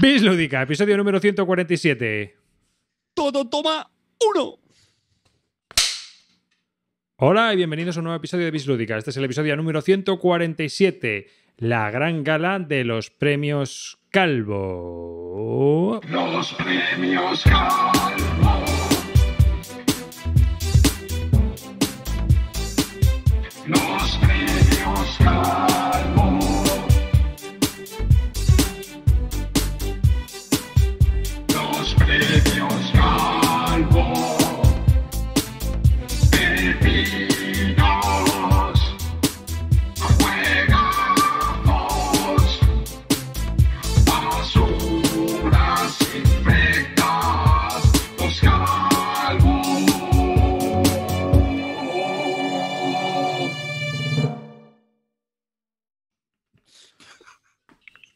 Bislúdica, episodio número 147. Todo toma uno. Hola y bienvenidos a un nuevo episodio de Bislúdica Este es el episodio número 147, la gran gala de los premios Calvo. Los premios Calvo. Los premios Calvo.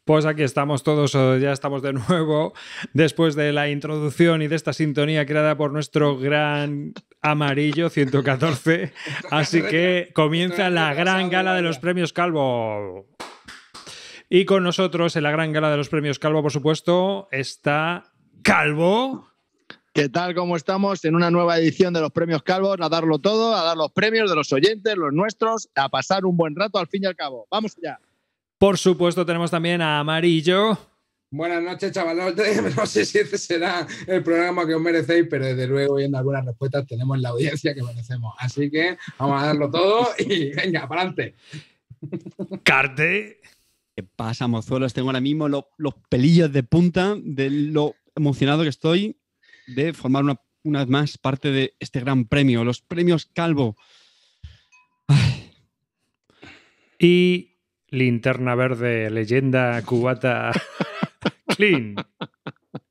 Pues aquí estamos todos, eh, ya estamos de nuevo, después de la introducción y de esta sintonía creada por nuestro gran amarillo 114. Así que comienza la gran gala de los premios Calvo. Y con nosotros en la gran gala de los premios Calvo, por supuesto, está Calvo. ¿Qué tal? ¿Cómo estamos? En una nueva edición de los Premios Calvo, a darlo todo, a dar los premios de los oyentes, los nuestros, a pasar un buen rato al fin y al cabo. ¡Vamos allá! Por supuesto, tenemos también a Amarillo. Buenas noches, chaval. No sé si este será el programa que os merecéis, pero desde luego, viendo algunas respuestas, tenemos la audiencia que merecemos. Así que vamos a darlo todo y venga, para adelante. Carte. ¿Qué pasa, mozuelos? Tengo ahora mismo los, pelillos de punta de lo emocionado que estoy de formar una, vez más parte de este gran premio, los premios Calvo. Y linterna verde, leyenda cubata, clean.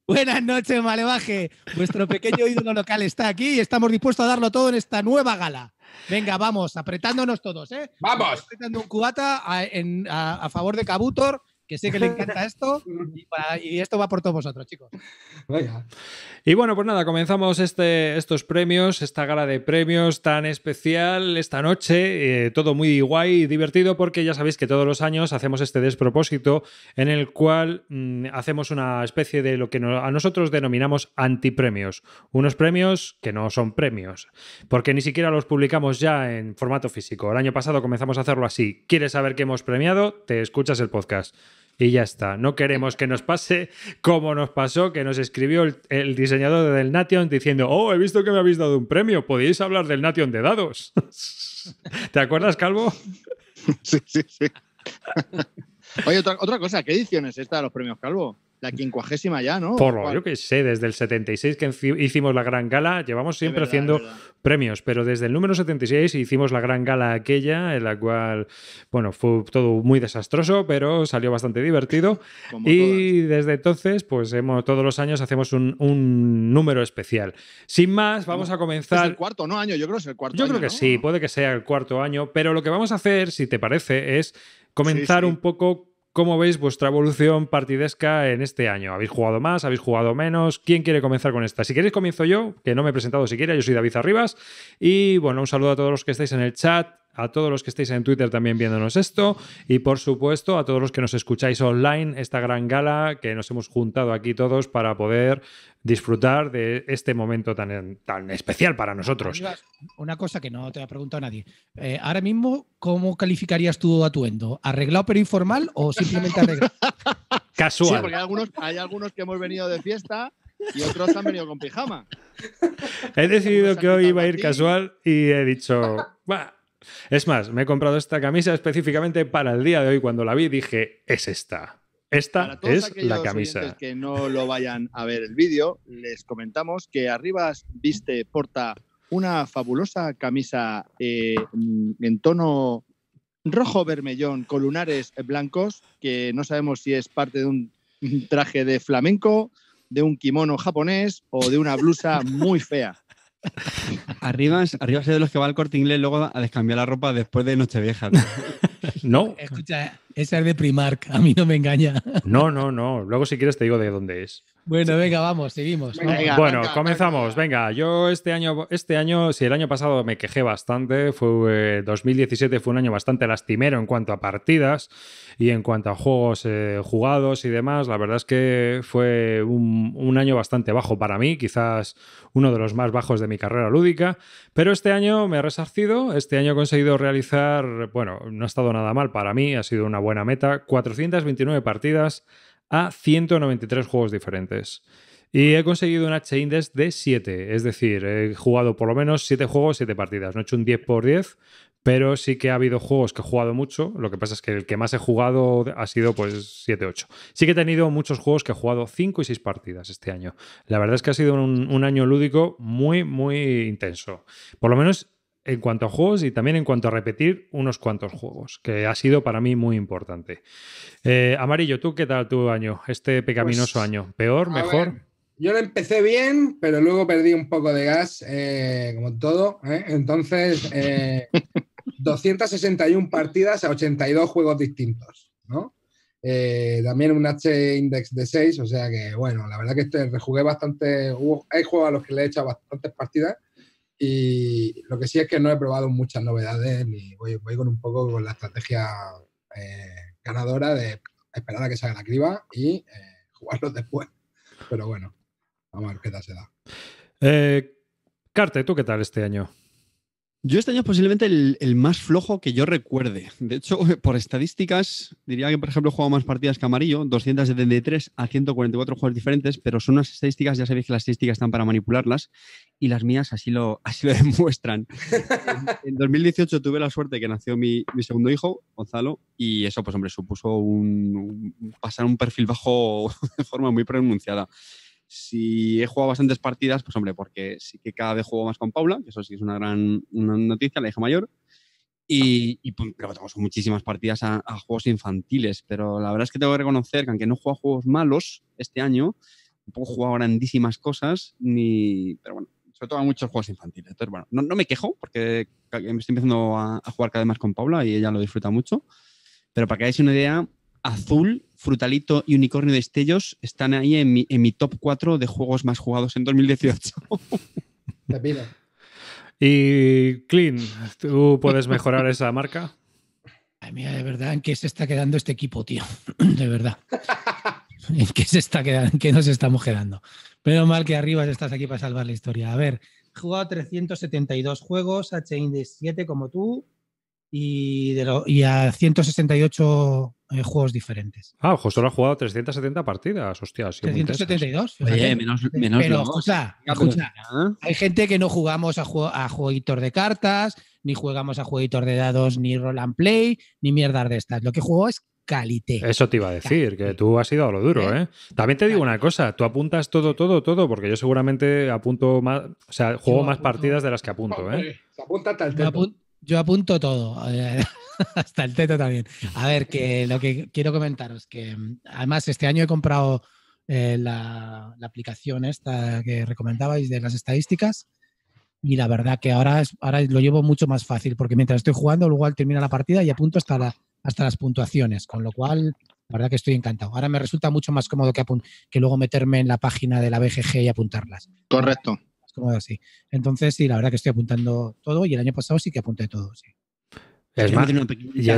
Buenas noches, Malevaje. Vuestro pequeño ídolo local está aquí y estamos dispuestos a darlo todo en esta nueva gala. Venga, vamos, apretándonos todos, ¿eh? ¡Vamos! Apretando un cubata a, a favor de Cabutor que sé que le encanta esto y, esto va por todos vosotros, chicos. Y bueno, pues nada, comenzamos este, estos premios, esta gala de premios tan especial esta noche, eh, todo muy guay y divertido porque ya sabéis que todos los años hacemos este despropósito en el cual mm, hacemos una especie de lo que a nosotros denominamos antipremios, unos premios que no son premios, porque ni siquiera los publicamos ya en formato físico. El año pasado comenzamos a hacerlo así. ¿Quieres saber qué hemos premiado? Te escuchas el podcast y ya está. No queremos que nos pase como nos pasó, que nos escribió el, diseñador del Nation diciendo, oh, he visto que me habéis dado un premio, podéis hablar del Nation de dados. ¿Te acuerdas, Calvo? Sí, sí, sí. Oye, otra, otra cosa, ¿qué ediciones está de los premios Calvo? La quincuagésima ya, ¿no? Por lo que sé, desde el 76 que hicimos la gran gala, llevamos siempre haciendo premios, pero desde el número 76 hicimos la gran gala aquella, en la cual, bueno, fue todo muy desastroso, pero salió bastante divertido. y desde entonces, pues hemos, todos los años hacemos un, número especial. Sin más, vamos a comenzar. Es el cuarto, ¿no? Año, yo creo que es el cuarto. Yo creo que sí, puede que sea el cuarto año, pero lo que vamos a hacer, si te parece, es comenzar un poco ¿Cómo veis vuestra evolución partidesca en este año? ¿Habéis jugado más? ¿Habéis jugado menos? ¿Quién quiere comenzar con esta? Si queréis comienzo yo, que no me he presentado siquiera, yo soy David Arribas. Y bueno, un saludo a todos los que estáis en el chat a todos los que estáis en Twitter también viéndonos esto y por supuesto a todos los que nos escucháis online esta gran gala que nos hemos juntado aquí todos para poder disfrutar de este momento tan, tan especial para nosotros. Una cosa que no te ha preguntado nadie. Eh, ahora mismo, ¿cómo calificarías tu atuendo? ¿Arreglado pero informal o simplemente arreglado? Casual. porque hay algunos, que hemos venido de fiesta y otros han venido con pijama. He decidido pues que hoy iba a ir casual y he dicho, es más, me he comprado esta camisa específicamente para el día de hoy. Cuando la vi dije, es esta. Esta es la camisa. que no lo vayan a ver el vídeo, les comentamos que arriba Viste porta una fabulosa camisa eh, mm, en tono rojo vermellón con lunares blancos, que no sabemos si es parte de un traje de flamenco, de un kimono japonés o de una blusa muy fea. Arriba, arriba soy de los que va al corte inglés luego a descambiar la ropa después de Nochevieja. ¿no? no. Escucha, esa es de Primark, a mí no me engaña. No, no, no. Luego si quieres te digo de dónde es. Bueno, venga, vamos, seguimos. bueno, comenzamos. Venga, yo este año, este año, si el año pasado me quejé bastante, fue 2017 eh, fue un año bastante lastimero en cuanto a partidas y en cuanto a juegos eh, jugados y demás. La verdad es que fue un, año bastante bajo para mí, quizás uno de los más bajos de mi carrera lúdica. Pero este año me ha resarcido, este año he conseguido realizar, bueno, no ha estado nada mal para mí, ha sido una buena meta, 429 partidas a 193 juegos diferentes. Y he conseguido una H-Index de 7, es decir, he jugado por lo menos 7 juegos, 7 partidas. No he hecho un 10 por 10, pero sí que ha habido juegos que he jugado mucho. Lo que pasa es que el que más he jugado ha sido pues 7-8. Sí que he tenido muchos juegos que he jugado 5 y 6 partidas este año. La verdad es que ha sido un año lúdico muy, muy intenso. Por lo menos en cuanto a juegos y también en cuanto a repetir unos cuantos juegos, que ha sido para mí muy importante. Eh, Amarillo, ¿tú qué tal tu año? Este pecaminoso pues, año. ¿Peor? ¿Mejor? yo lo empecé bien, pero luego perdí un poco de gas, eh, como todo. ¿eh? Entonces, 261 partidas a 82 juegos distintos, ¿no? también un H index de 6, o sea que bueno, la verdad que este, rejugué bastante, hubo, hay juegos a los que le he hecho bastantes partidas, y lo que sí es que no he probado muchas novedades y voy, con un poco con la estrategia eh, ganadora de esperar a que salga la criba y eh, jugarlos después. Pero bueno, vamos a ver qué tal se da. Eh, Carte, ¿tú qué tal este año? Yo este año es posiblemente el, más flojo que yo recuerde. De hecho, por estadísticas, diría que, por ejemplo, he jugado más partidas que amarillo, 273 a 144 juegos diferentes, pero son unas estadísticas, ya sabéis que las estadísticas están para manipularlas y las mías así lo, así lo demuestran. en, 2018 tuve la suerte que nació mi, segundo hijo, Gonzalo, y eso, pues hombre, supuso pasar un perfil bajo de forma muy pronunciada. Si he jugado bastantes partidas, pues hombre, porque sí que cada vez juego más con Paula, que eso sí es una gran noticia, la hija mayor. Y, y pues, tenemos muchísimas partidas a, juegos infantiles, pero la verdad es que tengo que reconocer que aunque no juego juegos malos este año, tampoco he jugado grandísimas cosas, ni, pero bueno, sobre todo a muchos juegos infantiles. Entonces, bueno, no, me quejo porque me estoy empezando a, jugar cada vez más con Paula y ella lo disfruta mucho. Pero para que hagáis una idea, Azul Frutalito y Unicornio de Estellos están ahí en mi, top 4 de juegos más jugados en 2018. Y Clean, ¿tú puedes mejorar esa marca? Ay, mira, de verdad, ¿en qué se está quedando este equipo, tío? De verdad. ¿En qué se está quedando? qué nos estamos quedando? Pero mal que arriba estás aquí para salvar la historia. A ver, he jugado 372 juegos, H7 como tú, y, de y a 168 eh, juegos diferentes. Ah, solo ha jugado 370 partidas, hostia. 372. menos, menos Pero, pues hay gente que no jugamos a, a jueguitos de cartas, ni jugamos a jueguitos de dados, ni roll and play, ni mierdas de estas. Lo que juego es Calité. Eso te iba a decir, que tú has ido a lo duro, ¿eh? ¿eh? También te digo una cosa, tú apuntas todo, todo, todo, porque yo seguramente apunto más, o sea, juego más partidas de las que apunto, ¿eh? apunto, yo apunto todo. Eh, Hasta el teto también. A ver, que lo que quiero comentaros, que mm, además este año he comprado eh, la, aplicación esta que recomendabais de las estadísticas y la verdad que ahora, ahora lo llevo mucho más fácil porque mientras estoy jugando luego termina la partida y apunto hasta, hasta las puntuaciones, con lo cual la verdad que estoy encantado. Ahora me resulta mucho más cómodo que, que luego meterme en la página de la BGG y apuntarlas. Correcto. así. Entonces, sí, la verdad que estoy apuntando todo y el año pasado sí que apunté todo, sí. Es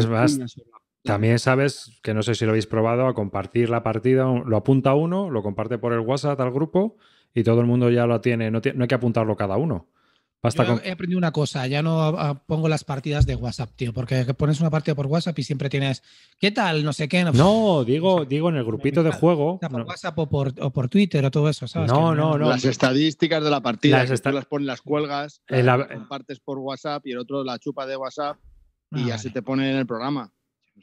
más, es también sabes que no sé si lo habéis probado a compartir la partida, lo apunta uno, lo comparte por el WhatsApp al grupo y todo el mundo ya lo tiene, no, hay que apuntarlo cada uno. Yo He aprendido una cosa, ya no pongo las partidas de WhatsApp, tío, porque pones una partida por WhatsApp y siempre tienes, ¿qué tal? No sé qué. No, no digo, digo en el grupito de juego. Por WhatsApp o por, Twitter o todo eso, ¿sabes? No, no, no. Las estadísticas de la partida, las, las pones, las cuelgas, compartes por WhatsApp y el otro la chupa de WhatsApp y ya ah, se te pone en el programa. O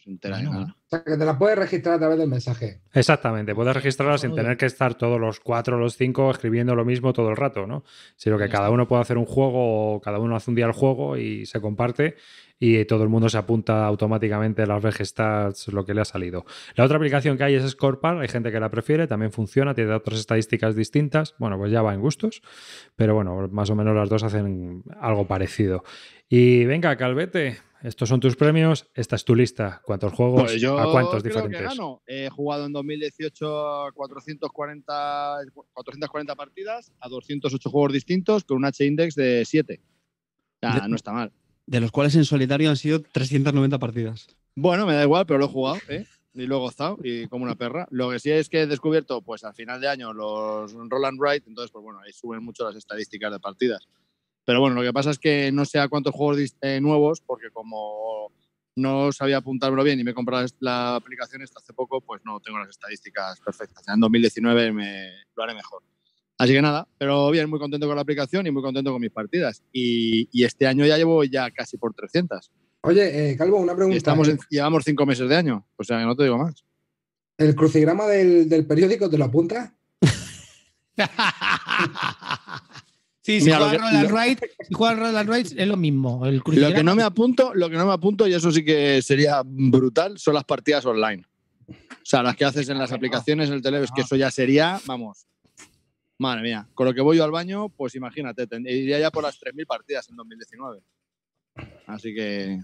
sea, que te la puedes registrar a través del mensaje. Exactamente, puedes registrarla sin tener que estar todos los cuatro o los cinco escribiendo lo mismo todo el rato, ¿no? Sino que cada uno puede hacer un juego o cada uno hace un día el juego y se comparte y todo el mundo se apunta automáticamente a las registras lo que le ha salido. La otra aplicación que hay es Scorpar, hay gente que la prefiere, también funciona, tiene otras estadísticas distintas, bueno, pues ya va en gustos, pero bueno, más o menos las dos hacen algo parecido. Y venga, Calvete, estos son tus premios, esta es tu lista. ¿Cuántos pues juegos? Pues yo ¿A cuántos creo diferentes? Que gano. He jugado en 2018 440, 440 partidas a 208 juegos distintos con un H-index de 7. Ya, no está mal. De los cuales en solitario han sido 390 partidas. Bueno, me da igual, pero lo he jugado, ¿eh? Y lo he gozado y como una perra. Lo que sí es que he descubierto, pues al final de año, los Roland Wright, entonces, pues bueno, ahí suben mucho las estadísticas de partidas. Pero bueno, lo que pasa es que no sé a cuántos juegos eh, nuevos, porque como no sabía apuntármelo bien y me he comprado la aplicación esta hace poco, pues no tengo las estadísticas perfectas. en 2019 me, lo haré mejor. Así que nada, pero bien, muy contento con la aplicación y muy contento con mis partidas. Y, este año ya llevo ya casi por 300. Oye, eh, Calvo, una pregunta. Estamos llevamos cinco meses de año, o sea que no te digo más. ¿El crucigrama del, del periódico te lo apunta? Sí, si juega, Roland es lo mismo. El lo que no me apunto, lo que no me apunto, y eso sí que sería brutal, son las partidas online. O sea, las que haces en las aplicaciones, en el tele, es que ah. eso ya sería, vamos. Madre mía, con lo que voy yo al baño, pues imagínate, iría ya por las 3.000 partidas en 2019. Así que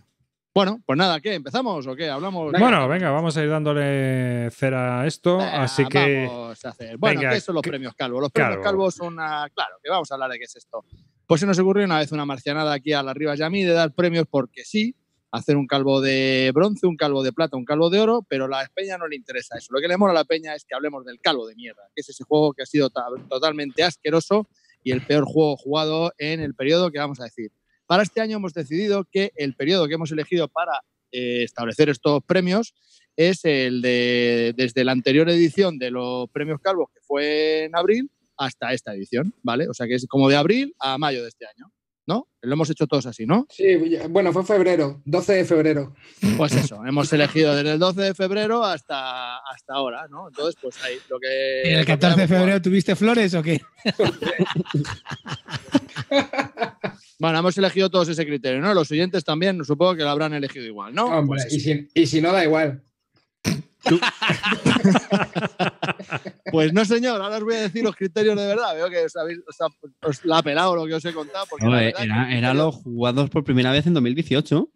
bueno, pues nada, ¿qué? ¿Empezamos o qué? ¿Hablamos? bueno, venga, vamos a ir dándole cera a esto, así que... Vamos a hacer. Bueno, ¿qué son los premios Calvo? Los premios calvos son una... Claro, que vamos a hablar de qué es esto. Pues se nos ocurrió una vez una marcianada aquí a la Rivas y de dar premios porque sí, hacer un calvo de bronce, un calvo de plata, un calvo de oro, pero a la peña no le interesa eso. Lo que le mola a la peña es que hablemos del calvo de mierda, que es ese juego que ha sido totalmente asqueroso y el peor juego jugado en el periodo que vamos a decir. Para este año hemos decidido que el periodo que hemos elegido para eh, establecer estos premios es el de desde la anterior edición de los premios Calvos, que fue en abril, hasta esta edición, ¿vale? O sea que es como de abril a mayo de este año. ¿no? Lo hemos hecho todos así, ¿no? Sí, bueno, fue febrero, 12 de febrero. Pues eso, hemos elegido desde el 12 de febrero hasta, hasta ahora, ¿no? Entonces, pues ahí lo que... ¿Y el 14 de febrero tuviste flores o qué? Bueno, hemos elegido todos ese criterio, ¿no? Los oyentes también, supongo que lo habrán elegido igual, ¿no? Pues y, si, no, da igual. pues no, señor, ahora os voy a decir los criterios de verdad. Veo que os, habéis, os, la ha pelado lo que os he contado. era, los jugados por primera vez en 2018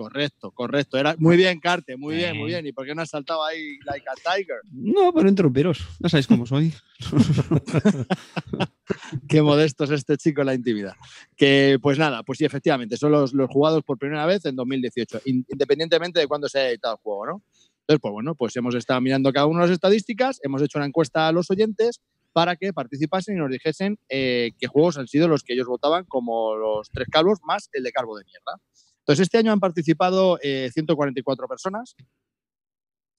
correcto, correcto. Era, muy bien, Carte, muy bien, muy eh. bien. ¿Y por qué no has saltado ahí like a tiger? No, pero interrumpiros. No sabéis cómo soy. qué modesto es este chico en la intimidad. Que pues nada, pues sí, efectivamente, son los, jugados por primera vez en 2018, independientemente de cuándo se haya editado el juego, ¿no? Entonces, pues bueno, pues hemos estado mirando cada una de las estadísticas, hemos hecho una encuesta a los oyentes para que participasen y nos dijesen eh, qué juegos han sido los que ellos votaban como los tres calvos más el de calvo de Mierda. Entonces, este año han participado 144 eh, personas.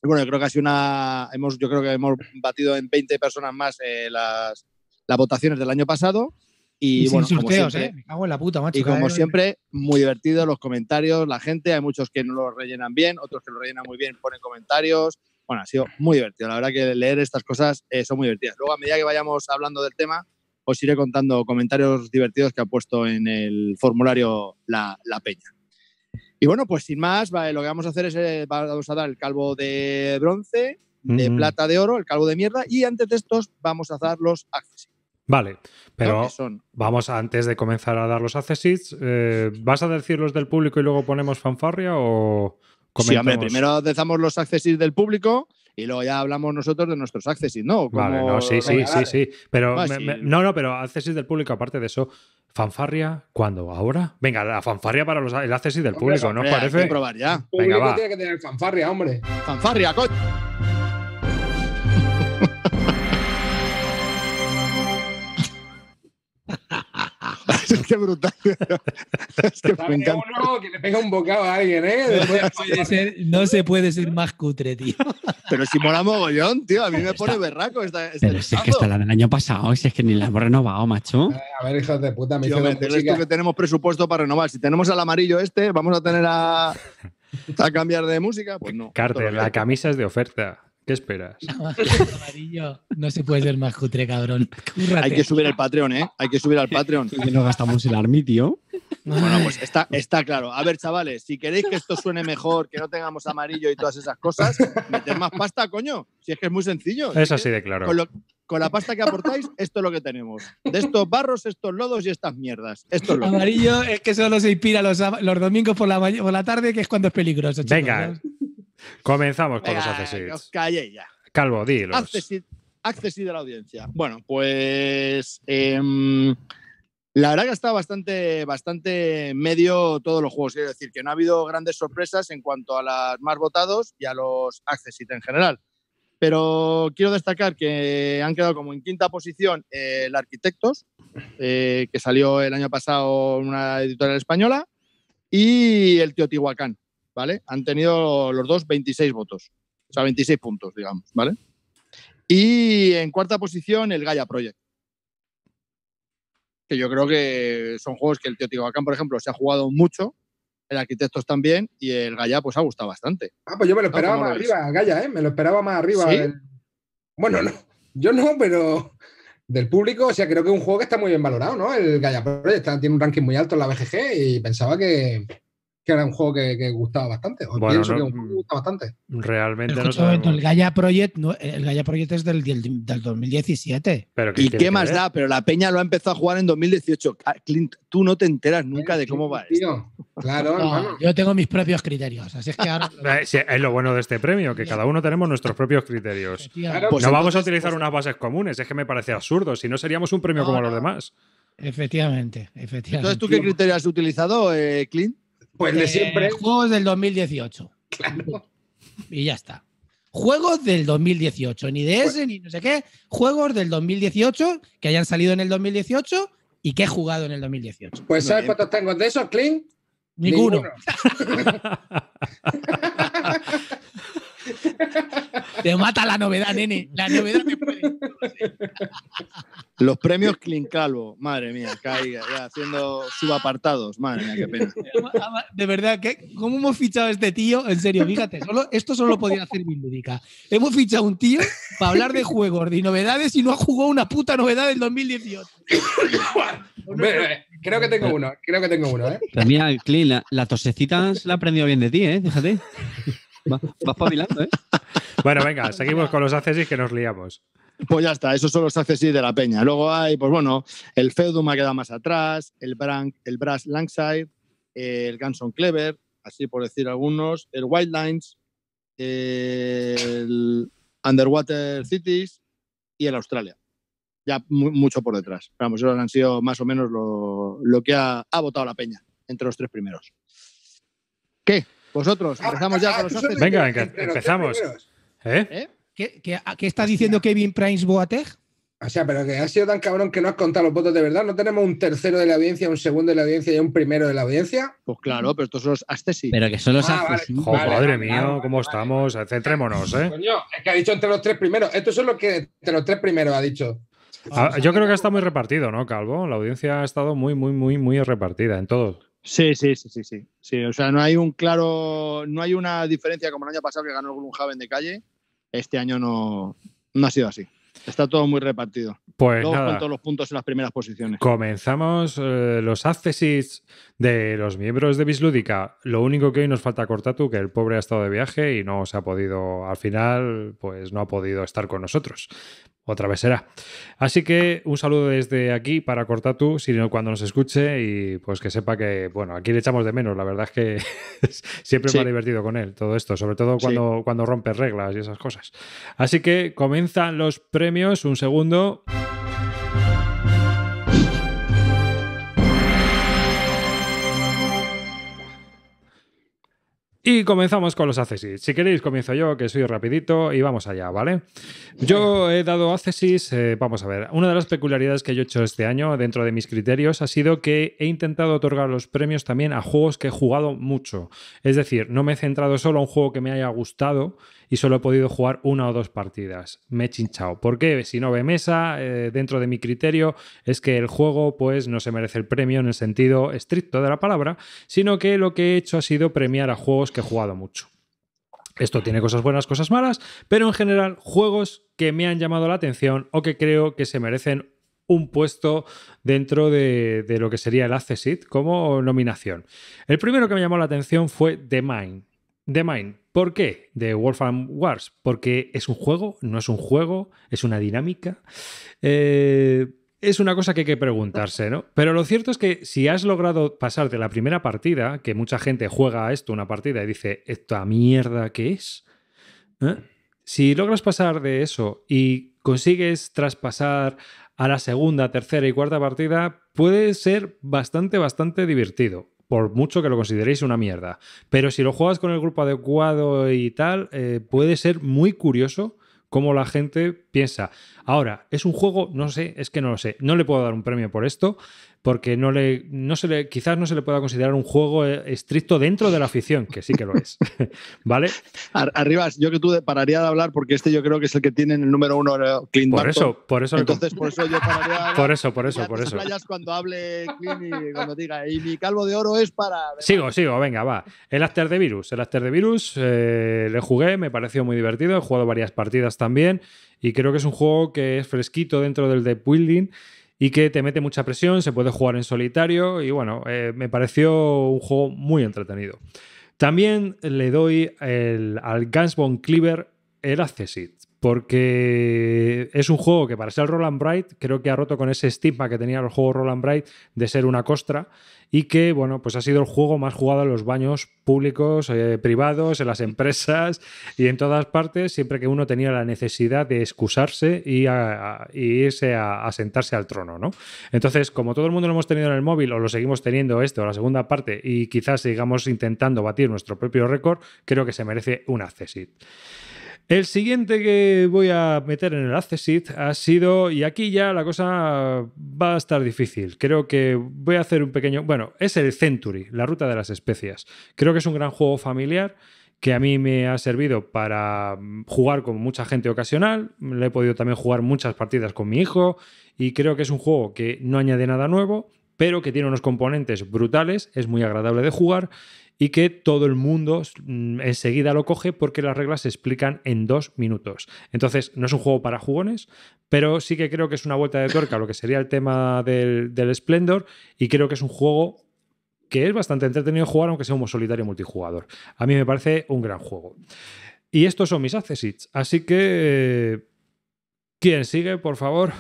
bueno, yo creo que ha una. Hemos, yo creo que hemos batido en 20 personas más eh, las, las votaciones del año pasado. Y, bueno, como siempre, muy divertido los comentarios, la gente. Hay muchos que no lo rellenan bien, otros que lo rellenan muy bien, ponen comentarios. Bueno, ha sido muy divertido. La verdad que leer estas cosas eh, son muy divertidas. Luego, a medida que vayamos hablando del tema, os iré contando comentarios divertidos que ha puesto en el formulario la, la peña. Y bueno, pues sin más, lo que vamos a hacer es eh, vamos a dar el calvo de bronce, de plata, de oro, el calvo de mierda, y antes de estos vamos a dar los accesibles. Vale, pero vamos antes de comenzar a dar los accesis, eh, ¿vas a decir los del público y luego ponemos fanfarria o Sí, primero dejamos los accesis del público y luego ya hablamos nosotros de nuestros accesits, ¿no? vale, no, sí, sí, sí, sí, pero no, no, pero accesits del público, aparte de eso, ¿Fanfarria? ¿Cuándo? ¿Ahora? Venga, la fanfarria para los enlaces y del público, ¿no os parece? Hay que probar ya. Venga, va. tiene que tener fanfarria, hombre. ¡Fanfarria, coño! brutal. es que me encanta. que le pega un bocado a alguien, ¿eh? no, se puede ser más cutre, tío. Pero si mola mogollón, tío. A mí me pone berraco. Esta, este pero si es que está la del año pasado, si es que ni la hemos renovado, macho. A ver, hijos de puta, me tío, Es que tenemos presupuesto para renovar. Si tenemos al amarillo este, vamos a tener a, a cambiar de música. Pues no. Carter, la camisa es de oferta esperas? No, amarillo. No se puede ver más cutre, cabrón. Hay que subir al Patreon, ¿eh? Hay que subir al Patreon. Y no gastamos el tío. Bueno, pues está, está claro. A ver, chavales, si queréis que esto suene mejor, que no tengamos amarillo y todas esas cosas, meter más pasta, coño. Si es que es muy sencillo. Es así de claro. Con, la pasta que aportáis, esto es lo que tenemos. De estos barros, estos lodos y estas mierdas. Esto lo Amarillo es que solo se inspira los, los domingos por la, por la tarde, que es cuando es peligroso. Chicos. Venga. Comenzamos con los accesibles. Calvo, dilo. Accessit, de la audiencia. Bueno, pues. Em, la verdad que está bastante, bastante medio todos los juegos. Quiero decir que no ha habido grandes sorpresas en cuanto a las más votados y a los accessit en general. Pero quiero destacar que han quedado como en quinta posición eh, el Arquitectos, eh, que salió el año pasado en una editorial española, y el Teotihuacán, ¿vale? Han tenido los dos 26 votos, o sea, 26 puntos, digamos, ¿vale? Y en cuarta posición, el Gaia Project. Que yo creo que son juegos que el Teotihuacán, por ejemplo, se ha jugado mucho, el Arquitectos también, y el Gaia, pues ha gustado bastante. Ah, pues yo me lo esperaba más arriba, Gaia, ¿eh? Me lo esperaba más arriba. Bueno, no, yo no, pero del público, o sea, creo que es un juego que está muy bien valorado, ¿no? El Gaia Project tiene un ranking muy alto en la BGG y pensaba que, que era un juego que, gustaba bastante. pienso que bastante. Realmente no El Gaia Project, el es del, 2017. ¿Y qué más da? Pero la peña lo ha empezado a jugar en 2018. Ah, Clint, tú no te enteras nunca de cómo va Claro, Yo tengo mis propios criterios, así es que eh, es lo bueno de este premio, que cada uno tenemos nuestros propios criterios. no pues vamos a pues utilizar unas bases comunes, es que me parece absurdo, si no seríamos un premio como los demás. Efectivamente, efectivamente. Entonces, ¿tú qué criterio has utilizado, eh, Clint? Pues de eh, siempre. Juegos del 2018. Claro. Y ya está. Juegos del 2018, ni de ese, pues ni no sé qué. Juegos del 2018 que hayan salido en el 2018 y que he jugado en el 2018. Pues ¿sabes cuántos tengo de esos, Clint? Ninguno. Ninguno. Te mata la novedad, nene. La novedad me puede. Los premios Calvo, madre mía, caiga, haciendo subapartados, madre mía, qué pena. De verdad, ¿cómo hemos fichado a este tío? En serio, fíjate, esto solo podía hacer lúdica. Hemos fichado a un tío para hablar de juegos, de novedades y no ha jugado una puta novedad del 2018. creo que tengo uno, creo que tengo uno, ¿eh? También la, tosecita se la ha aprendido bien de ti, ¿eh? Fíjate va pavilando, ¿eh? Bueno, venga, seguimos con los accesis que nos liamos. Pues ya está, esos son los accesis de la peña. Luego hay, pues bueno, el Feudum ha quedado más atrás, el, el Brass Langside, el Ganson Clever, así por decir algunos, el Wildlines, el Underwater Cities y el Australia. Ya mucho por detrás. Vamos, esos han sido más o menos lo, que ha, ha votado la peña entre los tres primeros. ¿Qué? Vosotros, ah, empezamos ya ah, con Venga, empezamos. ¿Eh? ¿Eh? ¿Qué, está diciendo Kevin Price Boateng? O sea, pero que ha sido tan cabrón que no has contado los votos de verdad. ¿No tenemos un tercero de la audiencia, un segundo de la audiencia y un primero de la audiencia? Pues claro, pero estos son los sí Pero que son los ¿cómo estamos? Centrémonos, ¿eh? Coño, es que ha dicho entre los tres primeros. Esto es lo que entre los tres primeros ha dicho. Ah, yo creo que está muy repartido, ¿no, Calvo? La audiencia ha estado muy, muy, muy, muy repartida en todos. Sí, sí, sí, sí, sí, O sea, no hay un claro, no hay una diferencia como el año pasado que ganó el Grunhaven de calle. Este año no, ha sido así. Está todo muy repartido. Pues Todos Con todos los puntos en las primeras posiciones. Comenzamos eh, los áccesis de los miembros de Bislúdica. Lo único que hoy nos falta Cortatu, que el pobre ha estado de viaje y no se ha podido, al final, pues no ha podido estar con nosotros otra vez será. Así que un saludo desde aquí para Cortatu, sino cuando nos escuche y pues que sepa que, bueno, aquí le echamos de menos, la verdad es que siempre me ha divertido con él todo esto, sobre todo cuando, cuando rompe reglas y esas cosas. Así que comienzan los premios, un segundo. Y comenzamos con los ACESIS. Si queréis, comienzo yo, que soy rapidito, y vamos allá, ¿vale? Yo he dado ACESIS, eh, vamos a ver, una de las peculiaridades que yo he hecho este año dentro de mis criterios ha sido que he intentado otorgar los premios también a juegos que he jugado mucho. Es decir, no me he centrado solo en un juego que me haya gustado, y solo he podido jugar una o dos partidas. Me he chinchado. ¿Por qué? Si no ve mesa, eh, dentro de mi criterio, es que el juego pues no se merece el premio en el sentido estricto de la palabra, sino que lo que he hecho ha sido premiar a juegos que he jugado mucho. Esto tiene cosas buenas, cosas malas, pero en general juegos que me han llamado la atención o que creo que se merecen un puesto dentro de, lo que sería el Accessit como nominación. El primero que me llamó la atención fue The Mind. The Mind. ¿Por qué? De Wolfram Wars. Porque es un juego, no es un juego, es una dinámica. Eh, es una cosa que hay que preguntarse, ¿no? Pero lo cierto es que si has logrado pasar de la primera partida, que mucha gente juega a esto, una partida, y dice, ¿esta mierda qué es? ¿Eh? Si logras pasar de eso y consigues traspasar a la segunda, tercera y cuarta partida, puede ser bastante, bastante divertido por mucho que lo consideréis una mierda. Pero si lo juegas con el grupo adecuado y tal, eh, puede ser muy curioso cómo la gente piensa. Ahora, ¿es un juego? No sé, es que no lo sé. No le puedo dar un premio por esto porque no le, no se le, quizás no se le pueda considerar un juego eh, estricto dentro de la afición, que sí que lo es. ¿Vale? Arribas, yo que tú pararía de hablar porque este yo creo que es el que tiene el número uno eh, Clint Por eso, por eso. Entonces, por eso yo pararía. por eso, por eso, por eso. cuando hable y cuando diga, y mi calvo de oro es para. Sigo, sigo, venga, va. El After de Virus. El After de Virus eh, le jugué, me pareció muy divertido, he jugado varias partidas también y creo que es un juego que es fresquito dentro del deck building y que te mete mucha presión, se puede jugar en solitario y bueno, eh, me pareció un juego muy entretenido. También le doy al Gunsbone Cleaver el Accesit porque es un juego que para ser el Roland Bright creo que ha roto con ese estigma que tenía el juego Roland Bright de ser una costra y que bueno pues ha sido el juego más jugado en los baños públicos, eh, privados, en las empresas y en todas partes siempre que uno tenía la necesidad de excusarse y, irse a, sentarse al trono, ¿no? Entonces como todo el mundo lo hemos tenido en el móvil o lo seguimos teniendo esto, o la segunda parte y quizás sigamos intentando batir nuestro propio récord, creo que se merece un accesit el siguiente que voy a meter en el accessit ha sido, y aquí ya la cosa va a estar difícil. Creo que voy a hacer un pequeño, bueno, es el Century, la ruta de las especias. Creo que es un gran juego familiar que a mí me ha servido para mm, jugar con mucha gente ocasional. Le he podido también jugar muchas partidas con mi hijo y creo que es un juego que no añade nada nuevo, pero que tiene unos componentes brutales, es muy agradable de jugar y que todo el mundo mm, enseguida lo coge porque las reglas se explican en dos minutos. Entonces, no es un juego para jugones, pero sí que creo que es una vuelta de tuerca lo que sería el tema del, del Splendor y creo que es un juego que es bastante entretenido jugar aunque sea un solitario multijugador. A mí me parece un gran juego. Y estos son mis accesits, así que... ¿Quién sigue, por favor?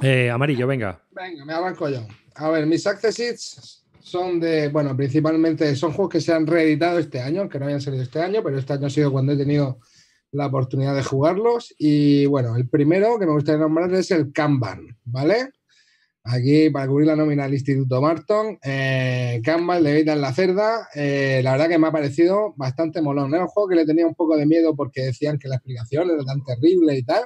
Eh, amarillo, venga. Venga, me arranco yo. A ver, mis accesits son de, bueno, principalmente son juegos que se han reeditado este año, que no habían salido este año, pero este año ha sido cuando he tenido la oportunidad de jugarlos. Y bueno, el primero que me gustaría nombrar es el Kanban, ¿vale? Aquí, para cubrir la nómina del Instituto Marton, eh, Kanban, en la Cerda, eh, la verdad que me ha parecido bastante molón. Es ¿eh? un juego que le tenía un poco de miedo porque decían que la explicación era tan terrible y tal,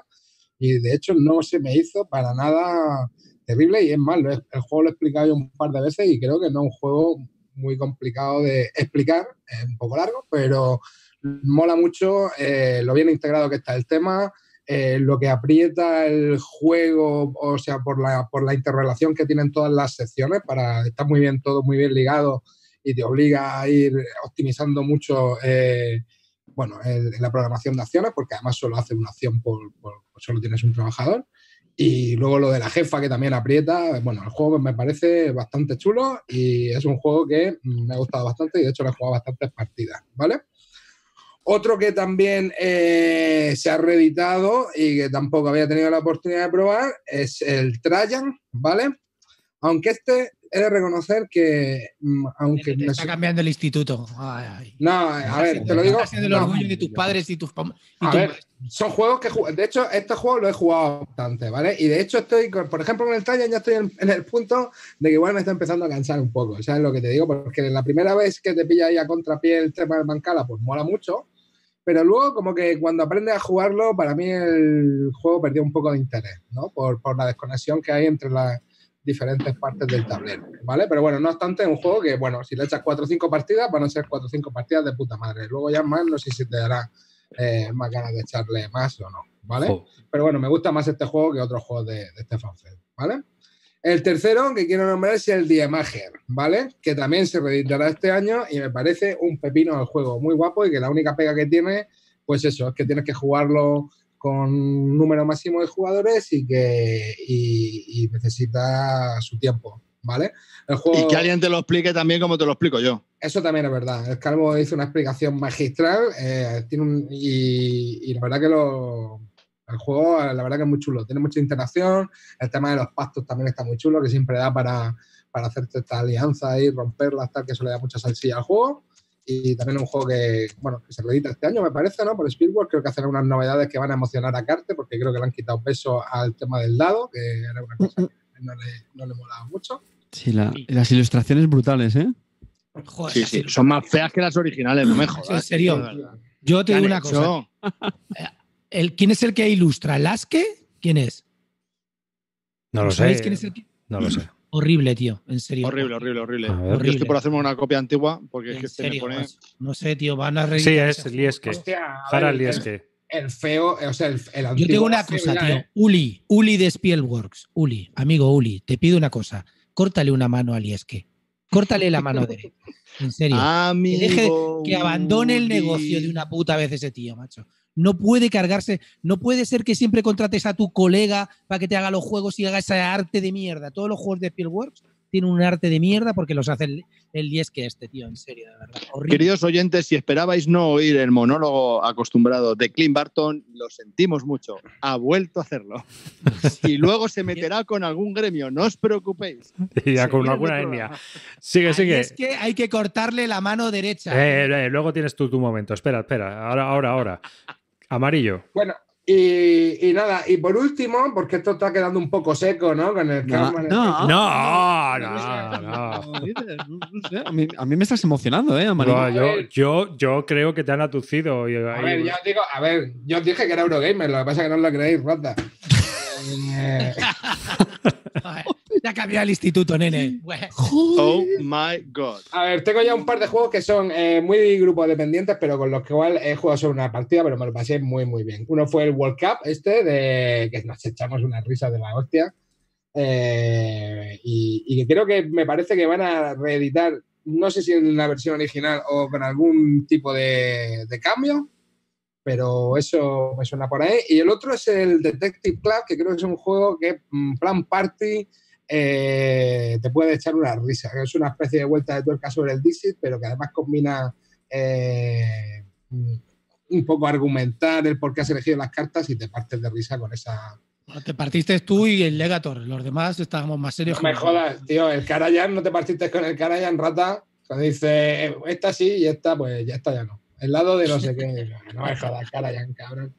y de hecho no se me hizo para nada terrible y es malo. El juego lo he explicado yo un par de veces y creo que no es un juego muy complicado de explicar, es un poco largo, pero mola mucho eh, lo bien integrado que está el tema, eh, lo que aprieta el juego, o sea, por la, por la interrelación que tienen todas las secciones, para estar muy bien todo, muy bien ligado y te obliga a ir optimizando mucho. Eh, bueno, la programación de acciones, porque además solo hace una acción por, por solo tienes un trabajador. Y luego lo de la jefa, que también aprieta. Bueno, el juego me parece bastante chulo y es un juego que me ha gustado bastante y de hecho lo he jugado bastantes partidas, ¿vale? Otro que también eh, se ha reeditado y que tampoco había tenido la oportunidad de probar es el Trayan, ¿vale? Aunque este he de reconocer que, mm, aunque. Te está cambiando el instituto. no, a ver, te lo digo. el orgullo de tus padres y tus. son juegos que. De hecho, este juego lo he jugado bastante, ¿vale? Y de hecho, estoy. Por ejemplo, en el taller, ya estoy en, el punto de que bueno me está empezando a cansar un poco, ¿sabes lo que te digo? Porque la primera vez que te pilla ahí a contrapié el tema del Mancala, pues mola mucho. Pero luego, como que cuando aprendes a jugarlo, para mí el juego perdió un poco de interés, ¿no? Por, por la desconexión que hay entre la diferentes partes del tablero, ¿vale? Pero bueno, no obstante, es un juego que, bueno, si le echas 4 o 5 partidas, van a ser 4 o 5 partidas de puta madre. Luego ya más, no sé si te dará eh, más ganas de echarle más o no, ¿vale? Oh. Pero bueno, me gusta más este juego que otros juegos de, este Stefan ¿vale? El tercero que quiero nombrar es el Diemager, ¿vale? Que también se reeditará este año y me parece un pepino el juego, muy guapo y que la única pega que tiene, pues eso, es que tienes que jugarlo con un número máximo de jugadores y que necesita su tiempo, ¿vale? y que alguien te lo explique también como te lo explico yo. Eso también es verdad. El Calvo hizo una explicación magistral eh, tiene y, la verdad que el juego, la verdad que es muy chulo. Tiene mucha interacción, el tema de los pactos también está muy chulo, que siempre da para, para hacerte esta alianza y romperla, hasta que eso le da mucha salsilla al juego. Y también un juego que, bueno, que se reedita este año, me parece, ¿no? Por Speedworks, creo que hacen algunas novedades que van a emocionar a Carte, porque creo que le han quitado peso al tema del dado, que era una cosa que no le, no le molaba mucho. Sí, las ilustraciones brutales, ¿eh? Joder, son más feas que las originales, no mejor En eh, serio. Yo te digo una cosa. Eh, ¿El, ¿Quién es el que ilustra? ¿Laske? ¿Quién es? No lo sé. ¿Sabéis quién es el No lo sé. Horrible, tío, en serio. Horrible, horrible, horrible. horrible. Yo por hacerme una copia antigua porque es que se me pone. No sé, tío, van a reír. Sí, es Lieske. Hostia, Lieske. El, feo, o sea, el, antiguo Yo tengo una cosa, tío. Eh. Uli, Uli de Spielworks. Uli, amigo Uli, te pido una cosa. Córtale una mano a Lieske. Córtale la mano derecha. En serio. Amigo, deje, que abandone el negocio de una puta vez ese tío, macho. No puede cargarse, no puede ser que siempre contrates a tu colega para que te haga los juegos y haga ese arte de mierda. Todos los juegos de Spielworks tienen un arte de mierda porque los hace el, 10 que este, tío, en serio, de verdad. Queridos oyentes, si esperabais no oír el monólogo acostumbrado de Clint Barton, lo sentimos mucho, ha vuelto a hacerlo. y luego se meterá con algún gremio, no os preocupéis. con alguna etnia. Sigue, sigue. es que hay que cortarle la mano derecha. Eh, eh, luego tienes tú tu momento, espera, espera, ahora, ahora, ahora. Amarillo. Bueno, y, nada, y por último, porque esto está quedando un poco seco, ¿no? no, no, no, no, A, mí, me estás emocionando, ¿eh, Amarillo? Yo, yo, creo que te han atucido. a ver, yo digo, dije que era Eurogamer, lo que pasa es que no lo creéis, rata. Eh. ya cambié el instituto, nene. oh my god. A ver, tengo ya un par de juegos que son eh, muy grupo dependientes, pero con los que igual he jugado solo una partida, pero me lo pasé muy, muy bien. Uno fue el World Cup, este, de que nos echamos una risa de la hostia. Eh, y, que creo que me parece que van a reeditar, no sé si en la versión original o con algún tipo de, de cambio, pero eso me suena por ahí. Y el otro es el Detective Club, que creo que es un juego que mm, plan party eh, te puede echar una risa. Es una especie de vuelta de tuerca sobre el Dixit, pero que además combina eh, mm, un poco argumentar el por qué has elegido las cartas y te partes de risa con esa. te partiste tú y el Legator, los demás estábamos más serios. me jodas, tío, el Karayan, no te partiste con el Karayan, rata. Cuando dice eh, esta sí y esta, pues ya está, ya no el lado de no sé qué. No me jodas, cara, ya, cabrón.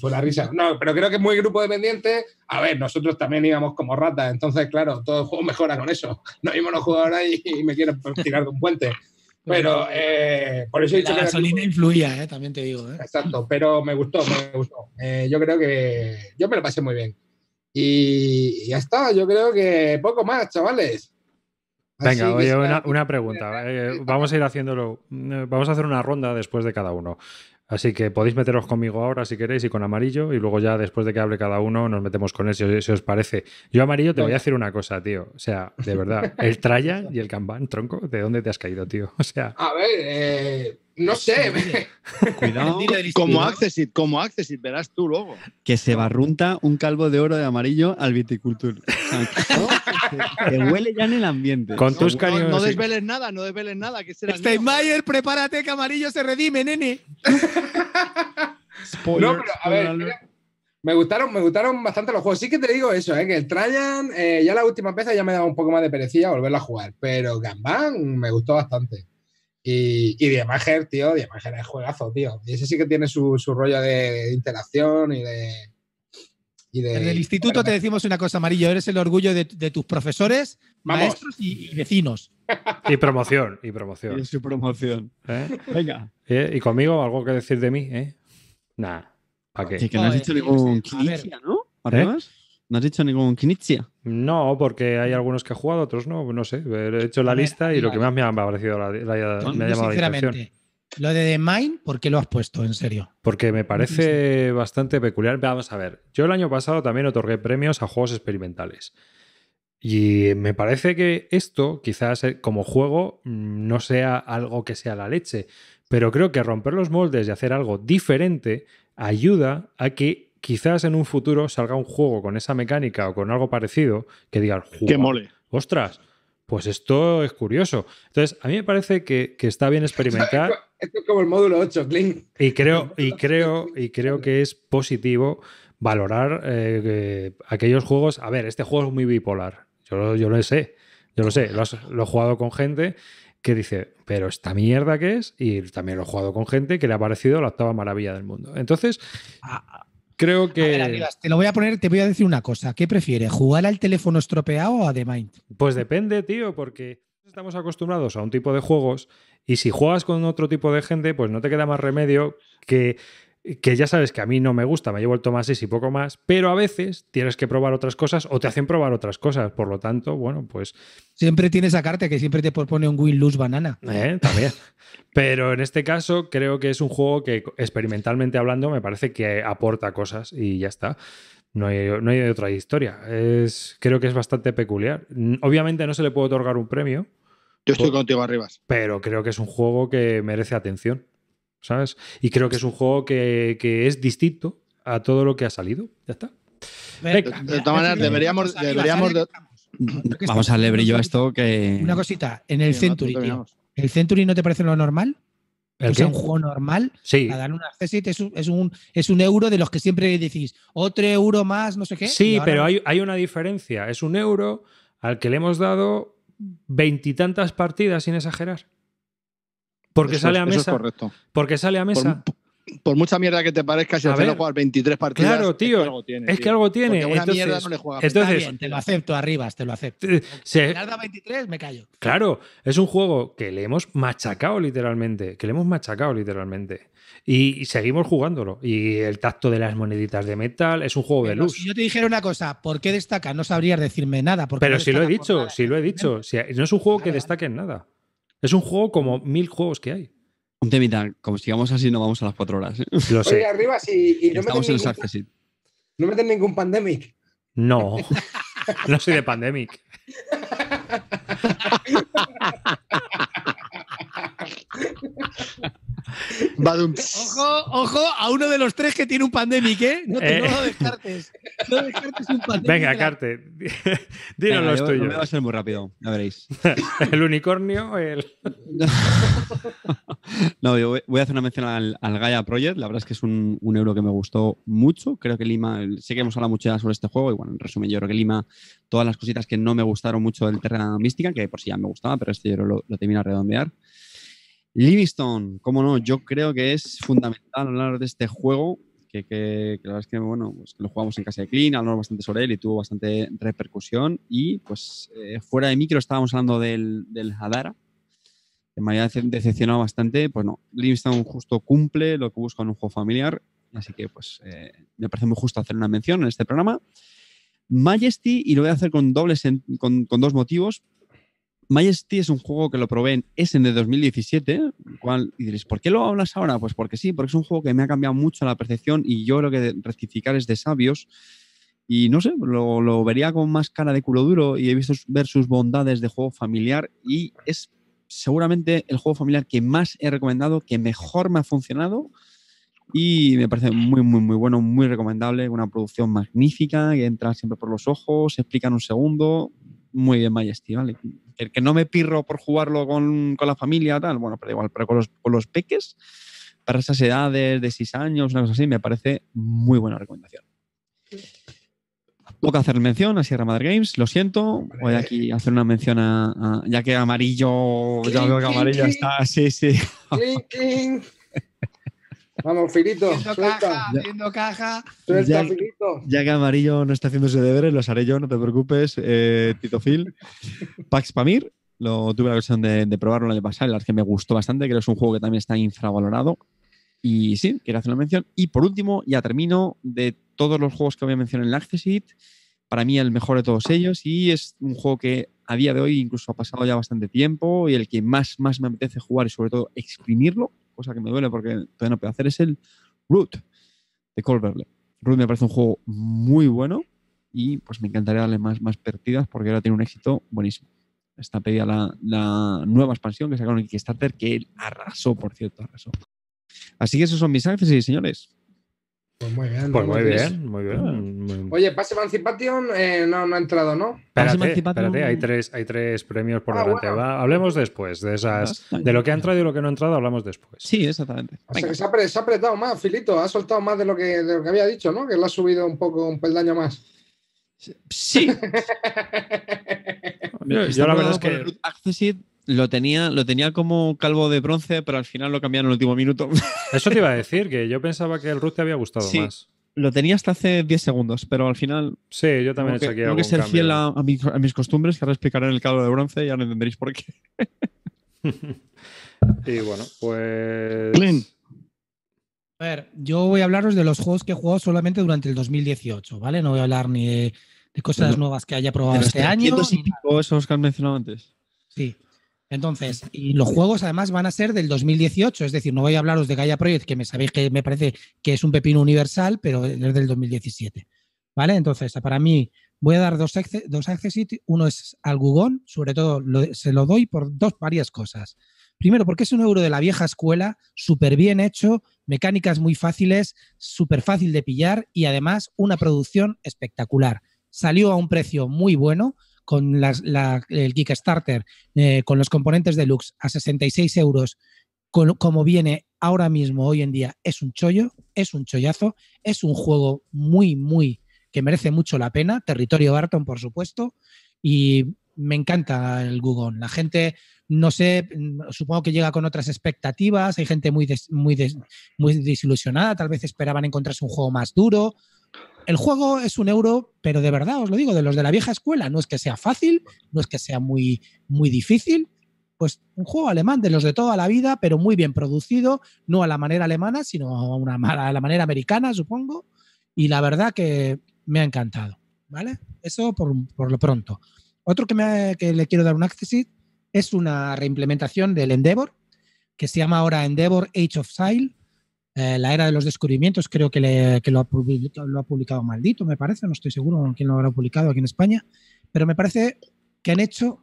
Fue la risa. No, pero creo que es muy grupo dependiente. A ver, nosotros también íbamos como ratas, entonces, claro, todo el juego mejora con eso. No vimos los jugadores ahí y, me quiero tirar de un puente. Pero eh, por eso he dicho la gasolina influía, eh, también te digo. ¿eh? Exacto, pero me gustó, me gustó. Eh, yo creo que. Yo me lo pasé muy bien. Y ya está, yo creo que poco más, chavales. Venga, oye, una, pregunta. Eh, vamos a ir haciéndolo. Mm, vamos a hacer una ronda después de cada uno. Así que podéis meteros conmigo ahora si queréis y con amarillo y luego ya después de que hable cada uno nos metemos con él si, os, parece. Yo amarillo te voy a decir una cosa, tío. O sea, de verdad, el traya y el cambán tronco, ¿de dónde te has caído, tío? O sea... A ver, eh, no sé. Cuidado. como Accessit, como Accessit, verás tú luego. Que se barrunta un calvo de oro de amarillo al viticultor. huele ya en el ambiente. Con tus cariños. no, desveles nada, no desveles nada. Steinmeier, prepárate que amarillo se redime, nene. no, pero a ver, me gustaron, me gustaron bastante los juegos. Sí que te digo eso, ¿eh? que el Trajan, eh, ya la última vez ya me daba un poco más de perecía volverlo a jugar, pero Gambán me gustó bastante. Y, de Diemager, tío, Diemager es juegazo, tío. Y ese sí que tiene su, rollo de, interacción y de, de, en el instituto te decimos una cosa, Amarillo, eres el orgullo de, tus profesores, maestros y, vecinos. Y promoción, y promoción. Y su promoción. ¿Eh? Venga. ¿Eh? ¿Y, conmigo algo que decir de mí? ¿eh? Nada. ¿para qué? no has dicho ningún Kinizia, ¿no? No has dicho ningún Kinizia. No, porque hay algunos que he jugado, otros no, no sé. He hecho la lista y lo que más me ha parecido la, me ha llamado la Lo de The Mind, ¿por qué lo has puesto, en serio? Porque me parece bastante peculiar. Vamos a ver, yo el año pasado también otorgué premios a juegos experimentales. Y me parece que esto, quizás eh, como juego, mm, no sea algo que sea la leche, pero creo que romper los moldes y hacer algo diferente ayuda a que quizás en un futuro salga un juego con esa mecánica o con algo parecido que digan... ¡qué mole! ¡Ostras! Pues esto es curioso. Entonces, a mí me parece que, está bien experimentar. Esto es como el módulo 8, Clint. Y creo, y creo, y creo que es positivo valorar eh, eh, aquellos juegos. A ver, este juego es muy bipolar. Yo, yo lo sé. Yo lo sé. Lo, lo he jugado con gente que dice, pero esta mierda que es, y también lo he jugado con gente que le ha parecido la octava maravilla del mundo. Entonces, ah, Creo que. te lo voy a poner, te voy a decir una cosa. ¿Qué prefiere? ¿Jugar al teléfono estropeado o a The Mind? Pues depende, tío, porque estamos acostumbrados a un tipo de juegos y si juegas con otro tipo de gente, pues no te queda más remedio que que ya sabes que a mí no me gusta, me llevo el más y poco más, pero a veces tienes que probar otras cosas o te hacen probar otras cosas. Por lo tanto, bueno, pues. Siempre tienes a carta que siempre te propone un Win Lose Banana. Eh, también. pero en este caso, creo que es un juego que experimentalmente hablando me parece que aporta cosas y ya está. No hay, otra historia. Es, creo que es bastante peculiar. Mm, obviamente no se le puede otorgar un premio. Yo estoy contigo, Arribas. Pero creo que es un juego que merece atención. Y creo que es un juego que, es distinto a todo lo que ha salido. Ya está. de, todas maneras, deberíamos, Vamos a darle brillo a esto que. Una cosita, en el Century, ¿El Century no te parece lo normal? ¿Es un juego normal. Sí. A dar es un, es, un, es un euro de los que siempre decís, otro euro más, no sé qué. Sí, pero hay, hay, una diferencia. Es un euro al que le hemos dado veintitantas partidas, sin exagerar. Porque sale a mesa. Porque sale a mesa. Por, mucha mierda que te parezca, si al lo juegas 23 partidas. Claro, tío. Es que algo tiene. Es que algo entonces, mierda no le juega te lo acepto, arribas, te lo acepto. 23, eh, me callo. Claro, es un juego que le hemos machacado literalmente. Que le hemos machacado literalmente. Y, seguimos jugándolo. Y el tacto de las moneditas de metal es un juego de luz. Si yo te dijera una cosa, ¿por qué destaca? No sabrías decirme nada. pero si, lo he dicho, si lo he dicho. no es un juego que destaque en nada. Es un juego como mil juegos que hay. Un temita, como sigamos así, no vamos a las cuatro horas. ¿eh? Lo sé. arriba, si, no Estamos en el el ¿No me meten ningún pandemic? No. No soy de pandemic. Ojo, ojo a uno de los tres que tiene un pandemic, ¿eh? No, eh. lo descartes. No descartes un pandemic. Venga, Carte, dinos los tuyos. va a ser muy rápido, veréis. el unicornio, el... no, voy a hacer una mención al, Gaia Project. La verdad es que es un, euro que me gustó mucho. Creo que Lima, sé que hemos hablado mucho ya sobre este juego y bueno, en resumen, yo creo que Lima, todas las cositas que no me gustaron mucho del terreno Mística, que por si ya me gustaba, pero este yo lo, lo termino a redondear. Livingstone, cómo no, yo creo que es fundamental hablar de este juego, que, la verdad es que, bueno, pues lo jugamos en casa de Clean, hablamos bastante sobre él y tuvo bastante repercusión. Y pues eh, fuera de micro estábamos hablando del, Hadara, que me había decepcionado bastante. Pues no, Livingstone justo cumple lo que busca en un juego familiar, así que pues eh, me parece muy justo hacer una mención en este programa. Majesty, y lo voy a hacer con, dobles con dos motivos. Majesty es un juego que lo probé en Essen e de 2017, y diréis, ¿por qué lo hablas ahora? Pues porque sí, porque es un juego que me ha cambiado mucho la percepción y yo lo que rectificar es de sabios. Y no sé, lo, lo vería con más cara de culo duro y he visto ver sus bondades de juego familiar y es seguramente el juego familiar que más he recomendado, que mejor me ha funcionado y me parece muy, muy, muy bueno, muy recomendable, una producción magnífica, que entra siempre por los ojos, se explica en un segundo, muy bien Majesty, ¿vale? El que no me pirro por jugarlo con, la familia, tal, bueno, pero igual, pero con los, con los peques, para esas edades de 6 años, una cosa así, me parece muy buena recomendación. Poco hacer mención a Sierra Madre Games, lo siento. Voy aquí a hacer una mención a. ya que amarillo. ya veo que amarillo está. Sí, sí. Vamos, Filito. Haciendo caja. Suelta, ya, Ya que Amarillo no está haciendo sus deberes, los haré yo, no te preocupes, eh, Tito Phil. Pax Pamir, lo, tuve la versión de, de probarlo el año pasado, la que me gustó bastante, creo que es un juego que también está infravalorado. Y sí, quiero hacer una mención. Y por último, ya termino, de todos los juegos que voy a mencionar en el Access It, para mí el mejor de todos ellos y es un juego que a día de hoy incluso ha pasado ya bastante tiempo y el que más, más me apetece jugar y sobre todo exprimirlo cosa que me duele porque todavía no puedo hacer, es el Root de Colverle. Root me parece un juego muy bueno y pues me encantaría darle más, más partidas porque ahora tiene un éxito buenísimo. Está pedida la, nueva expansión que sacaron en Kickstarter, que él arrasó, por cierto, arrasó. Así que esos son mis análisis, señores. Pues muy bien. Pues muy bien, muy bien, Oye, Pase Emancipation eh, no, ha entrado, ¿no? Emancipation. espérate hay, tres, hay tres premios por la ah, delante. hablemos después de esas. Ah, de lo que ha entrado y lo que no ha entrado, hablamos después. Sí, exactamente. O sea, se, ha, apretado más, Filito. Ha soltado más de lo, que, había dicho, ¿no? Que lo ha subido un poco, un peldaño más. Sí. yo, yo, la verdad es que. Lo tenía, lo tenía como calvo de bronce, pero al final lo cambiaron en el último minuto. Eso te iba a decir, que yo pensaba que el Ruth te había gustado más. Lo tenía hasta hace 10 segundos, pero al final. Sí, yo también he hecho que, aquí Tengo que ser fiel a, mis, costumbres, que ahora explicaré en el calvo de bronce y no entenderéis por qué. y bueno, pues. A ver, yo voy a hablaros de los juegos que he jugado solamente durante el 2018, ¿vale? No voy a hablar ni de, cosas nuevas que haya probado este año. Pico, esos que has mencionado antes. Sí. Entonces, y los juegos además van a ser del 2018, es decir, no voy a hablaros de Gaia Project, que me sabéis que me parece que es un pepino universal, pero es del 2017. ¿Vale? Entonces, para mí, voy a dar dos, dos Uno es al Gugón, sobre todo se lo doy por dos varias cosas. Primero, porque es un euro de la vieja escuela, súper bien hecho, mecánicas muy fáciles, súper fácil de pillar y además una producción espectacular. Salió a un precio muy bueno, con las, el Kickstarter, eh, con los componentes deluxe a 66 euros, como viene ahora mismo, hoy en día, es un chollo, es un chollazo, es un juego muy, muy que merece mucho la pena. Territorio Barton, por supuesto, y me encanta el Google. La gente, no sé, supongo que llega con otras expectativas. Hay gente muy, muy, muy desilusionada, tal vez esperaban encontrarse un juego más duro el juego es un euro, pero de verdad os lo digo, de los de la vieja escuela. No es que sea fácil, no es que sea muy, muy difícil. Pues un juego alemán de los de toda la vida, pero muy bien producido, no a la manera alemana, sino a, una, la manera americana, supongo. Y la verdad que me ha encantado. ¿Vale? Eso por, lo pronto. Otro que, me, que le quiero dar un access es una reimplementación del Endeavor, que se llama ahora Endeavor Age of Sail eh, la Era de los Descubrimientos, creo que, lo, ha publicado Maldito, me parece, no estoy seguro quién lo habrá publicado aquí en España, pero me parece que han hecho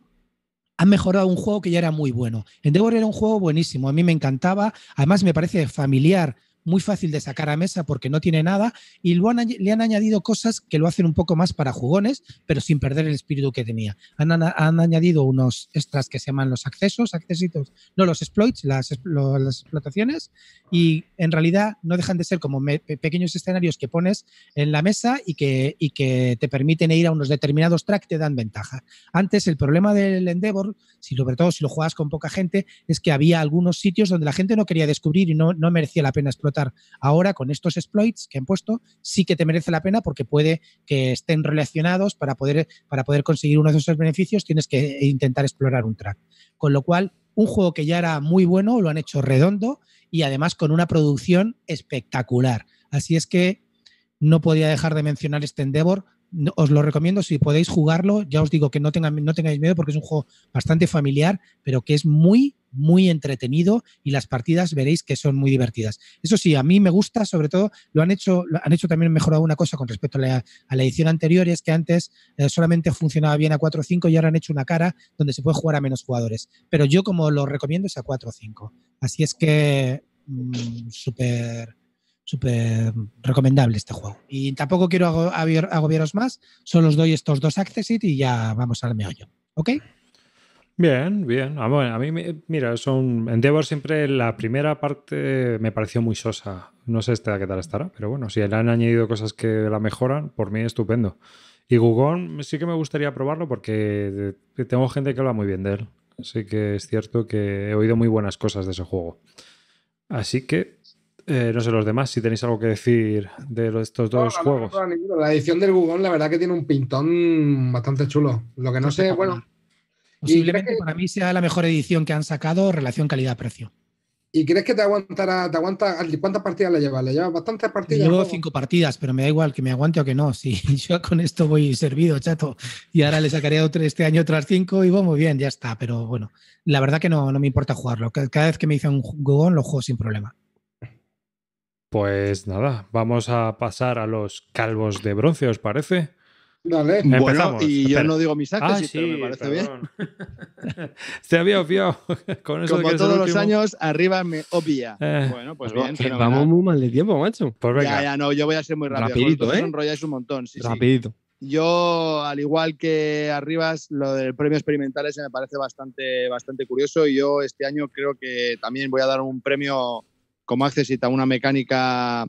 han mejorado un juego que ya era muy bueno. Endeavor era un juego buenísimo, a mí me encantaba, además me parece familiar muy fácil de sacar a mesa porque no tiene nada y le han añadido cosas que lo hacen un poco más para jugones, pero sin perder el espíritu que tenía. Han, han añadido unos extras que se llaman los accesos, accesitos, no los exploits, las, explotaciones, y en realidad no dejan de ser como pequeños escenarios que pones en la mesa y que, que te permiten ir a unos determinados tracks te dan ventaja. Antes el problema del Endeavor, si, sobre todo si lo juegas con poca gente, es que había algunos sitios donde la gente no quería descubrir y no, no merecía la pena explotar Ahora, con estos exploits que han puesto, sí que te merece la pena porque puede que estén relacionados para poder, para poder conseguir uno de esos beneficios, tienes que intentar explorar un track. Con lo cual, un juego que ya era muy bueno, lo han hecho redondo y además con una producción espectacular. Así es que no podía dejar de mencionar este Endeavor. Os lo recomiendo si podéis jugarlo. Ya os digo que no, tengan, no tengáis miedo porque es un juego bastante familiar, pero que es muy, muy entretenido y las partidas veréis que son muy divertidas. Eso sí, a mí me gusta, sobre todo, lo han hecho, han hecho también mejorado una cosa con respecto a la, edición anterior, y es que antes eh, solamente funcionaba bien a 4 o 5 y ahora han hecho una cara donde se puede jugar a menos jugadores. Pero yo como lo recomiendo es a 4 o 5. Así es que mm, súper súper recomendable este juego. Y tampoco quiero agobiaros más, solo os doy estos dos accessit y ya vamos al meollo. ¿Ok? Bien, bien. Ah, a, mí, mira, son Endeavor siempre la primera parte me pareció muy sosa. No sé a qué tal estará, pero bueno, si le han añadido cosas que la mejoran, por mí estupendo. Y Gugón sí que me gustaría probarlo porque eh, tengo gente que habla muy bien de él. Así que es cierto que he oído muy buenas cosas de ese juego. Así que, eh, no sé, los demás, si tenéis algo que decir de estos dos juegos. la edición del Gugón, la verdad que tiene un pintón bastante chulo. Lo que no sé, bueno Posiblemente para mí sea la mejor edición que han sacado relación calidad-precio. ¿Y crees que te aguantará, te aguanta, cuántas partidas le llevas? ¿Le llevas bastantes partidas? Llevo cinco partidas, pero me da igual que me aguante o que no. Si yo con esto voy servido, chato, y ahora le sacaré otro, este año otras cinco y voy muy bien, ya está. Pero bueno, la verdad que no, me importa jugarlo. Cada vez que me hice un gogón, lo juego sin problema. Pues nada, vamos a pasar a los calvos de bronce, ¿os parece? Bueno, y yo no digo mis actos, sí, me parece bien. Se había obviado. Como todos los años, arriba me obvia. Eh. bueno, pues bien. vamos muy mal de tiempo, macho. Pues ya, ya, no, yo voy a ser muy rápido. Rapidito, ¿eh? enrolláis un montón. Sí, Rapidito. Yo, al igual que Arribas, lo del premio experimental se me parece bastante, bastante curioso y yo este año creo que también voy a dar un premio como accesita a una mecánica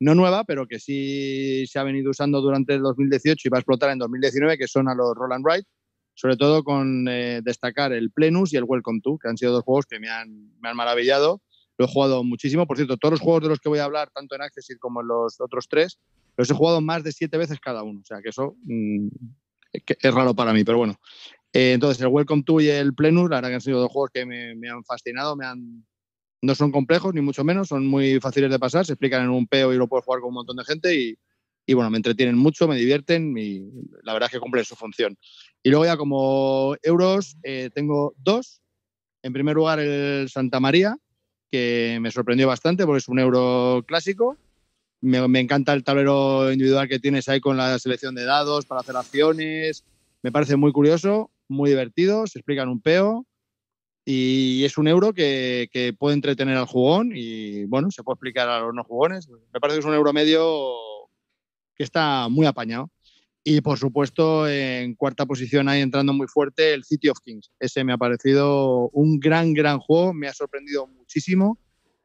no nueva, pero que sí se ha venido usando durante el 2018 y va a explotar en 2019, que son a los Roland Wright, sobre todo con eh, destacar el Plenus y el Welcome To, que han sido dos juegos que me han, maravillado. Lo he jugado muchísimo. Por cierto, todos los juegos de los que voy a hablar, tanto en Accessit como en los otros tres, los he jugado más de siete veces cada uno. O sea, que eso mm, es raro para mí, pero bueno. Eh, entonces, el Welcome To y el Plenus, la verdad que han sido dos juegos que me han fascinado, me han, no son complejos, ni mucho menos, son muy fáciles de pasar, se explican en un peo y lo puedes jugar con un montón de gente y, y bueno, me entretienen mucho, me divierten y la verdad es que cumplen su función. Y luego ya como euros eh, tengo dos. En primer lugar el Santa María, que me sorprendió bastante porque es un euro clásico. Me, me encanta el tablero individual que tienes ahí con la selección de dados para hacer acciones. Me parece muy curioso, muy divertido, se explican un peo y es un euro que, puede entretener al jugón y bueno, se puede explicar a los no jugones. Me parece que es un euro medio que está muy apañado. Y por supuesto, en cuarta posición ahí entrando muy fuerte el City of Kings. Ese me ha parecido un gran, gran juego, me ha sorprendido muchísimo.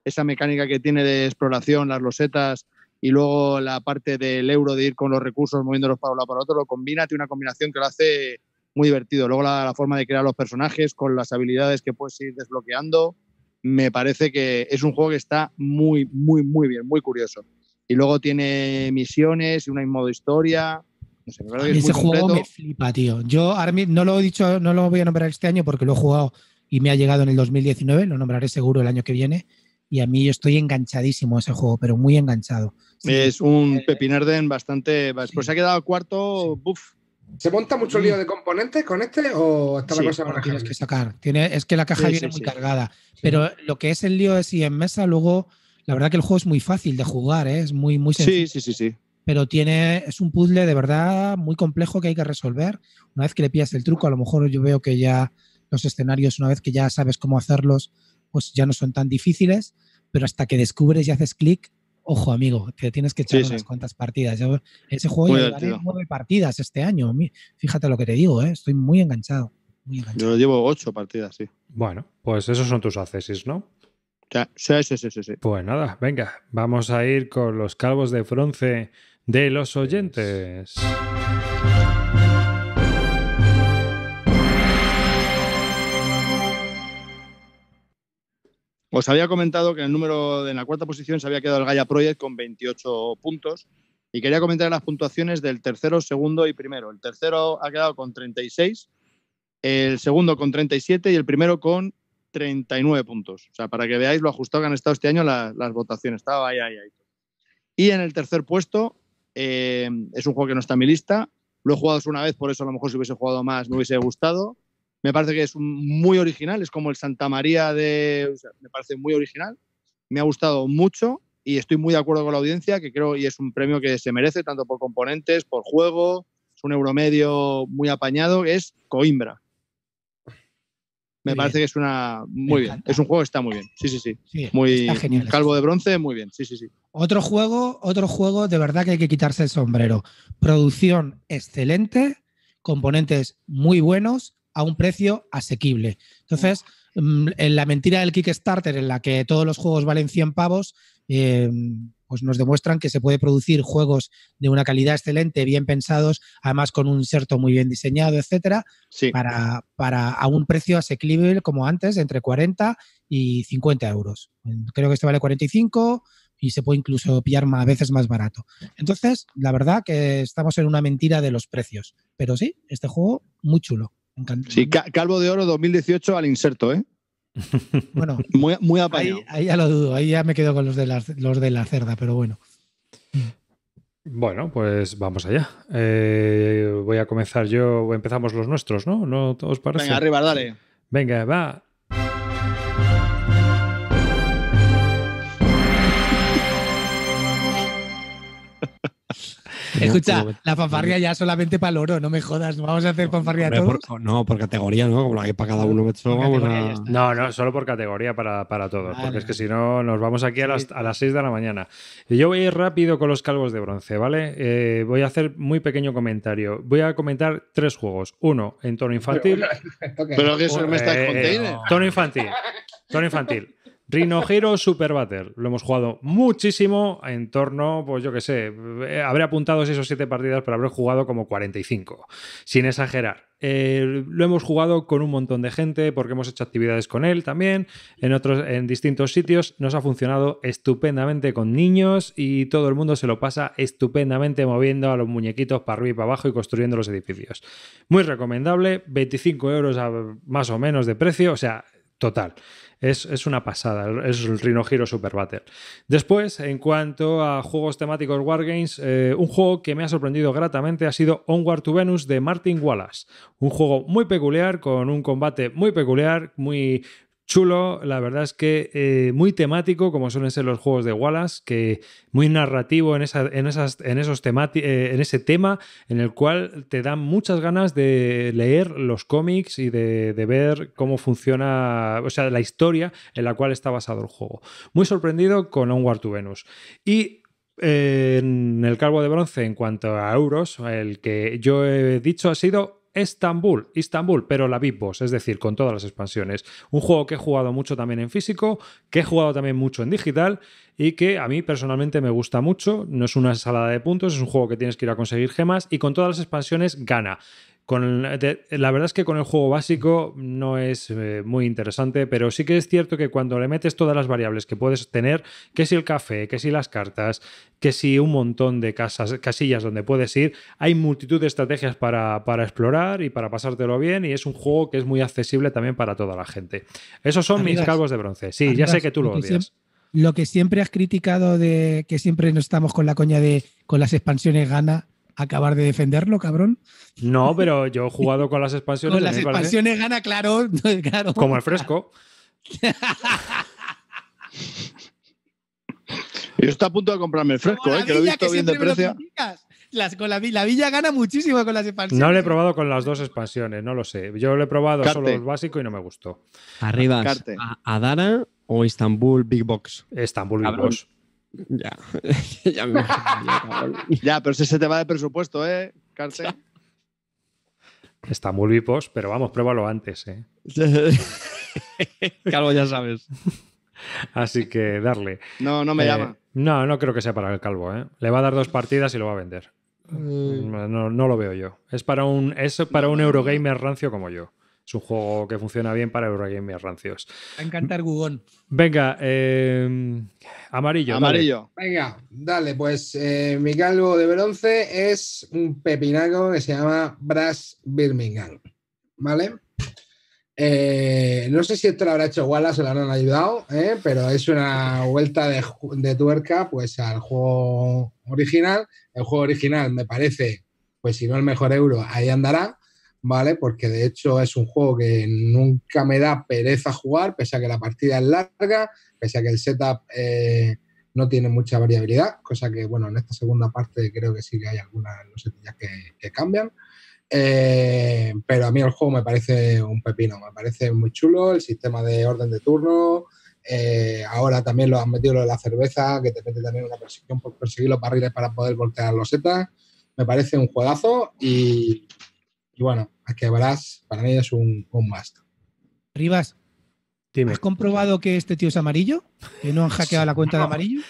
Esa mecánica que tiene de exploración, las losetas y luego la parte del euro de ir con los recursos moviéndolos para un lado para otro, lo combina, tiene una combinación que lo hace muy divertido. Luego la, forma de crear los personajes con las habilidades que puedes ir desbloqueando, me parece que es un juego que está muy, muy, muy bien, muy curioso. Y luego tiene misiones, y una modo historia. No sé, ese juego me flipa, tío. Yo no lo he dicho, no lo voy a nombrar este año porque lo he jugado y me ha llegado en el 2019, lo nombraré seguro el año que viene. Y a mí yo estoy enganchadísimo a ese juego, pero muy enganchado. es un eh, Pepinarden bastante. Pues se ha quedado cuarto, buf, ¿Se monta mucho lío de componentes con este o está sí, cosa Tienes que sacar. Tiene, es que la caja viene muy cargada. Pero lo que es el lío es si en mesa luego. La verdad que el juego es muy fácil de jugar, ¿eh? es muy, muy sencillo. Sí, sí, sí, sí. Pero tiene, es un puzzle de verdad muy complejo que hay que resolver. Una vez que le pillas el truco, a lo mejor yo veo que ya los escenarios, una vez que ya sabes cómo hacerlos, pues ya no son tan difíciles. Pero hasta que descubres y haces clic, ojo amigo, que tienes que echar unas cuantas partidas. ese juego yo nueve partidas este año. Fíjate lo que te digo, eh, estoy muy enganchado, muy enganchado. Yo llevo ocho partidas, sí. Bueno, pues esos son tus accesis, ¿no? Sí, sí, sí, sí, Pues nada, venga, vamos a ir con los calvos de bronce de los oyentes. Os había comentado que en el número de, la cuarta posición se había quedado el Gaia Project con 28 puntos y quería comentar las puntuaciones del tercero, segundo y primero. El tercero ha quedado con 36, el segundo con 37 y el primero con 39 puntos. O sea, para que veáis lo ajustado que han estado este año las, votaciones. Estaba ahí, ahí, ahí. Y en el tercer puesto, eh, es un juego que no está en mi lista. Lo he jugado una vez, por eso a lo mejor si hubiese jugado más me hubiese gustado. Me parece que es muy original, es como el Santa María de... me parece muy original, me ha gustado mucho y estoy muy de acuerdo con la audiencia, que creo y es un premio que se merece tanto por componentes, por juego, es un euromedio muy apañado, es Coimbra. Me parece que es una muy bien. Es un juego que está muy bien. Sí, sí, sí. muy genial. Calvo de bronce, muy bien. Sí, sí, sí. Otro juego, otro juego de verdad que hay que quitarse el sombrero. Producción excelente, componentes muy buenos, a un precio asequible. Entonces, mm. Mm, en la mentira del Kickstarter en la que todos los juegos valen 100 pavos, em, pues nos demuestran que se puede producir juegos de una calidad excelente, bien pensados, además con un inserto muy bien diseñado, etcétera, para, para, a un precio asequible como antes, entre 40 y 50 euros. Creo que este vale 45 y se puede incluso pillar a veces más barato. Entonces, la verdad que estamos en una mentira de los precios, pero sí, este juego muy chulo. Sí, Calvo de Oro 2018 al inserto, ¿eh? Bueno, muy, muy ahí, ya lo dudo, ahí ya me quedo con los de la, los de la cerda, pero bueno. Bueno, pues vamos allá. Eh, voy a comenzar yo, empezamos los nuestros, ¿no? ¿No todos parece? Venga, arriba, dale. Venga, va. Escucha, la fanfarria ya solamente para el oro, no me jodas, no vamos a hacer fanfarria todo. no, por categoría, ¿no? Como la que para cada uno a... No, no, solo por categoría para, todos, porque es que si no nos vamos aquí a las, a 6 de la mañana. yo voy a ir rápido con los calvos de bronce, ¿vale? Eh, voy a hacer muy pequeño comentario. Voy a comentar tres juegos. Uno, en tono infantil. Pero, que eso me está eh, Tono infantil. Tono infantil. Rinojero Super Battle. Lo hemos jugado muchísimo, en torno, pues yo qué sé, eh, habré apuntado o 7 partidas, pero habré jugado como 45, sin exagerar. Eh, lo hemos jugado con un montón de gente porque hemos hecho actividades con él también en otros en distintos sitios nos ha funcionado estupendamente con niños y todo el mundo se lo pasa estupendamente moviendo a los muñequitos para arriba y para abajo y construyendo los edificios muy recomendable 25 euros más o menos de precio o sea total es, una pasada, es el Rhino giro Super Battle. Después, en cuanto a juegos temáticos Wargames, eh, un juego que me ha sorprendido gratamente ha sido Onward to Venus de Martin Wallace. Un juego muy peculiar, con un combate muy peculiar, muy chulo, la verdad es que eh, muy temático, como suelen ser los juegos de Wallace, que muy narrativo en, esos eh, en ese tema, en el cual te dan muchas ganas de leer los cómics y de, ver cómo funciona, o sea, la historia en la cual está basado el juego. Muy sorprendido con Onward to Venus. Y eh, en el calvo de bronce, en cuanto a euros, el que yo he dicho ha sido Estambul, Estambul, pero la Big es decir, con todas las expansiones. Un juego que he jugado mucho también en físico, que he jugado también mucho en digital y que a mí personalmente me gusta mucho. No es una salada de puntos, es un juego que tienes que ir a conseguir gemas y con todas las expansiones gana la verdad es que con el juego básico no es eh, muy interesante, pero sí que es cierto que cuando le metes todas las variables que puedes tener, que si el café, que si las cartas, que si un montón de casas, casillas donde puedes ir, hay multitud de estrategias para, explorar y para pasártelo bien, y es un juego que es muy accesible también para toda la gente. Esos son mis calvos de bronce. Sí, ya sé que tú lo odias. lo que siempre has criticado de que siempre no estamos con la coña de con las expansiones gana, acabar de defenderlo, cabrón. No, pero yo he jugado con las expansiones. con las expansiones gana, claro, Como el fresco. Yo estoy a punto de comprarme el fresco, eh, que lo he visto bien de precio. la, villa gana muchísimo con las expansiones. No lo he probado con las dos expansiones, no lo sé. Yo lo he probado solo el básico y no me gustó. Arriba, ¿Adana o Istanbul Big Box? Estambul, Big Box. Ya, ya Ya, pero si se te va de presupuesto, ¿eh, Cárcel? Está muy vipos, pero vamos, pruébalo antes, ¿eh? Calvo ya sabes. Así que darle. No, no me eh, llama. No, no creo que sea para el calvo, ¿eh? Le va a dar dos partidas y lo va a vender. No, lo veo yo. Es para un, es para un Eurogamer rancio como yo. Es un juego que funciona bien para Eurogamer rancios. Va a encantar Gugón. Venga, eh, amarillo. Amarillo. Venga, dale, pues eh, mi calvo de bronce es un pepinaco que se llama Brass Birmingham. ¿Vale? Eh, no sé si esto lo habrá hecho Wallace o lo habrán ayudado, pero es una vuelta de, de, tuerca pues, al juego original. El juego original me parece, pues si no el mejor euro, ahí andará. ¿vale? Porque de hecho es un juego que nunca me da pereza jugar, pese a que la partida es larga, pese a que el setup eh, no tiene mucha variabilidad, cosa que, bueno, en esta segunda parte creo que sí que hay algunas sé que, que cambian. Eh, pero a mí el juego me parece un pepino, me parece muy chulo el sistema de orden de turno. Eh, ahora también lo han metido lo de la cerveza, que te mete también una presión por perseguir los barriles para poder voltear los setas. Me parece un juegazo y y bueno, aquí Alcaraz para mí es un, un Rivas, ¿Has comprobado que este tío es amarillo? ¿Que no han hackeado la cuenta de amarillo?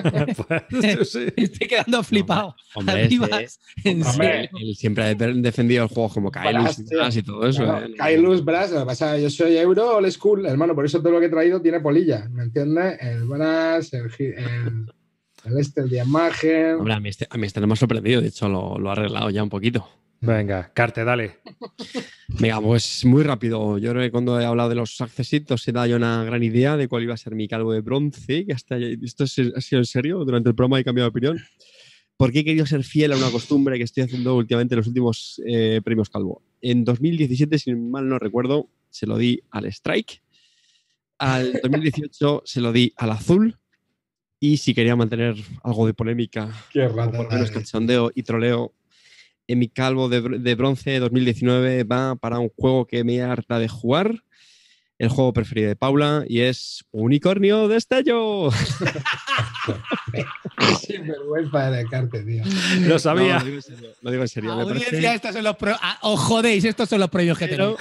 Pues, Estoy quedando flipado. Hombre, este en serio. Él siempre ha defendido el juego como Kailus y todo eso. Eh. Kailus Brass, lo pasa, yo soy euro all school, hermano, por eso todo lo que he traído tiene polilla, ¿me entiendes? El Brass, el, el este el día Hombre, a mí este, a mí este no me sorprendido, de hecho lo, ha arreglado ya un poquito. Venga, Carte, dale. Venga, pues muy rápido. Yo creo que cuando he hablado de los accesitos he dado una gran idea de cuál iba a ser mi calvo de bronce. Que hasta esto ha sido en serio, durante el programa he cambiado de opinión. qué he querido ser fiel a una costumbre que estoy haciendo últimamente los últimos eh, premios calvo. En 2017, si mal no recuerdo, se lo di al Strike. Al 2018 se lo di al Azul. Y si quería mantener algo de polémica, Qué rata, por y troleo, en mi calvo de, de, bronce 2019 va para un juego que me harta de jugar, el juego preferido de Paula, y es Unicornio de Destello. No de Descartes, tío. Lo sabía. No, lo digo en serio. Lo estos son los os ah, oh, jodéis, estos son los premios que tenéis.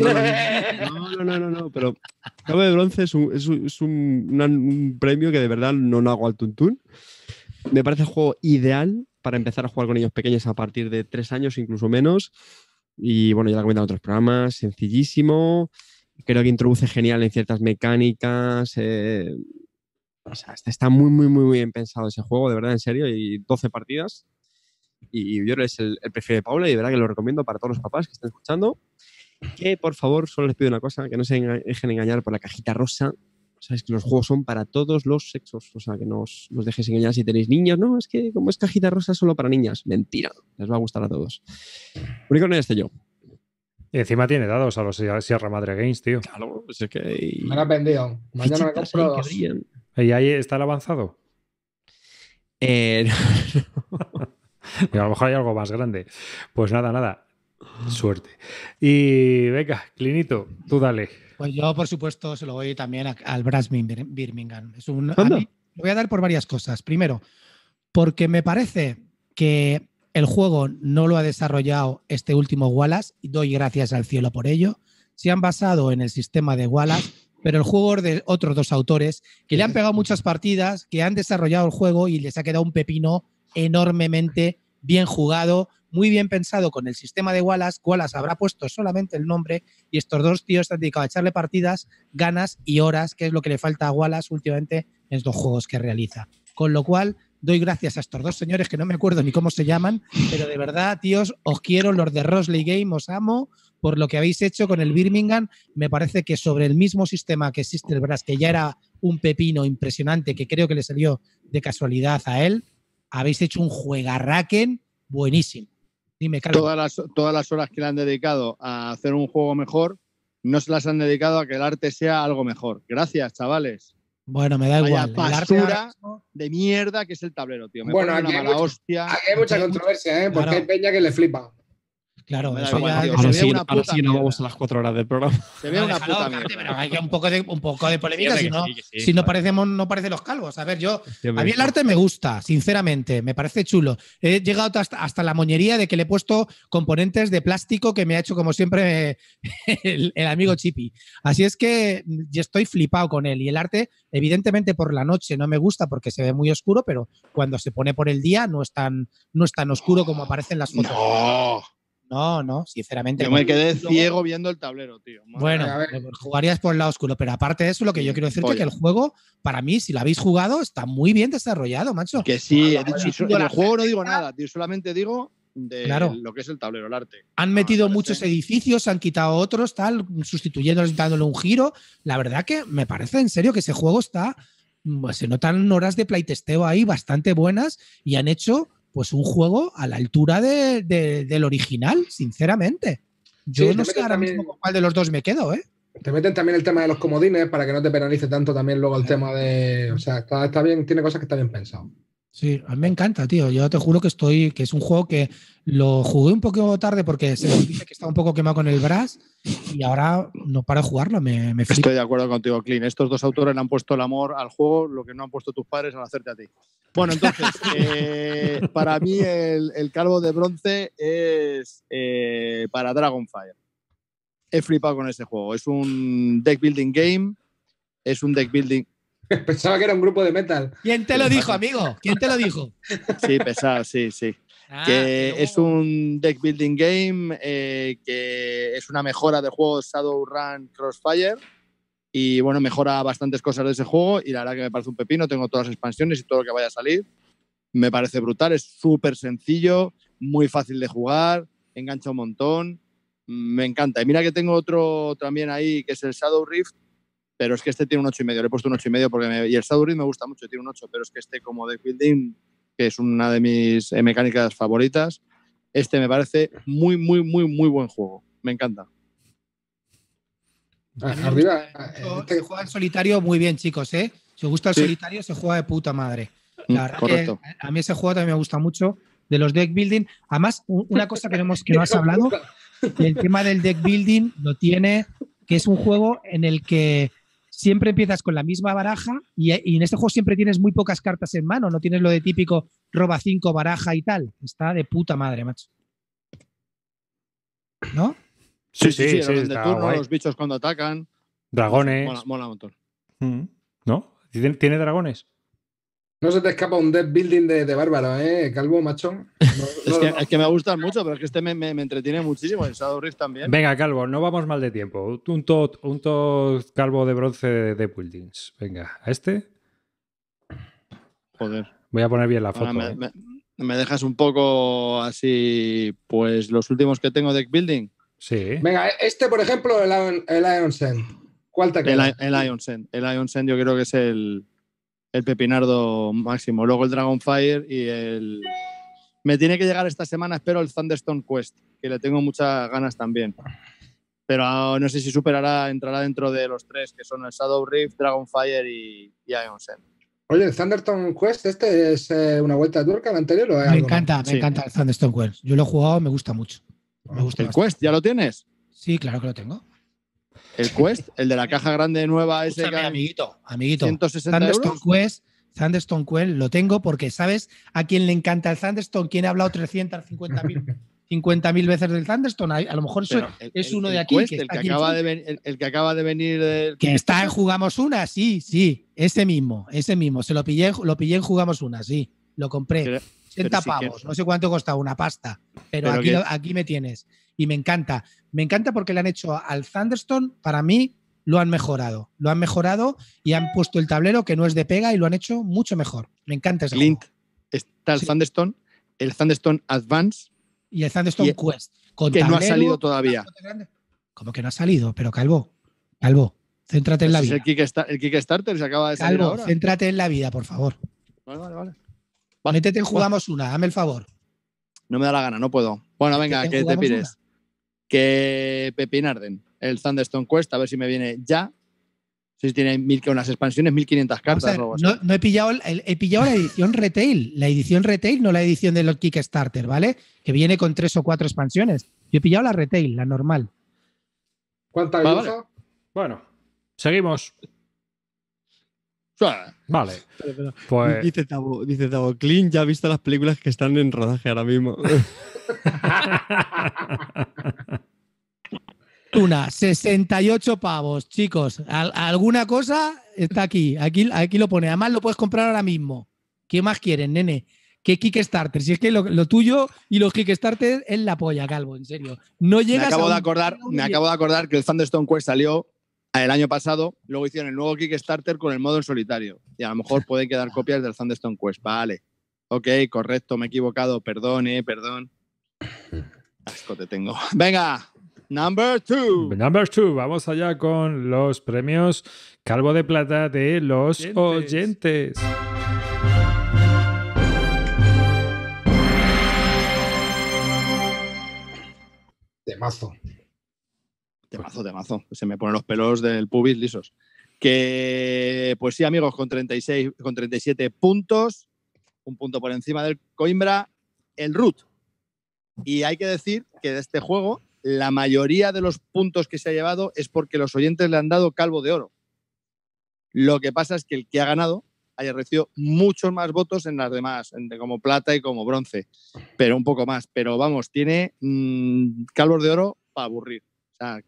No, no, no, no, no, pero Cabo de Bronce es, un, es, es un, un, premio que de verdad no, lo hago al tuntún. Me parece el juego ideal para empezar a jugar con niños pequeños a partir de tres años, incluso menos. Y bueno, ya lo he comentado en otros programas, sencillísimo. Creo que introduce genial en ciertas mecánicas. Eh, este está muy, muy, muy bien pensado ese juego, de verdad, en serio. Y 12 partidas. Y, yo es el, el de Paula y de verdad que lo recomiendo para todos los papás que estén escuchando. Que por favor, solo les pido una cosa, que no se dejen engañar por la cajita rosa. O que los juegos son para todos los sexos. O sea, que no os, dejes engañar si tenéis niños. No, es que como es cajita rosa solo para niñas. Mentira, les va a gustar a todos. único es este yo. Y encima tiene dados a los Sierra Madre Games, tío. Claro, pues que. Me han vendido. Mañana me compro ¿Y ahí está el avanzado? Eh, a lo mejor hay algo más grande. Pues nada, nada. Suerte. Y venga, Clinito, tú dale. Pues yo, por supuesto, se lo doy también al Brasmin Birmingham. Es voy a dar por varias cosas. Primero, porque me parece que el juego no lo ha desarrollado este último Wallace y doy gracias al cielo por ello. Se han basado en el sistema de Wallace pero el juego de otros dos autores que le han pegado muchas partidas, que han desarrollado el juego y les ha quedado un pepino enormemente bien jugado, muy bien pensado con el sistema de Wallace. Wallace habrá puesto solamente el nombre y estos dos tíos están dedicado a echarle partidas, ganas y horas, que es lo que le falta a Wallace últimamente en estos juegos que realiza. Con lo cual, doy gracias a estos dos señores que no me acuerdo ni cómo se llaman, pero de verdad, tíos, os quiero, los de Rosley Game, os amo, por lo que habéis hecho con el Birmingham, me parece que sobre el mismo sistema que existe el Brass, que ya era un pepino impresionante, que creo que le salió de casualidad a él, habéis hecho un juegarraquen buenísimo. Dime, Todas las, horas que le han dedicado a hacer un juego mejor, no se las han dedicado a que el arte sea algo mejor. Gracias, chavales. Bueno, me da igual. Basura de mierda que es el tablero, tío. bueno, aquí hay, mucha, controversia, ¿eh? porque hay peña que le flipa. Claro, eso ya, ahora, sí, una no vamos a las cuatro horas del programa. Se ve una puta Pero hay un poco de, un poco de polémica, si no, si no parecemos, no parecen los calvos. A ver, yo, a mí el arte me gusta, sinceramente, me parece chulo. He llegado hasta, la moñería de que le he puesto componentes de plástico que me ha hecho, como siempre, el, amigo Chippy. Así es que mm, yo estoy flipado con él. Y el arte, evidentemente, por la noche no me gusta porque se ve muy oscuro, pero cuando se pone por el día no es tan, no es tan oscuro como aparecen las fotos. No, no, sinceramente. Yo me quedé ciego viendo el tablero, tío. bueno, eh, jugarías por el lado oscuro, pero aparte de eso, lo que yo quiero decirte es que el juego, para mí, si lo habéis jugado, está muy bien desarrollado, macho. Que sí, ah, he dicho, en el juego no digo nada, tío, solamente digo de lo que es el tablero, el arte. Han ah, metido muchos edificios, han quitado otros, tal, sustituyéndolos, dándole un giro. La verdad que me parece en serio que ese juego está. Pues, se notan horas de playtesteo ahí bastante buenas y han hecho pues un juego a la altura del original, sinceramente. Yo no sé ahora mismo con cuál de los dos me quedo, ¿eh? Te meten también el tema de los comodines para que no te penalice tanto también luego el tema de. O sea, está, está, bien, tiene cosas que está bien pensado. Sí, a mí me encanta, tío. Yo te juro que estoy, que es un juego que lo jugué un poco tarde porque se dice que estaba un poco quemado con el brass y ahora no para de jugarlo, me, me Estoy de acuerdo contigo, Clean. Estos dos autores le han puesto el amor al juego, lo que no han puesto tus padres al hacerte a ti. Bueno, entonces, eh, para mí el, calvo de bronce es eh, para Dragonfire. He flipado con ese juego. Es un deck building game. Es un deck building Pensaba que era un grupo de metal. ¿Quién te lo dijo, amigo? ¿Quién te lo dijo? Sí, pesado, sí, sí. Ah, que es un deck building game eh, que es una mejora del juego Shadowrun Crossfire y bueno, mejora bastantes cosas de ese juego y la verdad que me parece un pepino, tengo todas las expansiones y todo lo que vaya a salir. Me parece brutal, es súper sencillo, muy fácil de jugar, engancha un montón, me encanta. Y mira que tengo otro también ahí que es el Shadow Rift, pero es que este tiene un y medio. Le he puesto un 8,5 porque y el Sadurit me gusta mucho, tiene un 8, pero es que este como deck building, que es una de mis eh, mecánicas favoritas, este me parece muy, muy, muy, muy buen juego. Me encanta. Arriba. Ah, se ah, eh, este- juega en solitario muy bien, chicos, ¿eh? Si os gusta el solitario, se juega de puta madre. Mm, correcto. a mí ese juego también me gusta mucho, de los deck building. Además, una cosa que que no has hablado, el tema del deck building lo tiene, que es un juego en el que siempre empiezas con la misma baraja y, en este juego siempre tienes muy pocas cartas en mano, no tienes lo de típico roba 5, baraja y tal. Está de puta madre, macho. ¿No? Sí, sí, sí. los, los bichos cuando atacan. Dragones. Mola, un montón. Mm, ¿No? ¿Tiene dragones? No se te escapa un deck building de, bárbaro, ¿eh, Calvo, macho? es, que, me gustan mucho, pero es que este me, entretiene muchísimo. El Shadow también. Venga, Calvo, no vamos mal de tiempo. Un tot, un tot Calvo de bronce de, Deck buildings. Venga, ¿a este? Joder. Voy a poner bien la foto. ¿eh? me dejas un poco así, pues los últimos que tengo deck building. Sí. Venga, e, este, por ejemplo, el, el ¿Cuál te queda? El, el El Ion Send yo creo que es el, el Pepinardo máximo. Luego el Dragonfire y el. Me tiene que llegar esta semana, espero, el Thunderstone Quest, que le tengo muchas ganas también. Pero no sé si superará, entrará dentro de los tres, que son el Shadow Rift, Dragonfire y, y Ion Sen. Oye, el Thunderstone Quest, ¿este es eh, una vuelta turca, el anterior? me encanta, me encanta el Thunderstone Quest. Yo lo he jugado, me gusta mucho. Me ah, gusta ¿El Quest ya lo tienes? Sí, claro que lo tengo. El Quest, el de la caja grande nueva, ese. el amiguito, amiguito. 160 Thunderstone Quest, Thunderstone Quest lo tengo porque sabes a quién le encanta el Thunderstone, quién ha hablado 350 mil. 50.000 veces del Thunderstone. A, lo mejor es uno de aquí. el, que acaba de el, que acaba de venir. Que está en Jugamos Una, sí, sí. Ese mismo, ese mismo. Se lo pillé, lo pillé en Jugamos Una, sí. Lo compré. Pero, 80 pavos, no sé cuánto costaba, una pasta. Pero, pero aquí, aquí me tienes y me encanta. Me encanta porque le han hecho al Thunderstone, para mí, lo han mejorado. Lo han mejorado y han puesto el tablero que no es de pega y lo han hecho mucho mejor. Me encanta ese Link, está el Thunderstone, el Thunderstone Advance. Y el Thunderstone Quest. que no ha salido todavía. Como que no ha salido, pero Calvo, Calvo, céntrate en pues la vida. Es el, Kickstarter se acaba de salir Calvo, céntrate en la vida, por favor. Vale, vale, vale. Métete Jugamos Una, dame el favor. No me da la gana, no puedo. Bueno, venga, que te pires que Pepin el Thunderstone Quest, a ver si me viene ya. Si tiene mil, que unas expansiones 1500 cartas. no, he, pillado, he pillado la edición retail, la edición retail, no la edición de los Kickstarter, ¿vale? Que viene con tres o cuatro expansiones. Yo he pillado la retail, la normal. ¿Cuánta cosa Bueno, seguimos. Vale. Pues dice Tabo, Clint ya ha visto las películas que están en rodaje ahora mismo. Tuna, 68 pavos, chicos. alguna cosa está aquí, aquí. Aquí lo pone. Además, lo puedes comprar ahora mismo. ¿Qué más quieren, nene? ¿Qué Kickstarter? Si es que lo, tuyo y los Kickstarter es la polla, Calvo, en serio. No me acabo de acordar, Me acabo de acordar que el Thunderstone Quest salió Ah, el año pasado, luego hicieron el nuevo Kickstarter con el modo en solitario. Y a lo mejor pueden quedar copias del Thunderstone Quest. Vale. Ok, correcto, me he equivocado. Perdón, eh, perdón. Asco te tengo. Venga, Number two. Number two. Vamos allá con los premios Calvo de Plata de los oyentes. de Temazo de pues mazo. Se me ponen los pelos del pubis lisos. Que, pues sí, amigos, con 36, con 37 puntos, un punto por encima del Coimbra, el Root. Y hay que decir que de este juego, la mayoría de los puntos que se ha llevado es porque los oyentes le han dado calvo de oro. Lo que pasa es que el que ha ganado haya recibido muchos más votos en las demás, como plata y como bronce, pero un poco más. Pero vamos, tiene mm, calvo de oro para aburrir. O sea,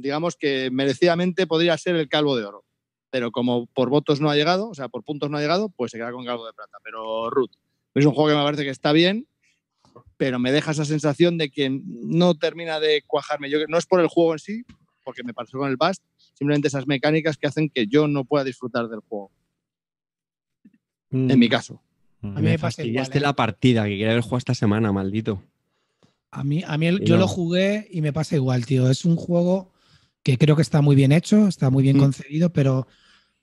digamos que merecidamente podría ser el calvo de oro. Pero como por votos no ha llegado, o sea, por puntos no ha llegado, pues se queda con calvo de plata. Pero Ruth, es un juego que me parece que está bien, pero me deja esa sensación de que no termina de cuajarme. no es por el juego en sí, porque me pasó con el past, simplemente esas mecánicas que hacen que yo no pueda disfrutar del juego. En mm. mi caso. A mí mm. me, fastidiaste la ¿eh? partida, que quería haber jugado esta semana, maldito. A mí, a mí yo lo jugué y me pasa igual, tío. Es un juego que creo que está muy bien hecho, está muy bien mm. concebido, pero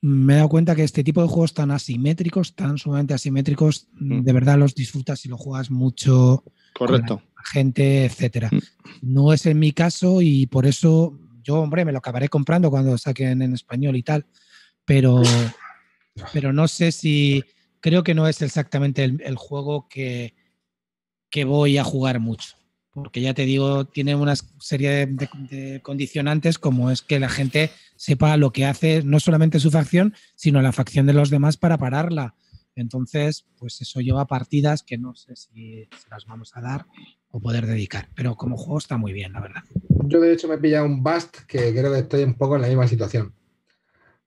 me he dado cuenta que este tipo de juegos tan asimétricos, tan sumamente asimétricos, mm. de verdad los disfrutas y los juegas mucho. Correcto. gente, etcétera. Mm. No es en mi caso y por eso yo, hombre, me lo acabaré comprando cuando saquen en español y tal, pero, pero no sé si creo que no es exactamente el, el juego que, que voy a jugar mucho porque ya te digo, tiene una serie de, condicionantes como es que la gente sepa lo que hace no solamente su facción, sino la facción de los demás para pararla. Entonces, pues eso lleva partidas que no sé si se las vamos a dar o poder dedicar, pero como juego está muy bien, la verdad. Yo de hecho me he pillado un bust, que creo que estoy un poco en la misma situación.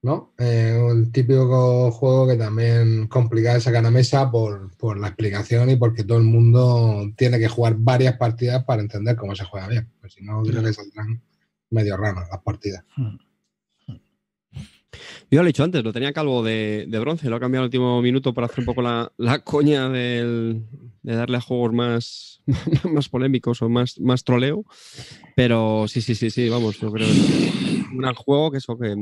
¿no? Eh, el típico juego que también complica de sacar a mesa por, la explicación y porque todo el mundo tiene que jugar varias partidas para entender cómo se juega bien. Pues si no, creo que saldrán medio raras las partidas. Hmm. Yo lo he dicho antes, lo tenía calvo de, bronce, lo he cambiado el último minuto para hacer un poco la, coña del, de darle a juegos más, más polémicos o más, más troleo. Pero sí, sí, sí, sí, vamos, yo creo que es un gran juego que eso que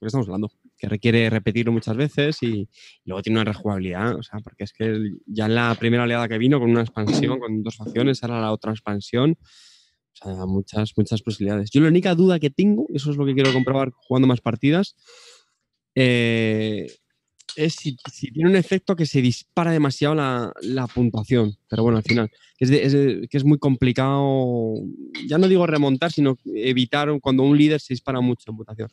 que estamos hablando, que requiere repetirlo muchas veces y, luego tiene una rejugabilidad, o sea, porque es que ya en la primera oleada que vino con una expansión, con dos facciones, ahora la otra expansión, o sea, muchas, muchas posibilidades. Yo la única duda que tengo, eso es lo que quiero comprobar jugando más partidas, eh, es si, tiene un efecto que se dispara demasiado la, la puntuación. Pero bueno, al final, es, que es muy complicado, ya no digo remontar, sino evitar cuando un líder se dispara mucho en puntuación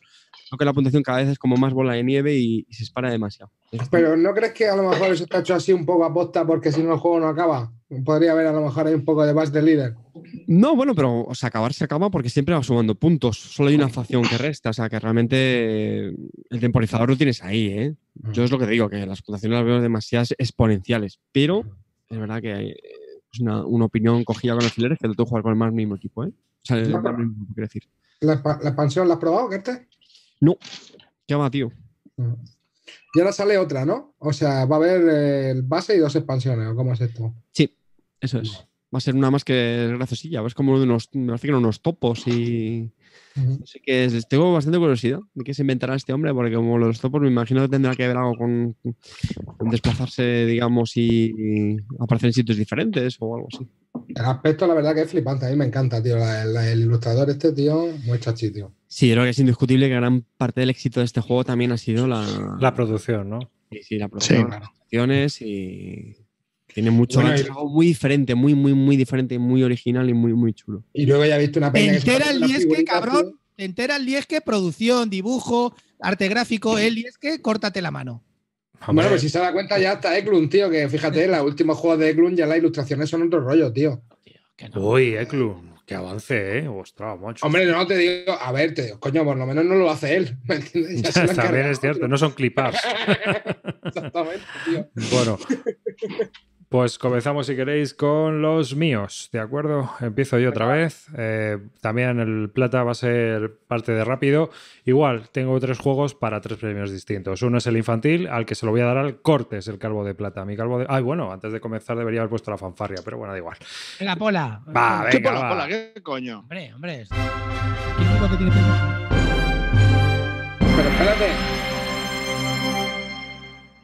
creo que la puntuación cada vez es como más bola de nieve y, se espara demasiado. Pero ¿no crees que a lo mejor eso está hecho así un poco a posta porque si no el juego no acaba? Podría haber a lo mejor ahí un poco de base de líder. No, bueno, pero acabar se acaba porque siempre va sumando puntos. Solo hay una facción que resta. O sea, que realmente el temporizador lo tienes ahí, ¿eh? Mm. Yo es lo que te digo, que las puntuaciones las veo demasiadas exponenciales. Pero es verdad que hay, pues, una, opinión cogida con alfileres que lo tengo jugar con el más mismo equipo, ¿eh? O sea, el decir. ¿La, ¿La, expansión la has probado, Kerte? No, tío mm. Y ahora sale otra, ¿no? O sea, va a haber el eh, base y dos expansiones, ¿o cómo es esto? Sí, eso es. Va a ser una más que graciosilla. Es como unos, me que unos topos y. Así que tengo bastante curiosidad de qué se inventará este hombre, porque como los topos me imagino que tendrá que ver algo con, desplazarse, digamos, y, aparecer en sitios diferentes o algo así. El aspecto, la verdad, que es flipante. A mí me encanta, tío. el ilustrador este, tío, muy chachi, tío. Sí, yo creo que es indiscutible que gran parte del éxito de este juego también ha sido la, la producción, ¿no? Sí, sí, la producción, las y tiene mucho algo muy diferente, muy, muy, muy diferente, muy original y muy, muy chulo. Y luego ya he visto una pequeña. ¿Te entera el cabrón? ¿Te entera el que Producción, dibujo, arte gráfico, el que córtate la mano. Bueno, pues si se da cuenta ya está Eklund, tío, que fíjate, en los últimos juegos de Eklund ya las ilustraciones son otro rollo, tío. Uy, Eklund. Que avance, ¿eh? Ostras, macho. Hombre, no, te digo, a ver, te digo, coño, por lo menos no lo hace él. ¿Me entiendes? es cierto, no son clipars. Exactamente, tío. Bueno. Pues comenzamos, si queréis, con los míos, ¿de acuerdo? Empiezo yo otra vez. Eh, también el plata va a ser parte de rápido. Igual, tengo tres juegos para tres premios distintos. Uno es el infantil, al que se lo voy a dar al Cortes, el calvo de plata. Mi calvo de... Ay, bueno, antes de comenzar debería haber puesto la fanfarria, pero bueno, da igual. La pola. Va, venga, ¿Qué pola, ¿Qué coño? Hombre, hombre. ¿Qué que tiene Pero espérate.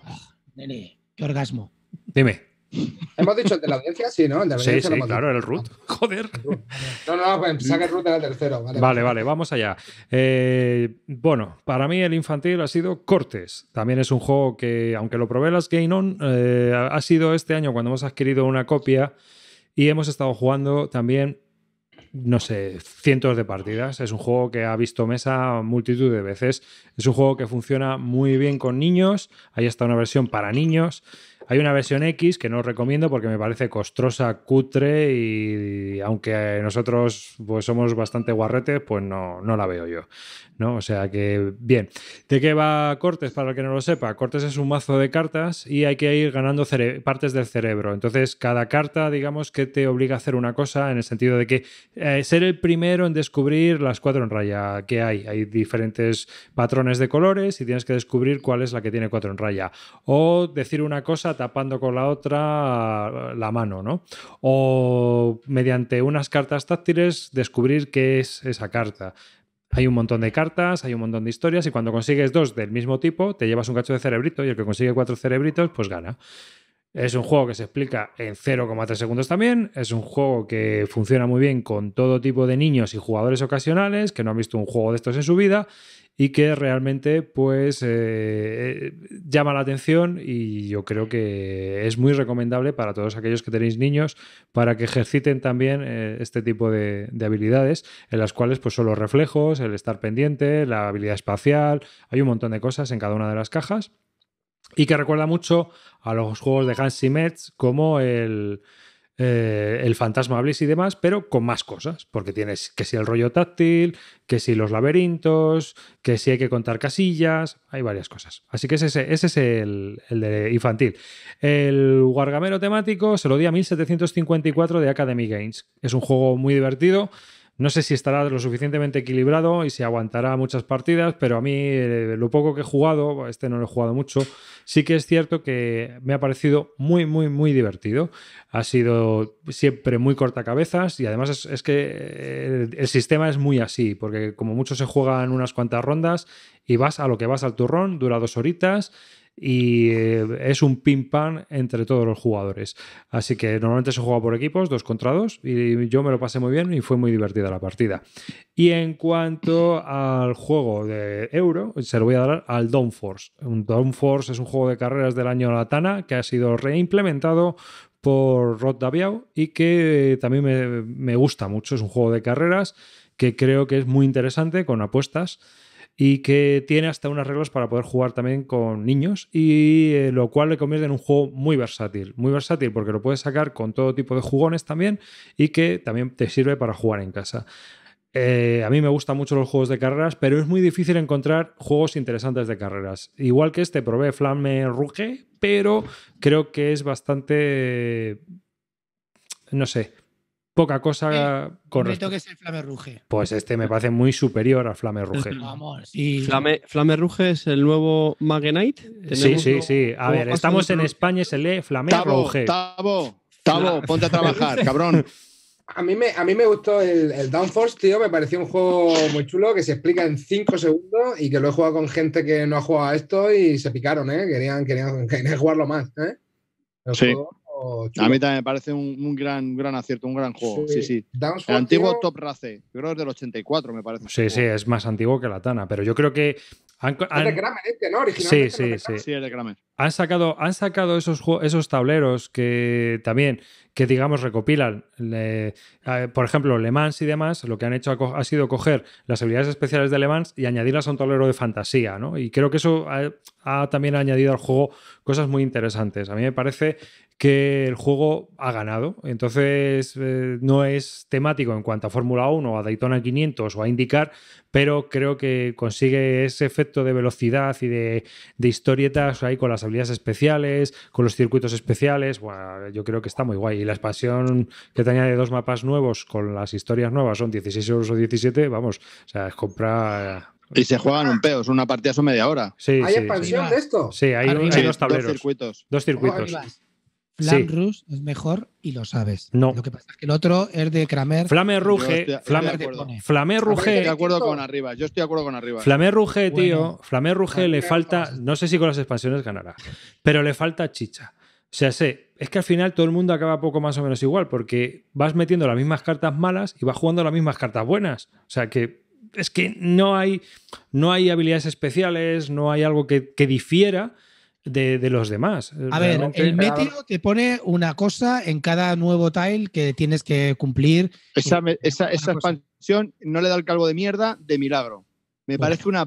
Ah, nene, qué orgasmo. Dime. Hemos dicho el de la audiencia, sí, ¿no? sí, sí, claro, el root. Joder. No, no, pues saca el root era el tercero. Vale, vale, vamos allá. Eh, bueno, para mí el infantil ha sido Cortes. También es un juego que, aunque lo probé las Game On, eh, ha sido este año cuando hemos adquirido una copia y hemos estado jugando también no sé, cientos de partidas. Es un juego que ha visto mesa multitud de veces. Es un juego que funciona muy bien con niños. Ahí está una versión para niños hay una versión X que no os recomiendo porque me parece costrosa, cutre y, aunque nosotros pues, somos bastante guarretes, pues no, la veo yo. ¿no? O sea que, bien. ¿De qué va Cortes? Para el que no lo sepa, Cortes es un mazo de cartas y hay que ir ganando partes del cerebro. Entonces, cada carta, digamos, que te obliga a hacer una cosa en el sentido de que eh, ser el primero en descubrir las cuatro en raya que hay. Hay diferentes patrones de colores y tienes que descubrir cuál es la que tiene cuatro en raya. O decir una cosa tapando con la otra la mano, ¿no? O mediante unas cartas táctiles descubrir qué es esa carta. Hay un montón de cartas, hay un montón de historias y cuando consigues dos del mismo tipo te llevas un cacho de cerebrito y el que consigue cuatro cerebritos pues gana. Es un juego que se explica en 0,3 segundos también. Es un juego que funciona muy bien con todo tipo de niños y jugadores ocasionales que no han visto un juego de estos en su vida y que realmente pues eh, eh, llama la atención y yo creo que es muy recomendable para todos aquellos que tenéis niños para que ejerciten también eh, este tipo de, habilidades en las cuales pues son los reflejos, el estar pendiente, la habilidad espacial, hay un montón de cosas en cada una de las cajas y que recuerda mucho a los juegos de Hans metz como eh, el, Fantasma Bliss y demás, pero con más cosas, porque tienes que si el rollo táctil, que si los laberintos, que si hay que contar casillas, hay varias cosas. Así que ese, es el, de infantil. El guargamero temático se lo di a 1754 de Academy Games. Es un juego muy divertido no sé si estará lo suficientemente equilibrado y si aguantará muchas partidas, pero a mí eh, lo poco que he jugado, este no lo he jugado mucho, sí que es cierto que me ha parecido muy, muy, muy divertido. Ha sido siempre muy cortacabezas y además es, que eh, el, sistema es muy así, porque como mucho se juegan unas cuantas rondas y vas a lo que vas al turrón, dura dos horitas y eh, es un ping pong entre todos los jugadores. Así que normalmente se juega por equipos, dos contra dos, y yo me lo pasé muy bien y fue muy divertida la partida. Y en cuanto al juego de Euro, se lo voy a dar al Downforce. Force es un juego de carreras del año Latana que ha sido reimplementado por Rod Daviau y que eh, también me gusta mucho. Es un juego de carreras que creo que es muy interesante con apuestas y que tiene hasta unas reglas para poder jugar también con niños y eh, lo cual le convierte en un juego muy versátil, muy versátil porque lo puedes sacar con todo tipo de jugones también y que también te sirve para jugar en casa. Eh, a mí me gustan mucho los juegos de carreras, pero es muy difícil encontrar juegos interesantes de carreras. Igual que este, probé Flamme Ruge, pero creo que es bastante... no sé, poca cosa eh, correcta. que es el Flame Ruge. Pues este me parece muy superior a Flame Ruge. Vamos, Flame, Ruge es el nuevo Magenite. Sí, sí, sí. A ver, estamos en España, se lee Flame Ruge. Tabo, Tabo, ponte a trabajar, cabrón. A mí me, a mí me gustó el, Downforce, tío. Me pareció un juego muy chulo que se explica en 5 segundos y que lo he jugado con gente que no ha jugado a esto y se picaron, ¿eh? Querían, querían, jugarlo más, ¿eh? sí. A mí también me parece un, gran, gran acierto, un gran juego. Sí, sí. El antiguo Top Race, creo que es del 84, me parece. Sí, sí, es más antiguo que la Tana, pero yo creo que. Han, de este, ¿no? sí, sí, sí. Han sacado, han sacado esos, esos tableros que también, que digamos, recopilan, eh, por ejemplo, Le Mans y demás, lo que han hecho ha, sido coger las habilidades especiales de Le Mans y añadirlas a un tablero de fantasía, ¿no? Y creo que eso ha, ha también añadido al juego cosas muy interesantes. A mí me parece que el juego ha ganado. Entonces, eh, no es temático en cuanto a Fórmula 1, o a Daytona 500 o a indicar, pero creo que consigue ese efecto de velocidad y de, historietas ahí con las habilidades especiales, con los circuitos especiales. Bueno, yo creo que está muy guay. Y la expansión que te de dos mapas nuevos con las historias nuevas son 16 euros o 17, vamos, o sea, es comprar. Y se juegan un es una partida son media hora. Sí, ¿Hay expansión de esto? Sí, hay, dos tableros. Dos circuitos. Dos circuitos. Oh, Flam sí. es mejor y lo sabes. No. Lo que pasa es que el otro es de Kramer. flame Ruge. Flamer Flame Ruge. Estoy de acuerdo con arriba. Yo estoy de acuerdo con arriba. Flamer Ruge, tío. Flamer Ruge le falta. No sé si con las expansiones ganará. Pero le falta chicha. O sea, sé, es que al final todo el mundo acaba poco más o menos igual, porque vas metiendo las mismas cartas malas y vas jugando las mismas cartas buenas. O sea que es que no hay, no hay habilidades especiales, no hay algo que, que difiera de, los demás. A ver, el meteo te pone una cosa en cada nuevo tile que tienes que cumplir. Esa, expansión no le da el calvo de mierda de milagro. Me parece una,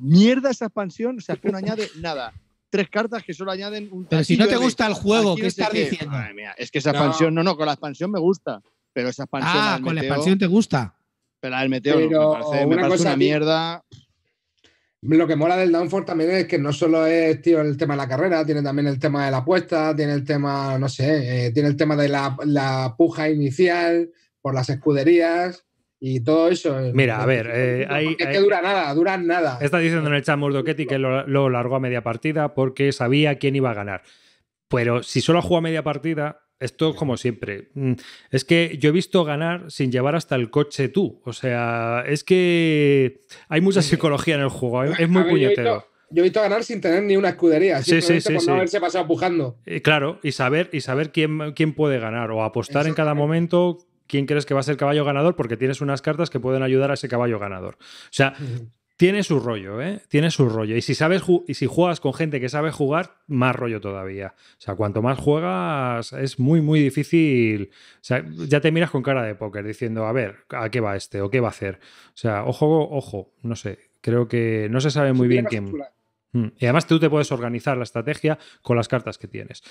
mierda esa expansión, o sea, que no añade nada tres cartas que solo añaden un. Pero si no te gusta el juego, ¿qué estás diciendo? Madre es que esa expansión, no, no, con la expansión me gusta. Pero esa expansión. Ah, con la expansión te gusta. Pero el meteo me parece una, mierda. Lo que mola del downforce también es que no solo es tío, el tema de la carrera, tiene también el tema de la apuesta, tiene el tema, no sé, eh, tiene el tema de la, puja inicial por las escuderías y todo eso. Mira, a ver, eh, hay, eh, es que dura nada, dura nada. Está diciendo en el chat Murdochetti que lo, lo largó a media partida porque sabía quién iba a ganar. Pero si solo ha a media partida, esto como siempre. Mm, es que yo he visto ganar sin llevar hasta el coche tú. O sea, es que hay mucha psicología en el juego. ¿eh? Es muy puñetero. Yo he visto ganar sin tener ni una escudería, sí, sí, sí, no haberse pasado pujando. Eh, claro, y saber, y saber quién, quién puede ganar o apostar en cada momento quién crees que va a ser caballo ganador porque tienes unas cartas que pueden ayudar a ese caballo ganador. O sea, tiene su rollo, ¿eh? Tiene su rollo. Y si sabes y si juegas con gente que sabe jugar, más rollo todavía. O sea, cuanto más juegas, es muy, muy difícil. O sea, ya te miras con cara de póker diciendo, a ver, ¿a qué va este? ¿O qué va a hacer? O sea, ojo, ojo, no sé. Creo que no se sabe muy bien quién. Mm. Y además tú te puedes organizar la estrategia con las cartas que tienes.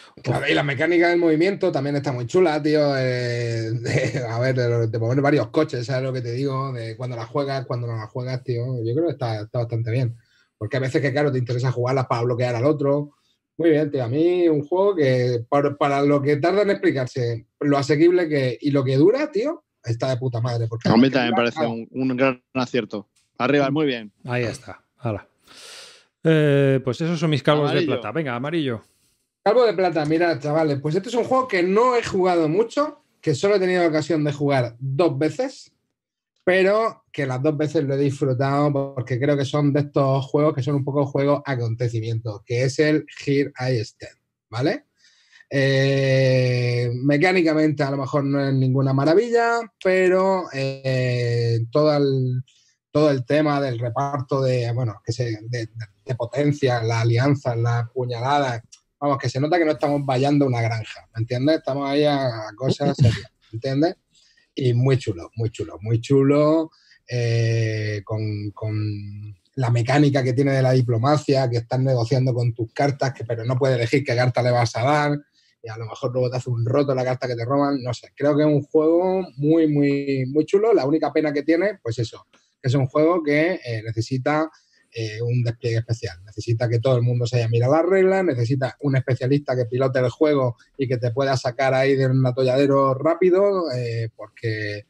y la mecánica del movimiento también está muy chula, tío. Eh, a ver, de, mover varios coches, ¿sabes lo que te digo? De cuando la juegas, cuando no la juegas, tío. Yo creo que está, bastante bien. Porque a veces que, claro, te interesa jugarlas para bloquear al otro. Muy bien, tío. A mí un juego que para, lo que tarda en explicarse, lo asequible que y lo que dura, tío, está de puta madre. Porque a mí también me parece un, gran acierto. Arriba, mm. muy bien. Ahí está. Hala. Eh, pues esos son mis calvos de plata. Venga, amarillo. Calvo de plata, mira, chavales, pues este es un juego que no he jugado mucho, que solo he tenido ocasión de jugar dos veces, pero que las dos veces lo he disfrutado porque creo que son de estos juegos que son un poco juegos acontecimiento, que es el Here I Stand, ¿vale? Eh, mecánicamente a lo mejor no es ninguna maravilla, pero eh, todo el todo el tema del reparto de, bueno, que se, de, te potencia, las alianzas, las puñaladas. Vamos, que se nota que no estamos vallando una granja, ¿me entiendes? Estamos ahí a, cosas serias, ¿me entiendes? Y muy chulo, muy chulo, muy chulo, eh, con, la mecánica que tiene de la diplomacia, que estás negociando con tus cartas, que, pero no puedes elegir qué carta le vas a dar, y a lo mejor luego te hace un roto la carta que te roban, no sé. Creo que es un juego muy, muy, muy chulo. La única pena que tiene, pues eso, es un juego que eh, necesita eh, un despliegue especial. Necesita que todo el mundo se haya mirado las reglas, necesita un especialista que pilote el juego y que te pueda sacar ahí de un atolladero rápido, eh, porque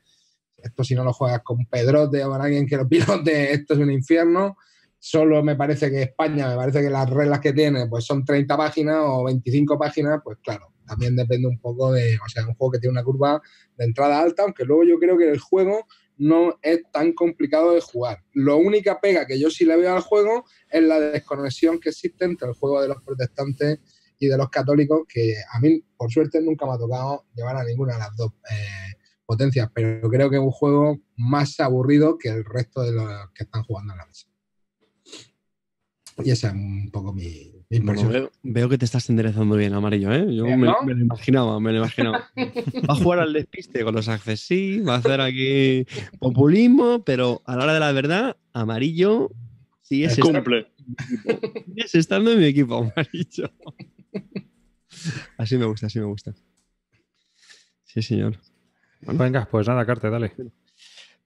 esto si no lo juegas con Pedrote o con alguien que lo pilote, esto es un infierno. Solo me parece que España, me parece que las reglas que tiene pues son 30 páginas o 25 páginas, pues claro, también depende un poco de, o sea, un juego que tiene una curva de entrada alta, aunque luego yo creo que el juego no es tan complicado de jugar. Lo única pega que yo sí le veo al juego es la desconexión que existe entre el juego de los protestantes y de los católicos, que a mí, por suerte, nunca me ha tocado llevar a ninguna de las dos eh, potencias, pero creo que es un juego más aburrido que el resto de los que están jugando en la mesa. Y esa es un poco mi, veo, que te estás enderezando bien, amarillo, ¿eh? Yo ¿Eh, me, lo imaginaba, me lo imaginaba. Va a jugar al despiste con los accesí va a hacer aquí populismo, pero a la hora de la verdad, amarillo sí es cumple. ...es estando en mi equipo, amarillo. Así me gusta, así me gusta. Sí, señor. Venga, pues nada, Carte, dale.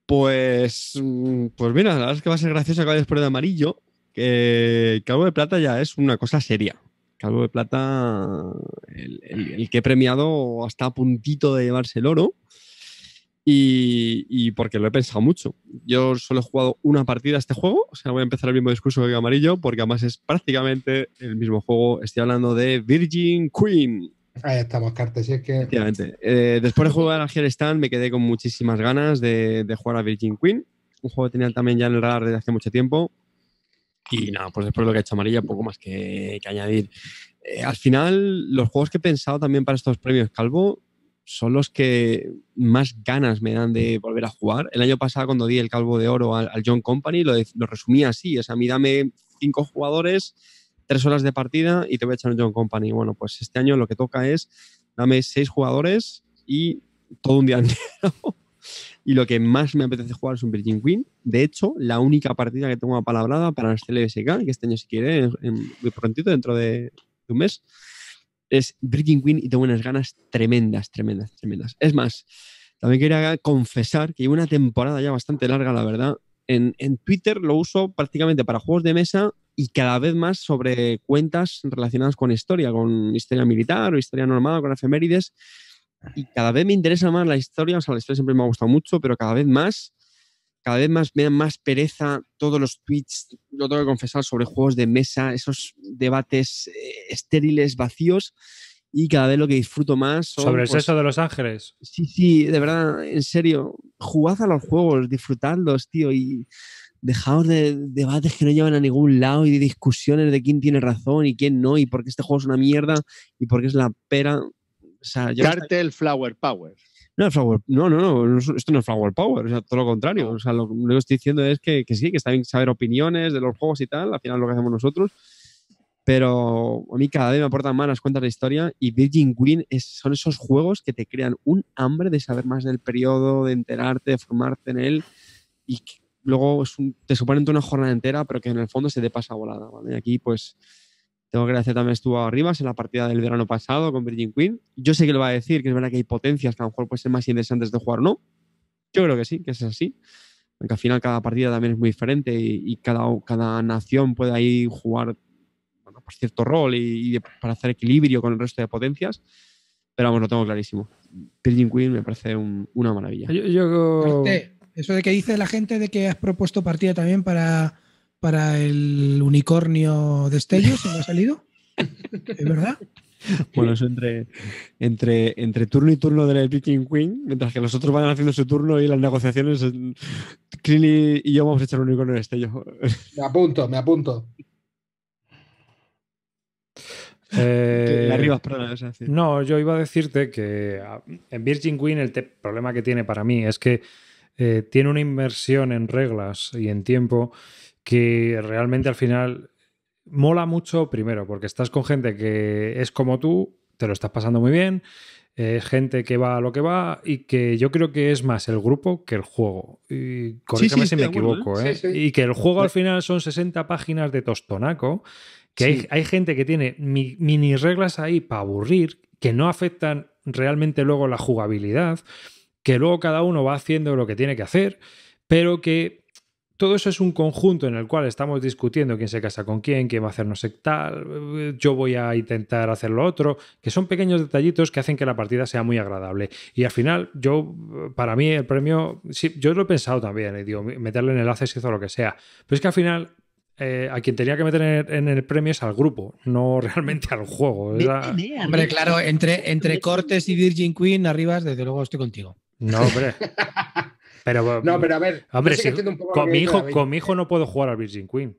Pues, mm, pues mira, la verdad es que va a ser gracioso que vayas por el amarillo, eh, Calvo de Plata ya es una cosa seria. Calvo de Plata, el, que he premiado hasta a puntito de llevarse el oro. Y, porque lo he pensado mucho. Yo solo he jugado una partida a este juego, o sea, voy a empezar el mismo discurso que Amarillo, porque además es prácticamente el mismo juego. Estoy hablando de Virgin Queen. Ahí estamos, Carte, que... Eh, después de jugar al Stand me quedé con muchísimas ganas de, de, jugar a Virgin Queen, un juego que tenía también ya en el radar desde hace mucho tiempo. Y nada, pues después lo que ha hecho Amarilla, poco más que, añadir. Eh, al final, los juegos que he pensado también para estos premios Calvo son los que más ganas me dan de volver a jugar. El año pasado, cuando di el Calvo de Oro al, John Company, lo, resumía así: o sea, a mí dame cinco jugadores, tres horas de partida y te voy a echar un John Company. Bueno, pues este año lo que toca es dame seis jugadores y todo un día entero. Y lo que más me apetece jugar es un Virgin Queen. De hecho, la única partida que tengo apalabrada para las CLSK, que este año si quiere, en, muy prontito, dentro de, un mes, es Virgin Queen y tengo unas ganas tremendas, tremendas, tremendas. Es más, también quería confesar que llevo una temporada ya bastante larga, la verdad. En, en Twitter lo uso prácticamente para juegos de mesa y cada vez más sobre cuentas relacionadas con historia, con historia militar o historia normal, con efemérides y cada vez me interesa más la historia, o sea, la historia siempre me ha gustado mucho, pero cada vez más, cada vez más me da más pereza todos los tweets, lo tengo que confesar, sobre juegos de mesa, esos debates eh, estériles, vacíos, y cada vez lo que disfruto más. sobre el pues sexo de Los Ángeles. Sí, sí, de verdad, en serio, jugad a los juegos, disfrutadlos, tío, y dejaos de debates que no llevan a ningún lado y de discusiones de quién tiene razón y quién no y por qué este juego es una mierda y por qué es la pera. O sea, Cartel Flower Power. No, flower, no, no, no, esto no es Flower Power, o sea, todo lo contrario. Ah. O sea, lo, que estoy diciendo es que, sí, que está bien saber opiniones de los juegos y tal, al final lo que hacemos nosotros. Pero a mí cada vez me aportan más las cuentas de historia y Virgin Queen es, son esos juegos que te crean un hambre de saber más del periodo, de enterarte, de formarte en él y luego es un, te suponen una jornada entera, pero que en el fondo se te pasa volada. ¿vale? Aquí, pues, tengo que agradecer también estuvo Arribas en la partida del verano pasado con Virgin Queen. Yo sé que lo va a decir, que es verdad que hay potencias que a lo mejor pueden ser más interesantes de jugar, ¿no? Yo creo que sí, que es así. Porque al final cada partida también es muy diferente y, cada, cada nación puede ahí jugar bueno, por cierto rol y, para hacer equilibrio con el resto de potencias. Pero vamos, lo tengo clarísimo. Virgin Queen me parece una maravilla. Eso de que dice la gente de que has propuesto partida también para para el unicornio destello, se me ha salido. ¿Es verdad? Bueno, eso entre, entre, entre turno y turno de la Viking Queen, mientras que los otros vayan haciendo su turno y las negociaciones, Clini y yo vamos a echar un unicornio destello. Me apunto, me apunto. Eh, arriba, para No, yo iba a decirte que ah, en Virgin Queen el problema que tiene para mí es que eh, tiene una inversión en reglas y en tiempo que realmente al final mola mucho, primero, porque estás con gente que es como tú, te lo estás pasando muy bien, es eh, gente que va a lo que va y que yo creo que es más el grupo que el juego. Y si me ¿eh? equivoco, ¿eh? Y que el juego al final son 60 páginas de tostonaco, que hay, gente que tiene mini reglas ahí para aburrir, que no afectan realmente luego la jugabilidad, que luego cada uno va haciendo lo que tiene que hacer, pero que todo eso es un conjunto en el cual estamos discutiendo quién se casa con quién, quién va a hacer no yo voy a intentar hacer lo otro, que son pequeños detallitos que hacen que la partida sea muy agradable. Y al final, yo, para mí, el premio, sí, yo lo he pensado también, y digo, meterle enlaces hizo lo que sea, pero es que al final eh, a quien tenía que meter en el premio es al grupo, no realmente al juego. Hombre, claro, entre, entre Cortes y Virgin Queen, arribas, desde luego estoy contigo. No, hombre. Pero, no, mm, pero a ver. con, mi hijo, con mi hijo no puedo jugar al Virgin Queen.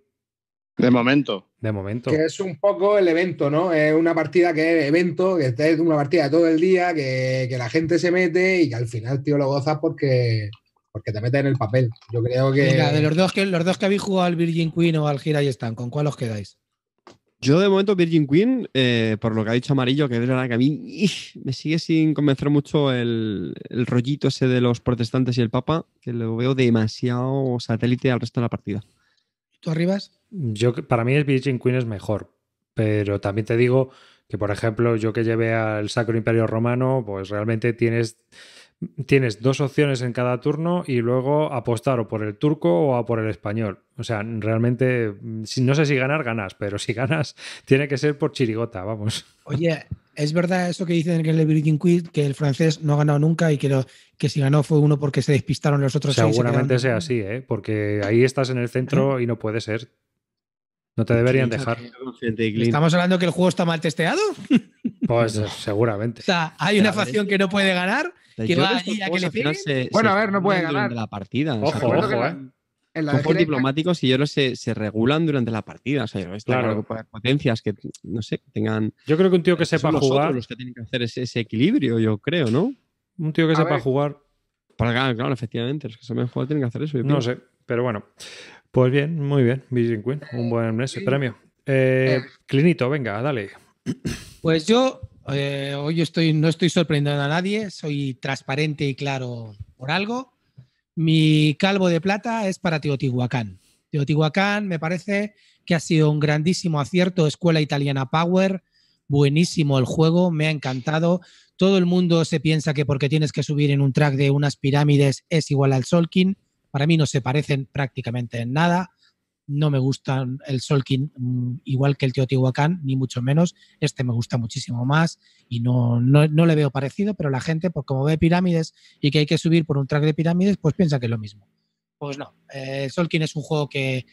De momento. De momento. Que es un poco el evento, ¿no? Es una partida que es evento, que es una partida de todo el día, que, la gente se mete y que al final, tío, lo gozas porque, porque te metes en el papel. Yo creo que. Mira, de los dos que, los dos que habéis jugado al Virgin Queen o al Gira y están, ¿con cuál os quedáis? Yo de momento Virgin Queen, eh, por lo que ha dicho Amarillo, que es verdad que a mí me sigue sin convencer mucho el, rollito ese de los protestantes y el Papa, que lo veo demasiado satélite al resto de la partida. ¿Tú arribas? Yo, para mí Virgin Queen es mejor, pero también te digo que, por ejemplo, yo que llevé al Sacro Imperio Romano, pues realmente tienes tienes dos opciones en cada turno y luego apostar o por el turco o por el español. O sea, realmente, mm, no sé si ganar, ganas, pero si ganas, tiene que ser por chirigota, vamos. Oye, es verdad eso que dicen que el Virgin que el francés no ha ganado nunca y que, lo, que si ganó fue uno porque se despistaron los otros. Seguramente sea así, ¿eh? porque ahí estás en el centro y no puede ser. No te deberían dejar. ¿Estamos hablando que el juego está mal testeado? Pues seguramente. O sea, hay una facción que no puede ganar, bueno, a ver, no puede ganar. La partida. Ojo, ojo, eh. diplomáticos y yo lo se regulan durante la partida. O sea, yo claro. potencias que, no sé, que tengan. Yo creo que un tío que sepa jugar. los que tienen que hacer ese, ese, equilibrio, yo creo, ¿no? Un tío que sepa jugar. Para ganar, claro, efectivamente. Los que saben jugar tienen que hacer eso. Yo no sé, pero bueno. Pues bien, muy bien, Vision Queen, un buen mes. premio. Eh, eh. Clinito, venga, dale. Pues yo eh, hoy estoy, no estoy sorprendiendo a nadie, soy transparente y claro por algo. Mi calvo de plata es para Teotihuacán. Teotihuacán me parece que ha sido un grandísimo acierto, escuela italiana Power, buenísimo el juego, me ha encantado. Todo el mundo se piensa que porque tienes que subir en un track de unas pirámides es igual al Solkin para mí no se parecen prácticamente en nada. No me gusta el Solkin mm, igual que el Teotihuacán, ni mucho menos. Este me gusta muchísimo más y no, no, le veo parecido, pero la gente, pues como ve pirámides y que hay que subir por un track de pirámides, pues piensa que es lo mismo. Pues no, eh, Solkin es un juego que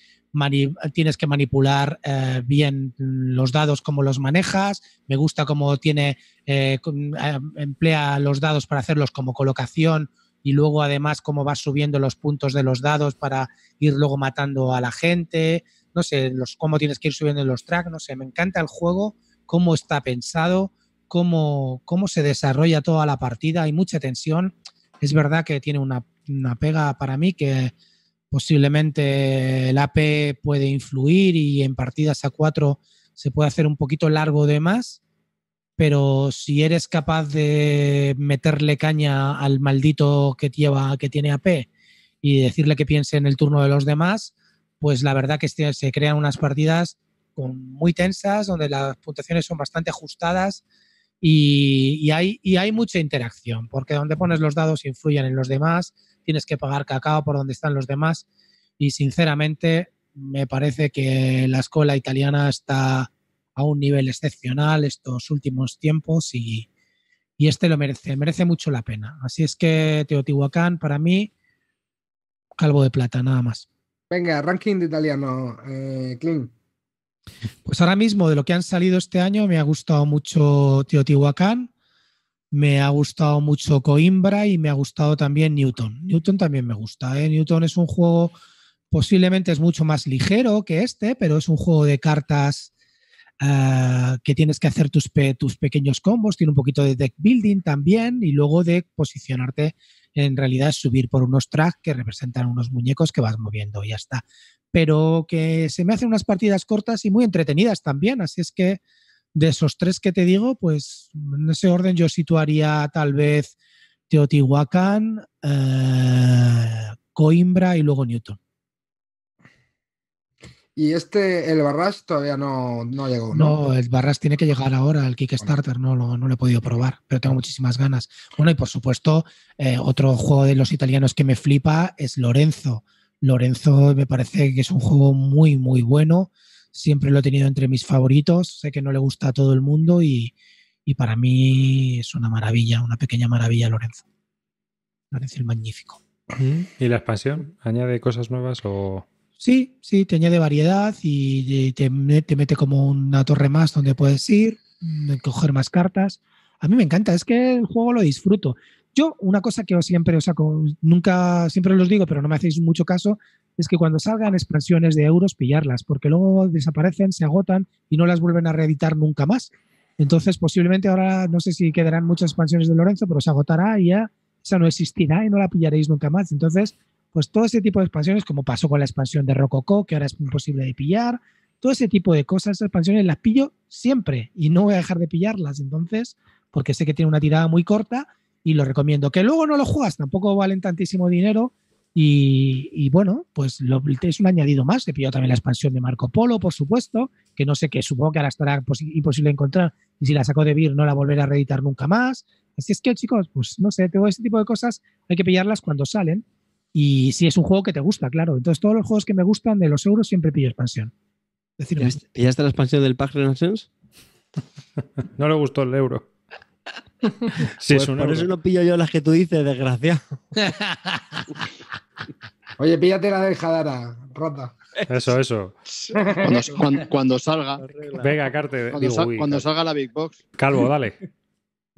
tienes que manipular eh, bien los dados, como los manejas. Me gusta cómo tiene, eh, emplea los dados para hacerlos como colocación y luego además cómo vas subiendo los puntos de los dados para ir luego matando a la gente, no sé, los, cómo tienes que ir subiendo los tracks, no sé, me encanta el juego, cómo está pensado, cómo, cómo se desarrolla toda la partida, hay mucha tensión, es verdad que tiene una, pega para mí que posiblemente el AP puede influir y en partidas a cuatro se puede hacer un poquito largo de más, pero si eres capaz de meterle caña al maldito que lleva, que tiene AP y decirle que piense en el turno de los demás, pues la verdad que se crean unas partidas muy tensas, donde las puntuaciones son bastante ajustadas y, hay, y hay mucha interacción, porque donde pones los dados influyen en los demás, tienes que pagar cacao por donde están los demás y sinceramente me parece que la escuela italiana está a un nivel excepcional estos últimos tiempos y, y este lo merece, merece mucho la pena. Así es que Teotihuacán, para mí, calvo de plata, nada más. Venga, ranking de italiano, eh, Pues ahora mismo, de lo que han salido este año, me ha gustado mucho Teotihuacán, me ha gustado mucho Coimbra y me ha gustado también Newton. Newton también me gusta. ¿eh? Newton es un juego, posiblemente es mucho más ligero que este, pero es un juego de cartas Ah, que tienes que hacer tus, pe tus pequeños combos, tiene un poquito de deck building también y luego de posicionarte, en realidad subir por unos tracks que representan unos muñecos que vas moviendo y ya está. Pero que se me hacen unas partidas cortas y muy entretenidas también, así es que de esos tres que te digo, pues en ese orden yo situaría tal vez Teotihuacán, eh, Coimbra y luego Newton. Y este, el Barras, todavía no, llegó. ¿no? el Barras tiene que llegar ahora al Kickstarter, no lo, no lo he podido probar, pero tengo muchísimas ganas. Bueno, y por supuesto, eh, otro juego de los italianos que me flipa es Lorenzo. Lorenzo me parece que es un juego muy, muy bueno. Siempre lo he tenido entre mis favoritos. Sé que no le gusta a todo el mundo y, y para mí es una maravilla, una pequeña maravilla Lorenzo. Lorenzo el Magnífico. ¿Y la expansión? ¿Añade cosas nuevas o...? Sí, sí, te añade variedad y te, mete como una torre más donde puedes ir, mm, coger más cartas. A mí me encanta, es que el juego lo disfruto. Yo, una cosa que siempre, os saco, nunca, siempre los digo, pero no me hacéis mucho caso, es que cuando salgan expansiones de euros, pillarlas, porque luego desaparecen, se agotan y no las vuelven a reeditar nunca más. Entonces, posiblemente ahora, no sé si quedarán muchas expansiones de Lorenzo, pero se agotará y ya, o sea, no existirá y no la pillaréis nunca más. Entonces, pues todo ese tipo de expansiones, como pasó con la expansión de Rococó, que ahora es imposible de pillar, todo ese tipo de cosas, esas expansiones las pillo siempre y no voy a dejar de pillarlas. Entonces, porque sé que tiene una tirada muy corta y lo recomiendo. Que luego no lo juegas, tampoco valen tantísimo dinero. Y, bueno, pues lo, es un añadido más. He pillado también la expansión de Marco Polo, por supuesto, que no sé qué, supongo que ahora estará imposible encontrar. Y si la saco de Vir, no la volveré a reeditar nunca más. Así es que, chicos, pues no sé, todo ese tipo de cosas hay que pillarlas cuando salen. Y si es un juego que te gusta, claro. Entonces, todos los juegos que me gustan de los euros siempre pillo expansión. ¿Pillaste ¿Ya, la expansión del Pack Renaissance? no le gustó el euro. sí, pues por eso no pillo yo las que tú dices, desgraciado. Oye, píllate la del Jadara, rota. Eso, eso. Cuando, salga. Venga, Carte. cuando salga la Big Box. Calvo, dale.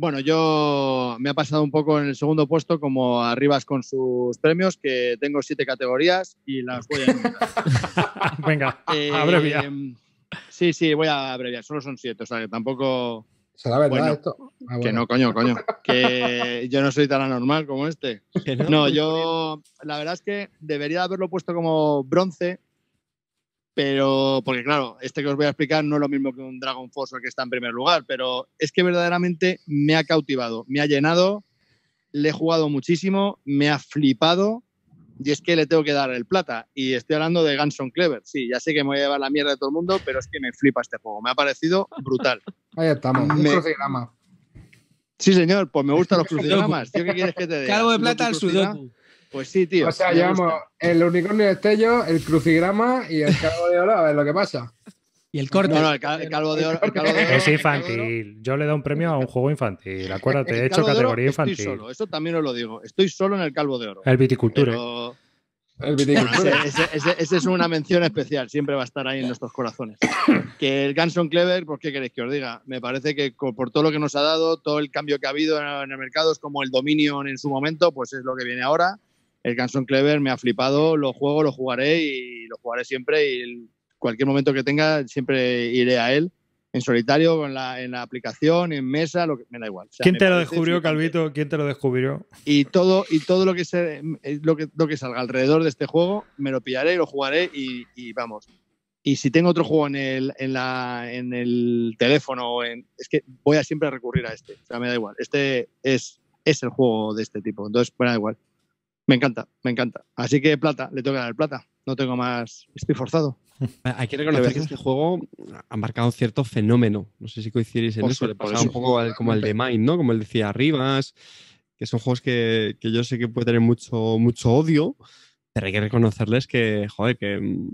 Bueno, yo me ha pasado un poco en el segundo puesto, como arribas con sus premios, que tengo siete categorías y las voy a. Venga, eh, abrevia. Sí, sí, voy a abreviar, solo son siete, o sea que tampoco. ¿Será verdad esto? Ah, que no, coño, coño. Que yo no soy tan anormal como este. no, yo. La verdad es que debería haberlo puesto como bronce, pero porque claro, este que os voy a explicar no es lo mismo que un Dragon Force que está en primer lugar, pero es que verdaderamente me ha cautivado, me ha llenado, le he jugado muchísimo, me ha flipado y es que le tengo que dar el plata. Y estoy hablando de Ganson Clever, sí, ya sé que me voy a llevar la mierda de todo el mundo, pero es que me flipa este juego, me ha parecido brutal. Ahí estamos, un Sí, señor, pues me gustan los crucigramas. ¿Qué quieres de plata al pues sí, tío. O sea, llevamos el unicornio de estello, el crucigrama y el calvo de oro, a ver lo que pasa. Y el corte. No, no, el, calvo de oro, Es infantil. Yo le doy un premio a un juego infantil. Acuérdate, he hecho categoría infantil. Solo, eso también os lo digo. Estoy solo en el calvo de oro. El viticultura. El es una mención especial, siempre va a estar ahí en nuestros corazones. Que el Ganson Clever, ¿por pues, qué queréis que os diga, me parece que por todo lo que nos ha dado, todo el cambio que ha habido en el mercado, es como el Dominion en su momento, pues es lo que viene ahora el Ganson Clever me ha flipado, lo juego, lo jugaré y lo jugaré siempre y cualquier momento que tenga siempre iré a él. En solitario, en la, aplicación, en mesa, lo que, me da igual. ¿Quién te lo descubrió, Calvito? ¿Quién te lo descubrió? Y todo, y todo lo, que se, lo, lo que salga alrededor de este juego, me lo pillaré, y lo jugaré y, vamos. Y si tengo otro juego en el, en el teléfono, en, es que voy a siempre recurrir a este. O sea, me da igual. Este es, es el juego de este tipo. Entonces, me da igual. Me encanta, me encanta. Así que plata, le toca dar plata. No tengo más, estoy forzado. Hay que reconocer que este, este juego ha marcado un cierto fenómeno. No sé si coincidís en eso. Le pasa un poco como al de Mind, ¿no? Como él decía, Rivas, que son juegos que, yo sé que puede tener mucho, mucho odio, pero hay que reconocerles que, joder, que. Mm,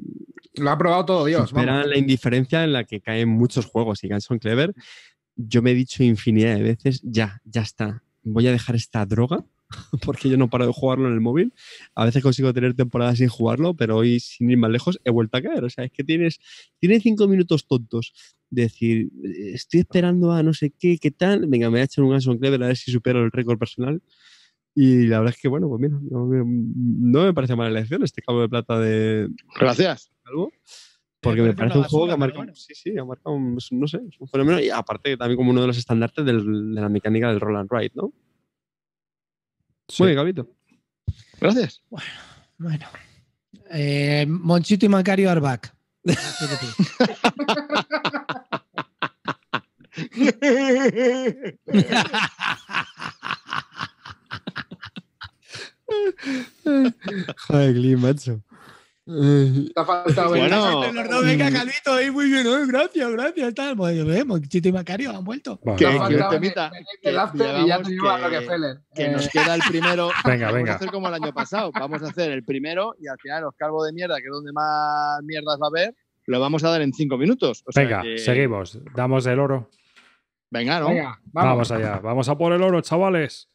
Lo ha probado todo Dios. la indiferencia en la que caen muchos juegos. Y Ganson Clever, yo me he dicho infinidad de veces, ya, ya está. Voy a dejar esta droga porque yo no paro de jugarlo en el móvil. A veces consigo tener temporadas sin jugarlo, pero hoy, sin ir más lejos, he vuelto a caer. O sea, es que tienes, tienes cinco minutos tontos. decir, eh, estoy esperando a no sé qué, qué tal. Venga, me voy a echar un Anson Clever a ver si supero el récord personal. Y la verdad es que, bueno, pues mira, no, me, parece mala elección este cabo de plata de. Gracias. ¿Algo? Porque me parece un juego que ha marcado, sí, sí, ha marcado no sé, un fenómeno. Y aparte, también como uno de los estandartes de la mecánica del and Ride, ¿no? Sí. Muy Gracias. Bueno, bueno. Eh, Monchito y Macario Arbac. Joder, Glee, macho. Eh, bueno, venga, mm. Calvito, ahí muy bien, gracias, gracias. Tal. Pues, vemos, Chito y Macario han vuelto. Que, que nos queda el primero. venga, venga. Vamos a hacer como el año pasado. Vamos a hacer el primero y al final os calvo de mierda, que es donde más mierdas va a haber, lo vamos a dar en cinco minutos. venga, seguimos. Damos el oro. Venga, ¿no? vamos allá. Vamos a por el oro, chavales.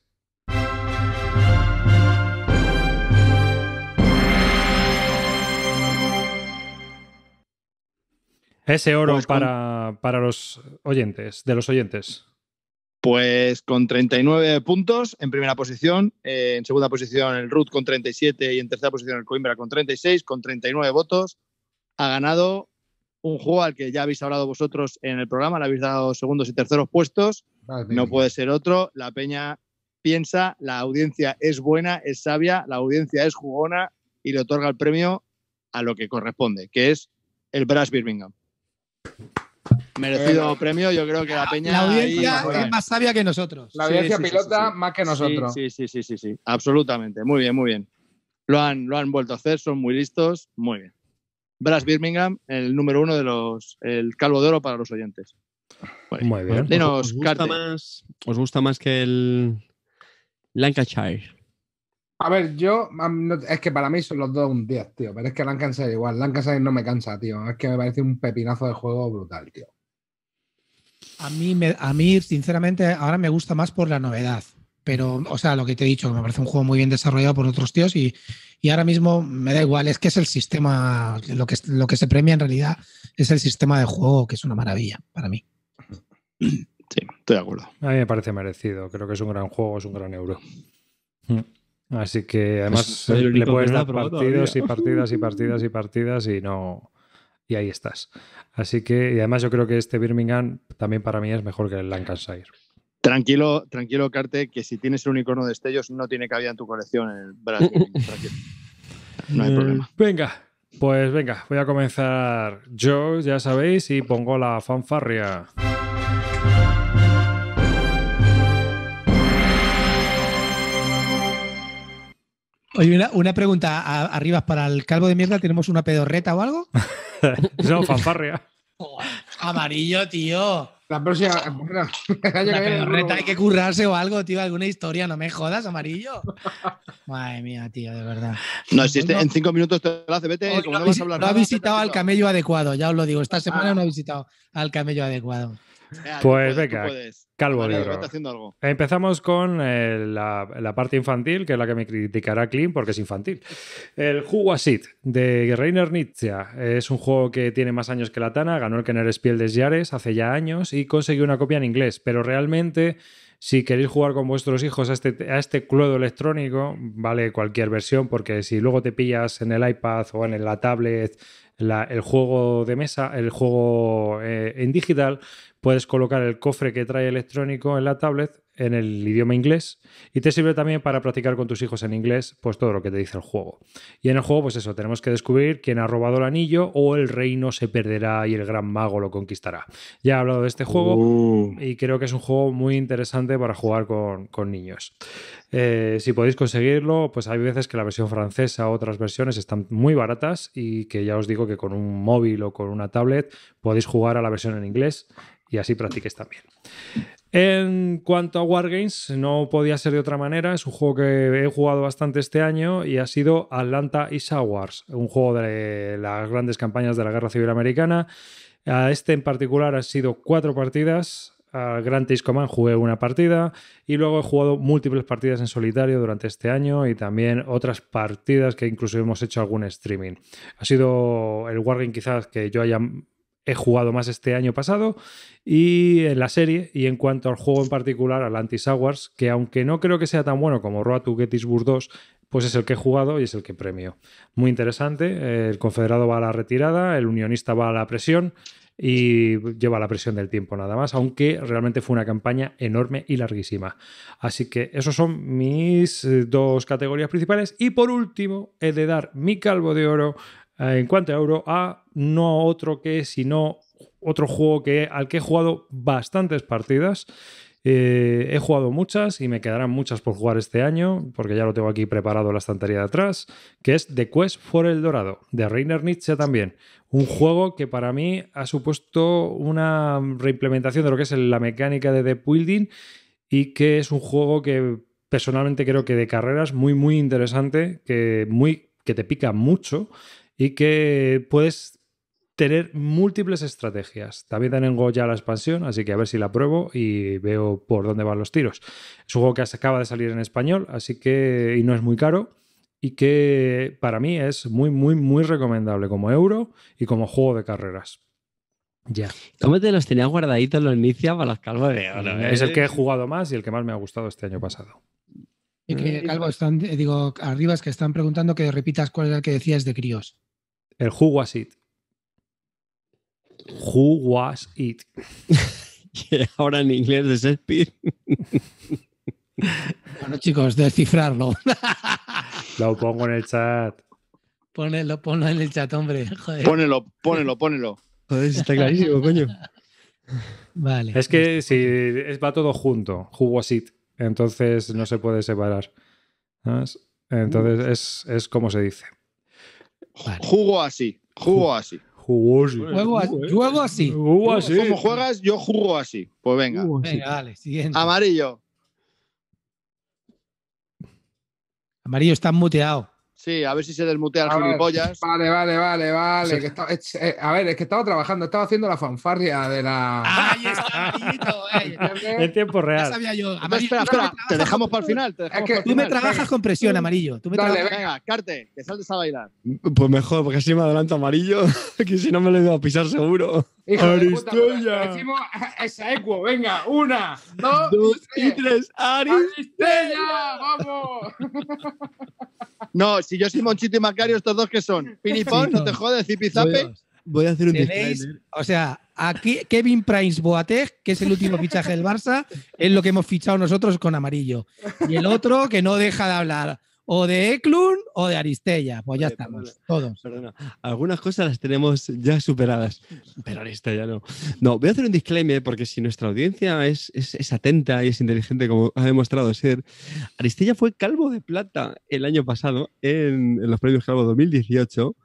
Ese oro pues para, los oyentes, de los oyentes. Pues con 39 puntos en primera posición, eh, en segunda posición el Ruth con 37 y en tercera posición el Coimbra con 36, con 39 votos. Ha ganado un juego al que ya habéis hablado vosotros en el programa, le habéis dado segundos y terceros puestos. No puede ser otro. La Peña piensa, la audiencia es buena, es sabia, la audiencia es jugona y le otorga el premio a lo que corresponde, que es el Brass Birmingham. Merecido eh, premio, yo creo que la peña. audiencia es más sabia que nosotros. La audiencia pilota más que nosotros. Sí, sí, sí, sí, sí. Absolutamente. Muy bien, muy bien. Lo han, lo han vuelto a hacer, son muy listos. Muy bien. Brass Birmingham, el número uno de los. El calvo de oro para los oyentes. muy bien. ¿Os gusta, más, ¿Os gusta más que el Lancashire? A ver, yo es que para mí son los dos un 10, tío. Pero es que Lancaster igual. Lancaster no me cansa, tío. Es que me parece un pepinazo de juego brutal, tío. A mí, a mí, sinceramente, ahora me gusta más por la novedad. Pero, o sea, lo que te he dicho, me parece un juego muy bien desarrollado por otros tíos y, ahora mismo me da igual. Es que es el sistema, lo que, lo que se premia en realidad es el sistema de juego, que es una maravilla para mí. Sí, estoy de acuerdo. A mí me parece merecido. Creo que es un gran juego, es un gran euro. Mm. Así que pues además le puedes dar partidos y partidas y partidas y partidas y no. Y ahí estás. Así que, y además yo creo que este Birmingham también para mí es mejor que el Lancashire. Tranquilo, tranquilo, Carte, que si tienes el unicornio de Estellos no tiene cabida en tu colección el brasil. No hay problema. Eh, venga, pues venga, voy a comenzar yo, ya sabéis, y pongo la fanfarria. Oye, una, pregunta arriba para el calvo de mierda. ¿Tenemos una pedorreta o algo? no, fanfarria. amarillo, tío. La próxima. Eh, pedorreta hay que currarse o algo, tío. Alguna historia, no me jodas, amarillo. Madre mía, tío, de verdad. No, existe pues en cinco minutos te la hace, vete. no, ha visitado al camello adecuado, ya os lo digo. Esta semana ah. no ha visitado al camello adecuado pues calvo Empezamos con eh, la, parte infantil, que es la que me criticará Clint porque es infantil. El Who Asit de Reiner Nietzsche es un juego que tiene más años que la Tana, ganó el Kenner Spiel de Yares hace ya años y consiguió una copia en inglés, pero realmente si queréis jugar con vuestros hijos a este, a este cluedo electrónico, vale cualquier versión, porque si luego te pillas en el iPad o en la tablet el juego de mesa, el juego eh, en digital, Puedes colocar el cofre que trae electrónico en la tablet en el idioma inglés y te sirve también para practicar con tus hijos en inglés pues todo lo que te dice el juego. Y en el juego pues eso, tenemos que descubrir quién ha robado el anillo o el reino se perderá y el gran mago lo conquistará. Ya he hablado de este juego uh. y creo que es un juego muy interesante para jugar con, niños. Eh, si podéis conseguirlo, pues hay veces que la versión francesa, o otras versiones están muy baratas y que ya os digo que con un móvil o con una tablet podéis jugar a la versión en inglés y así practiques también. En cuanto a Wargames, no podía ser de otra manera. Es un juego que he jugado bastante este año y ha sido Atlanta y Wars, un juego de las grandes campañas de la Guerra Civil Americana. A este en particular ha sido cuatro partidas. A Grand Command jugué una partida y luego he jugado múltiples partidas en solitario durante este año y también otras partidas que incluso hemos hecho algún streaming. Ha sido el Wargame quizás que yo haya he jugado más este año pasado y en la serie y en cuanto al juego en particular, Atlantis sawars que aunque no creo que sea tan bueno como Road to Gettysburg 2, pues es el que he jugado y es el que premio. Muy interesante, el confederado va a la retirada, el unionista va a la presión y lleva la presión del tiempo nada más, aunque realmente fue una campaña enorme y larguísima. Así que esos son mis eh, dos categorías principales y por último he de dar mi calvo de oro eh, en cuanto a euro a no otro que, sino otro juego que, al que he jugado bastantes partidas. Eh, he jugado muchas y me quedarán muchas por jugar este año, porque ya lo tengo aquí preparado en la estantería de atrás, que es The Quest for El Dorado, de Reiner Nietzsche también. Un juego que para mí ha supuesto una reimplementación de lo que es la mecánica de The Building y que es un juego que personalmente creo que de carreras muy, muy interesante, que, muy, que te pica mucho y que puedes tener múltiples estrategias. También tengo ya la expansión, así que a ver si la pruebo y veo por dónde van los tiros. Es un juego que acaba de salir en español, así que y no es muy caro y que para mí es muy, muy, muy recomendable como euro y como juego de carreras. Ya. ¿Cómo te los tenías guardaditos los inicia para las calvas? Eh? Es el que he jugado más y el que más me ha gustado este año pasado. Y que, mm. Calvo, están, eh, digo, arriba es que están preguntando que repitas cuál era el que decías de críos. El Who Was It. Who Was It. ahora en inglés de Shakespeare. bueno, chicos, descifrarlo. Lo pongo en el chat. Ponelo, ponlo en el chat, hombre. ponelo ponelo, ponelo. Joder, está clarísimo, coño. Vale. Es que si va todo junto, who was it? Entonces no se puede separar. Entonces es como se dice. Juego Jugo así, jugo así. así. ¿eh? Juego, así. Como juegas, yo jugo así. Pues venga. Amarillo. Amarillo, está muteado. Sí, a ver si se desmutea el gilipollas. Vale, vale, vale, vale. Eh, a ver, es que estaba trabajando, estaba haciendo la fanfarria de la. ¡Ay, está, eh. En tiempo real. Ya sabía yo. espera, espera, te dejamos para el final. tú me trabajas con presión, amarillo. Tú me trabajas... venga, Carte, que saltes a bailar. Pues mejor, porque así me adelanto amarillo, que si no me lo he ido a pisar seguro. Aristella. Pues, decimos esa equo, venga, una, dos, y tres. Y ¡Aristella! ¡Vamos! No, si yo soy Monchito y Macario, ¿estos dos que son? Pinipón, no te jodes, zipizape. Voy a hacer un disclaimer O sea, aquí Kevin Price Boateng, que es el último fichaje del Barça, es lo que hemos fichado nosotros con amarillo. Y el otro que no deja de hablar o de Eklund o de Aristella. Pues ya estamos, todos. Perdona, algunas cosas las tenemos ya superadas, pero Aristella no. No, voy a hacer un disclaimer porque si nuestra audiencia es, es, es atenta y es inteligente como ha demostrado ser, Aristella fue calvo de plata el año pasado en, los premios Calvo 2018.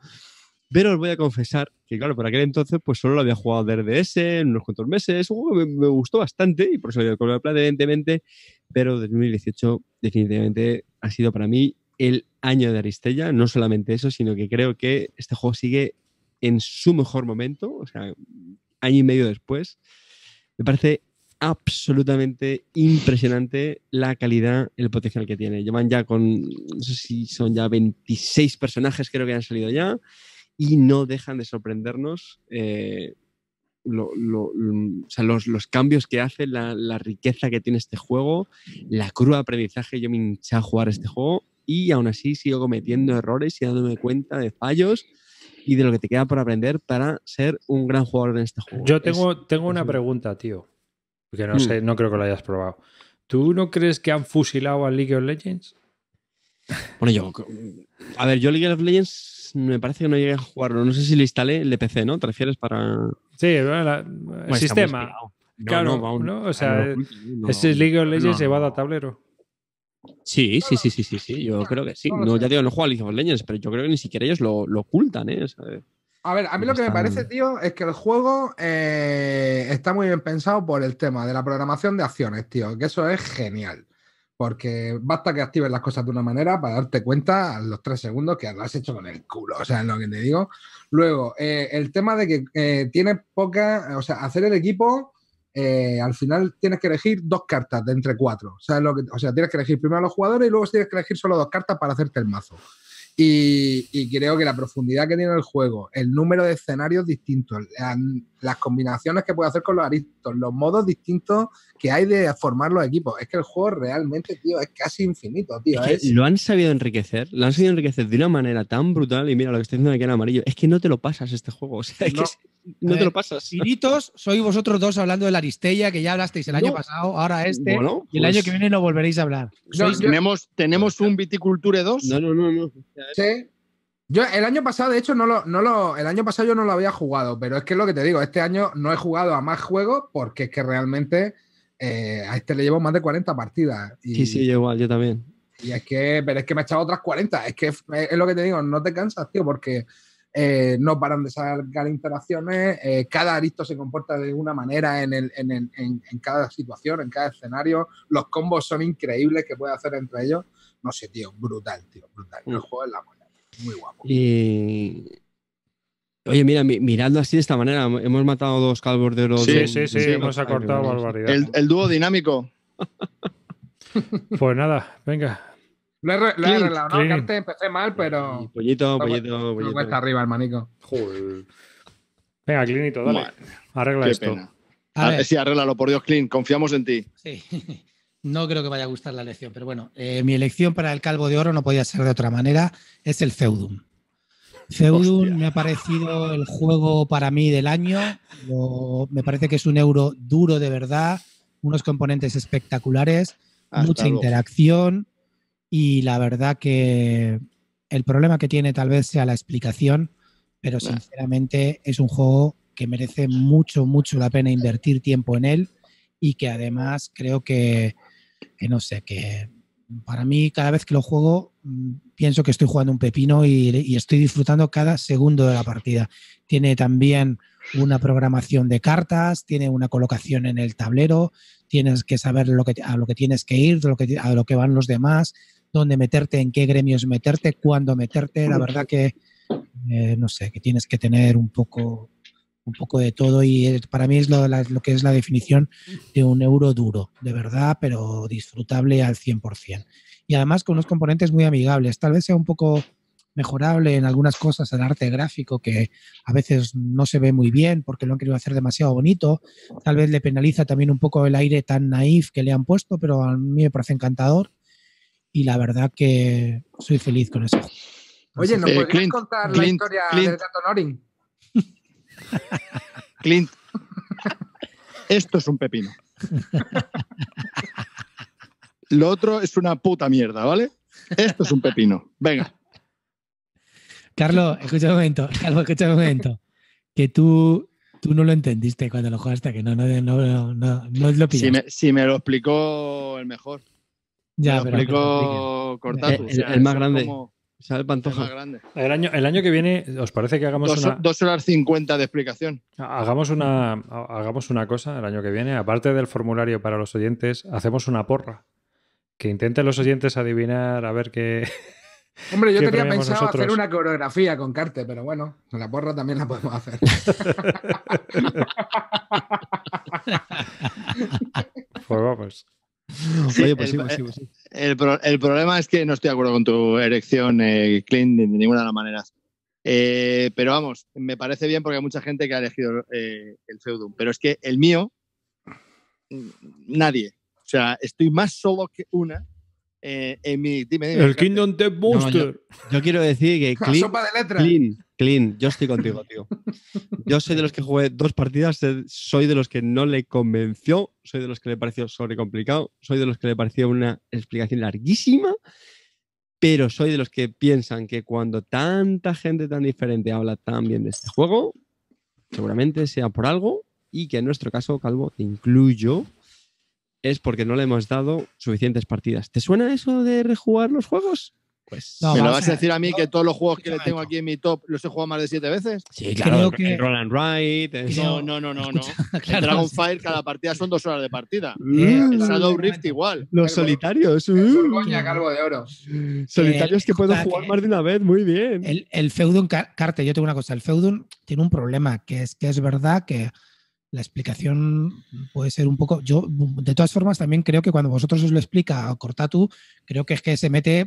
Pero os voy a confesar que, claro, por aquel entonces, pues solo lo había jugado de RDS en unos cuantos meses, me, gustó bastante y por eso había colgado de plata, evidentemente, pero 2018 definitivamente ha sido para mí el año de Aristella. No solamente eso, sino que creo que este juego sigue en su mejor momento, o sea, año y medio después. Me parece absolutamente impresionante la calidad, el potencial que tiene. Llevan ya con, no sé si son ya 26 personajes, creo que han salido ya, y no dejan de sorprendernos. Eh, Mm, los, los, cambios que hace, la, riqueza que tiene este juego, la cruda aprendizaje. Yo me hinché a jugar este juego y aún así sigo cometiendo errores y dándome cuenta de fallos y de lo que te queda por aprender para ser un gran jugador en este juego. Yo tengo, tengo una pregunta, tío, que no, mm. sé, no creo que lo hayas probado. ¿Tú no crees que han fusilado a League of Legends? Bueno, yo. A ver, yo League of Legends me parece que no llegué a jugarlo. No sé si lo instalé el PC, ¿no? ¿Te refieres para.? Sí, el sistema. claro, no, o sea, ese League of Legends llevado a tablero. Sí, sí, sí, sí, sí, sí, yo creo que sí. No, ya digo, no juego a League of Legends, pero yo creo que ni siquiera ellos lo, ocultan, ¿eh? ¿eh? A ver, a mí lo que me parece, tío, es que el juego eh, está muy bien pensado por el tema de la programación de acciones, tío, que eso es genial porque basta que actives las cosas de una manera para darte cuenta a los tres segundos que lo has hecho con el culo, o sea, es lo que te digo. Luego, eh, el tema de que eh, tienes poca, o sea, hacer el equipo, eh, al final tienes que elegir dos cartas de entre cuatro, o sea, lo que, sea, tienes que elegir primero a los jugadores y luego tienes que elegir solo dos cartas para hacerte el mazo. Y, creo que la profundidad que tiene el juego, el número de escenarios distintos, las, combinaciones que puede hacer con los aristos, los modos distintos que hay de formar los equipos. Es que el juego realmente, tío, es casi infinito, tío. Lo han sabido enriquecer, lo han sabido enriquecer de una manera tan brutal. Y mira lo que estoy diciendo aquí en amarillo. Es que no te lo pasas este juego. no. te lo pasas. Tiritos, sois vosotros dos hablando de la Aristella, que ya hablasteis el año pasado, ahora este. Y el año pues que viene no volveréis a hablar. ¿Tenemos, tenemos un Viticulture 2? No, no, no, no. Sí. Yo el año pasado, de hecho, no lo, no lo, el año pasado yo no lo había jugado, pero es que es lo que te digo, este año no he jugado a más juegos porque es que realmente eh, a este le llevo más de 40 partidas. Y, sí, sí, yo yo también. Y es que, pero es que me he echado otras 40. Es que es, lo que te digo, no te cansas, tío, porque eh, no paran de sacar interacciones. Eh, cada aristo se comporta de una manera en, cada situación, en cada escenario. Los combos son increíbles que puede hacer entre ellos. No sé, tío, brutal, tío, brutal. El mm. juego es la muy guapo. Y Oye, mira, mirando así de esta manera, hemos matado dos calvos de oro. Sí, sí, sí, hemos acortado barbaridad. El, dúo dinámico. pues nada, venga. Lo he, arreglado, ¿no? que empecé mal, pero. Poyito, pollito, pollito, pollito. Cuesta arriba el manico. Venga, Clinito, dale. Arregla esto. Ah, sí, arréglalo, por Dios, Clint, confiamos en ti. Sí. No creo que vaya a gustar la elección, pero bueno, eh, mi elección para el calvo de oro no podía ser de otra manera, es el Feudum. Feudum me ha parecido el juego para mí del año. me parece que es un euro duro de verdad, unos componentes espectaculares, ah, mucha interacción y la verdad que el problema que tiene tal vez sea la explicación, pero sinceramente es un juego que merece mucho, mucho la pena invertir tiempo en él y que además creo que, que no sé, que para mí cada vez que lo juego Mm, pienso que estoy jugando un pepino y, estoy disfrutando cada segundo de la partida. Tiene también una programación de cartas, tiene una colocación en el tablero, tienes que saber a lo que tienes que ir, lo a lo que van los demás, dónde meterte, en qué gremios meterte, cuándo meterte. La verdad que, eh, no sé, que tienes que tener un poco, un poco de todo y para mí es lo, lo que es la definición de un euro duro, de verdad, pero disfrutable al 100% y además con unos componentes muy amigables. Tal vez sea un poco mejorable en algunas cosas el arte gráfico que a veces no se ve muy bien porque lo han querido hacer demasiado bonito. Tal vez le penaliza también un poco el aire tan naif que le han puesto, pero a mí me parece encantador y la verdad que soy feliz con eso. Oye, ¿nos eh, podrías contar la historia de del gato Norin? Clint, esto es un pepino. Lo otro es una puta mierda, ¿vale? Esto es un pepino. Venga. Carlos, escucha un momento. Carlos, escucha un momento. Que tú, tú no lo entendiste cuando lo jugaste, que no, no, no, no, no lo Si me, lo explicó el mejor. Ya, pero, explicó Cortázar. El, más grande. el año, el año que viene, ¿os parece que hagamos dos, una. Dos horas cincuenta de explicación. Ah, hagamos una, hagamos una cosa el año que viene. Aparte del formulario para los oyentes, hacemos una porra que intenten los oyentes adivinar a ver qué. Hombre, yo tenía pensado hacer una coreografía con Carte, pero bueno, la porra también la podemos hacer. pues vamos. el, sí, El, problema es que no estoy de acuerdo con tu erección, eh, Clint, de ninguna de las maneras. Eh, pero vamos, me parece bien porque hay mucha gente que ha elegido eh, el Feudum. Pero es que el mío, mm, nadie. O sea, estoy más solo que una eh, en mi. el Kingdom Death Booster. yo, quiero decir que. Clean, Clean, yo estoy contigo, tío. Yo soy de los que jugué dos partidas, eh, soy de los que no le convenció, soy de los que le pareció sobrecomplicado, soy de los que le pareció una explicación larguísima, pero soy de los que piensan que cuando tanta gente tan diferente habla tan bien de este juego, seguramente sea por algo y que en nuestro caso, Calvo, te incluyo, es porque no le hemos dado suficientes partidas. ¿Te suena eso de rejugar los juegos? Pues me lo vas a decir a mí que todos los juegos que le tengo aquí en mi top los he jugado más de siete veces. Sí, claro. que... Roland Roll No, no, no, no. no. cada partida son dos horas de partida. Mm. Shadow eh, Rift igual. Los solitarios. Uh. Coña, de Oro. Solitarios eh, que puedo jugar más de una vez, muy bien. El, el Feudum Carte, yo tengo una cosa. El Feudum tiene un problema, que es que es verdad que la explicación puede ser un poco. Yo, de todas formas, también creo que cuando vosotros os lo explica a Cortatu, creo que es que se mete.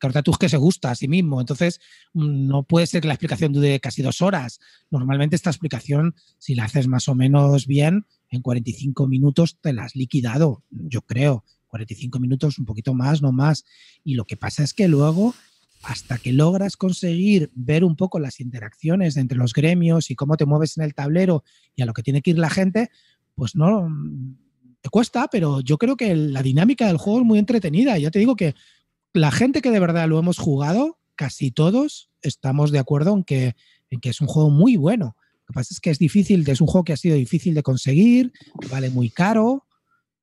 Cortatu es que se gusta a sí mismo. Entonces, no puede ser que la explicación dure casi dos horas. Normalmente, esta explicación, si la haces más o menos bien, en 45 minutos te la has liquidado, yo creo. 45 minutos, un poquito más, no más. Y lo que pasa es que luego hasta que logras conseguir ver un poco las interacciones entre los gremios y cómo te mueves en el tablero y a lo que tiene que ir la gente, pues no mm, te cuesta, pero yo creo que la dinámica del juego es muy entretenida. Ya te digo que la gente que de verdad lo hemos jugado, casi todos estamos de acuerdo en que, en que es un juego muy bueno. Lo que pasa es que es difícil, es un juego que ha sido difícil de conseguir, vale muy caro,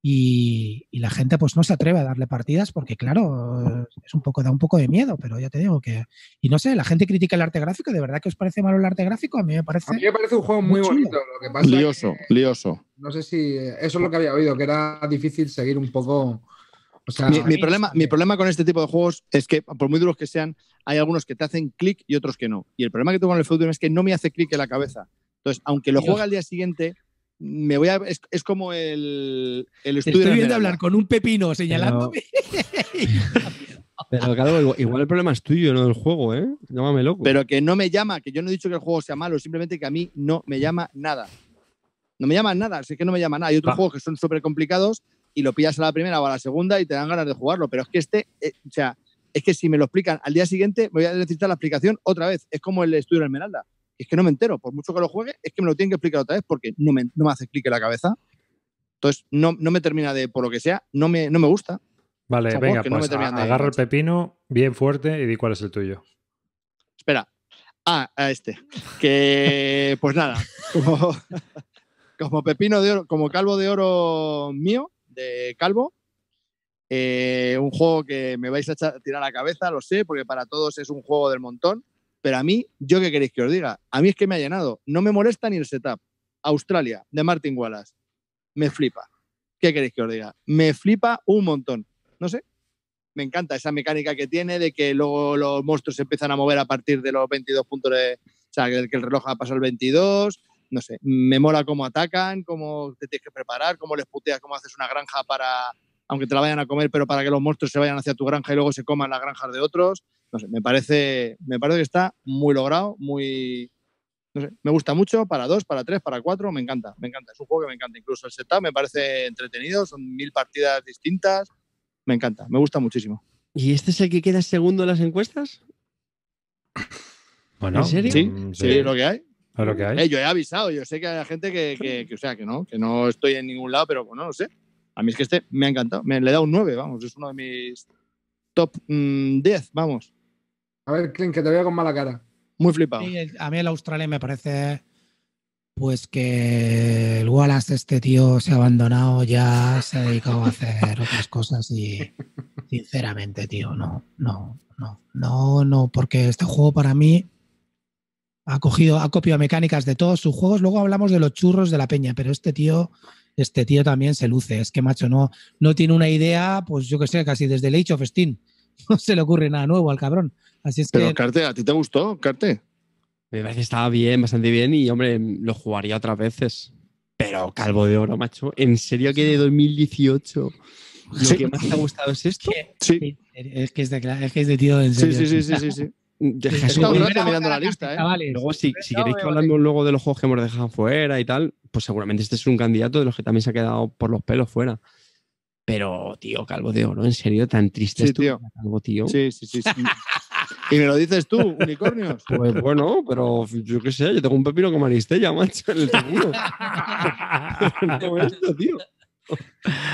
y, la gente pues no se atreve a darle partidas porque claro, es un poco, da un poco de miedo, pero ya te digo que... Y no sé, la gente critica el arte gráfico, ¿de verdad que os parece malo el arte gráfico? A mí me parece... un juego muy, bonito, que Lioso, lioso. No sé si... Eh, eso es lo que había oído, que era difícil seguir un poco... mi, problema, mi problema con este tipo de juegos es que, por muy duros que sean, hay algunos que te hacen clic y otros que no. Y el problema que tengo con el fútbol es que no me hace clic en la cabeza. Entonces, aunque lo juegue al día siguiente, me voy a. Es, como el, el estudio. estoy viendo hablar con un pepino señalándome. Pero... claro, igual el problema es tuyo, no del juego, ¿eh? Llámame loco. Pero que no me llama, que yo no he dicho que el juego sea malo, simplemente que a mí no me llama nada. No me llama nada, sé que no me llama nada. Hay otros ah. juegos que son súper complicados y lo pillas a la primera o a la segunda y te dan ganas de jugarlo. Pero es que este, eh, o sea, es que si me lo explican al día siguiente, voy a necesitar la explicación otra vez. Es como el estudio de Esmeralda es que no me entero, por mucho que lo juegue, es que me lo tienen que explicar otra vez porque no me, hace clic en la cabeza. Entonces, no, no, me termina de, por lo que sea, no me, no me gusta. Vale, venga, pues agarra el pepino bien fuerte y di cuál es el tuyo. Espera. Ah, a este. Que, pues nada, como, pepino de oro, como calvo de oro mío, de calvo, eh, un juego que me vais a tirar la cabeza, lo sé, porque para todos es un juego del montón pero a mí, yo qué queréis que os diga, a mí es que me ha llenado. No me molesta ni el setup. Australia, de Martin Wallace. Me flipa. ¿Qué queréis que os diga? Me flipa un montón. No sé. Me encanta esa mecánica que tiene de que luego los monstruos se empiezan a mover a partir de los 22 puntos de. O sea, que el reloj ha pasado el 22 no sé, me mola cómo atacan, cómo te tienes que preparar, cómo les puteas, cómo haces una granja para, aunque te la vayan a comer, pero para que los monstruos se vayan hacia tu granja y luego se coman las granjas de otros no sé, me parece, me parece que está muy logrado, muy, me gusta mucho para dos, para tres, para cuatro, me encanta, me encanta, es un juego que me encanta, incluso el setup me parece entretenido, son mil partidas distintas, me encanta, me gusta muchísimo. ¿Y este es el que queda segundo en las encuestas? Bueno, ¿En serio? Sí, mm, sí, lo que hay. Lo que hay. Eh, yo he avisado, yo sé que hay gente que, o sea, que no, que no estoy en ningún lado, pero bueno, no lo sé. A mí es que este me ha encantado, me le he dado un 9, vamos, es uno de mis top 10, mm, vamos. A ver, Clint, que te veo con mala cara. Muy flipado. a mí el Australia me parece pues que el Wallace, este tío, se ha abandonado, ya se ha dedicado a hacer otras cosas y sinceramente, tío, no, no, no, no, no, porque este juego para mí ha cogido, ha copiado mecánicas de todos sus juegos. Luego hablamos de los churros de la peña, pero este tío, este tío también se luce. Es que, macho, no, no tiene una idea, pues yo que sé, casi desde el Age of Steam. no se le ocurre nada nuevo al cabrón. Así es Pero, Carte, ¿a ti te gustó, Carte? Me parece que estaba bien, bastante bien y, hombre, lo jugaría otras veces. Pero Calvo de Oro, macho, ¿en serio que de 2018 lo que más te ha gustado es esto? Sí. Es que es de, es que es de tío en Sí, sí, sí, sí. sí, mirando la lista, ¿eh? Luego, si, queréis que luego de los juegos que hemos dejado fuera y tal, pues seguramente este es un candidato de los que también se ha quedado por los pelos fuera. Pero, tío, calvo de oro, en serio, tan triste es tú, tío. calvo, tío. Sí, sí, sí. y me lo dices tú, unicornios. Pues bueno, pero yo qué sé, yo tengo un pepino como aristella, macho, en el segundo. esto, tío.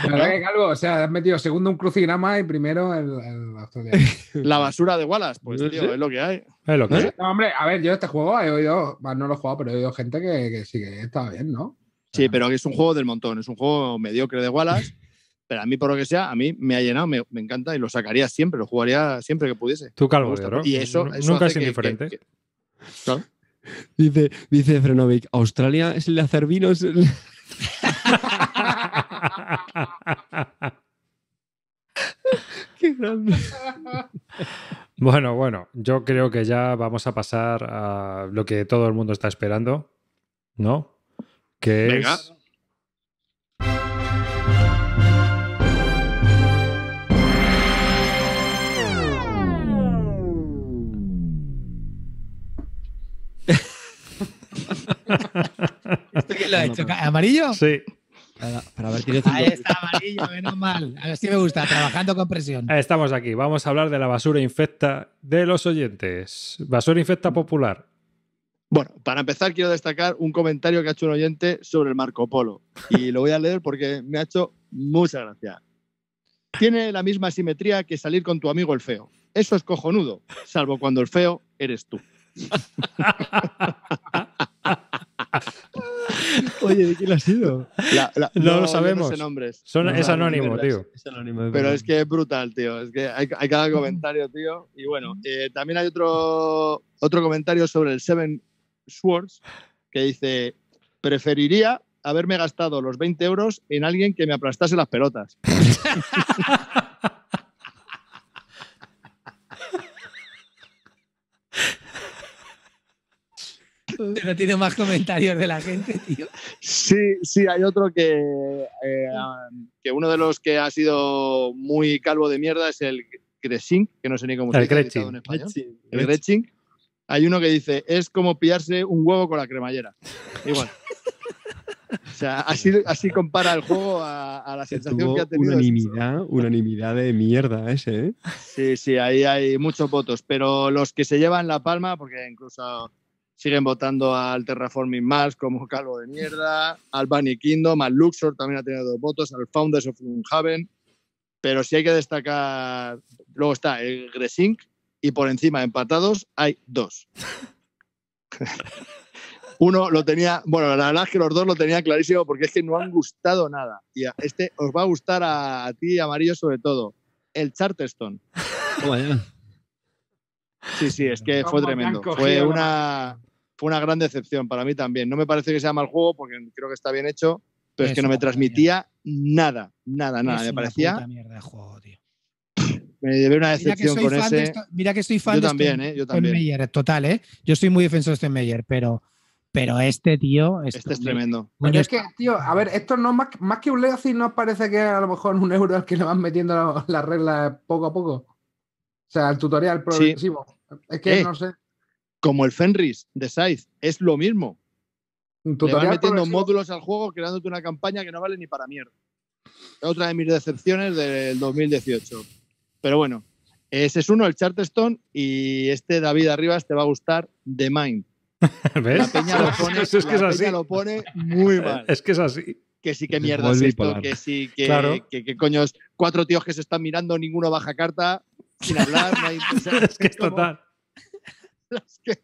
La verdad que calvo, o sea, has metido segundo un crucigrama y primero el, La basura de Wallace, pues tío, es lo que hay. Es lo que ¿Eh? hay. No, hombre, a ver, yo este juego he oído, no lo he jugado, pero he oído gente que, que sí que estaba bien, ¿no? sí, pero es un juego del montón, es un juego mediocre de Wallace pero a mí, por lo que sea, a mí me ha llenado, me, encanta y lo sacaría siempre, lo jugaría siempre que pudiese. Tú calvo, ¿no? Y eso, nunca es indiferente. Dice, Frenovic, Australia es el de hacer vinos. Qué grande. Bueno, bueno, yo creo que ya vamos a pasar a lo que todo el mundo está esperando, ¿no? Que es ¿Esto quién lo ha hecho? ¿Amarillo? Sí. Ahí está, amarillo, menos mal. A ver me gusta, trabajando con presión. Estamos aquí, vamos a hablar de la basura infecta de los oyentes. Basura infecta popular. Bueno, para empezar quiero destacar un comentario que ha hecho un oyente sobre el Marco Polo. Y lo voy a leer porque me ha hecho mucha gracia. Tiene la misma simetría que salir con tu amigo el feo. Eso es cojonudo, salvo cuando el feo eres tú. Oye, ¿de quién ha sido? no, lo sabemos. Son, es anónimo, tío. Pero es que es brutal, tío. Es que hay, cada comentario, tío. Y bueno, eh, también hay otro, otro comentario sobre el Seven Swords que dice: preferiría haberme gastado los 20 euros en alguien que me aplastase las pelotas. no tiene más comentarios de la gente, tío. Sí, sí, hay otro que, eh, um, que uno de los que ha sido muy calvo de mierda es el Gretching, que no sé ni cómo se dice en español. El Gretching. Hay uno que dice, es como pillarse un huevo con la cremallera. Igual. O sea, así, así, compara el juego a, la sensación que ha tenido. Unanimidad, unanimidad de mierda ese, ¿eh? Sí, sí, ahí hay muchos votos. Pero los que se llevan la palma, porque incluso siguen votando al Terraforming Mars como calvo de mierda, al Bunny Kingdom, al Luxor también ha tenido dos votos, al Founders of Haven. Pero sí hay que destacar, luego está el Gresink y por encima empatados hay dos. Uno lo tenía, bueno, la verdad es que los dos lo tenía clarísimo porque es que no han gustado nada. Y este os va a gustar a, a ti, Amarillo, sobre todo, el Charterstone. Sí, sí, es que fue tremendo. Fue una, fue una gran decepción para mí también. No me parece que sea mal juego porque creo que está bien hecho, pero es, que no me transmitía nada, nada, nada. me parecía. Una mierda Me llevé una decepción con ese. mira que estoy fan yo también, este eh, yo también. Meyer, total, ¿eh? Yo soy muy defensor de Meyer, pero, pero este tío. Este, es tremendo. Bueno, es que, tío, a ver, esto no más, que un legacy, ¿no parece que a lo mejor un euro es que le van metiendo las reglas poco a poco? O sea, el tutorial progresivo. Es que eh, no sé. Como el Fenris de Scythe, es lo mismo. metiendo módulos al juego, creándote una campaña que no vale ni para mierda. Otra de mis decepciones del 2018. Pero bueno, ese es uno, el Charterstone, y este David Arribas te va a gustar, The Mind. ¿Ves? La peña lo pone, es que es así. lo pone muy mal. Es que es así. Que sí, que mierda es esto, que sí, que, claro. coños, cuatro tíos que se están mirando, ninguno baja carta sin hablar. es que es total.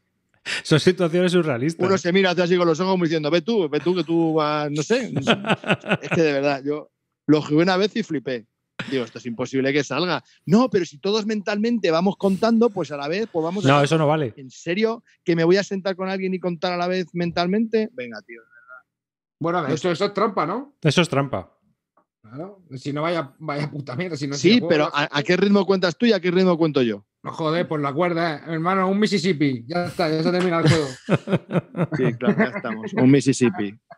son situaciones surrealistas. Uno se mira así con los ojos como diciendo, ve tú, ve tú que tú vas, no sé. es que de verdad, yo lo jugué una vez y flipé. Digo, esto es imposible que salga. No, pero si todos mentalmente vamos contando, pues a la vez, pues vamos a... No, eso no vale. ¿En serio? ¿Que me voy a sentar con alguien y contar a la vez mentalmente? Venga, tío, de verdad. Bueno, eso es trampa, ¿no? Eso es trampa. Si no vaya, vaya puta mierda. Si no sí, pero ¿a, qué ritmo cuentas tú y a qué ritmo cuento yo? No joder, por pues la cuerda, eh. hermano, un Mississippi. Ya está, ya se ha terminado el juego. sí, claro, ya estamos. Un Mississippi.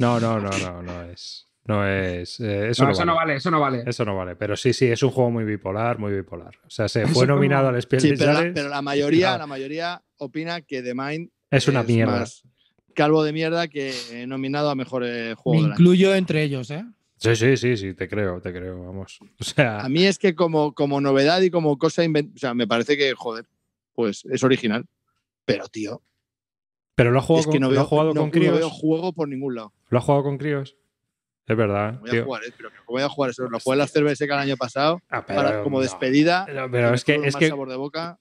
No, no, no, no, no es. No es. Eh, eso, no, vale. eso no vale. Eso no vale. Pero sí, sí, es un juego muy bipolar, muy bipolar. O sea, se fue nominado al Spiel sí, pero, la, pero la mayoría, la mayoría opina que The Mind es una mierda. calvo de mierda que nominado a mejor juegos eh, juego. Me incluyo entre ellos, ¿eh? Sí, sí, sí, sí, te creo, te creo, vamos. O sea... A mí es que como, como novedad y como cosa inventada, o sea, me parece que, joder, pues es original. Pero, tío. Pero lo ha jugado que no veo, jugado con críos. No veo juego por ningún lado. ¿Lo ha jugado con críos? Es verdad. Voy a jugar, eh, voy a jugar eso. Lo jugué en la cerveza el año pasado ah, como despedida. Pero, es que, es que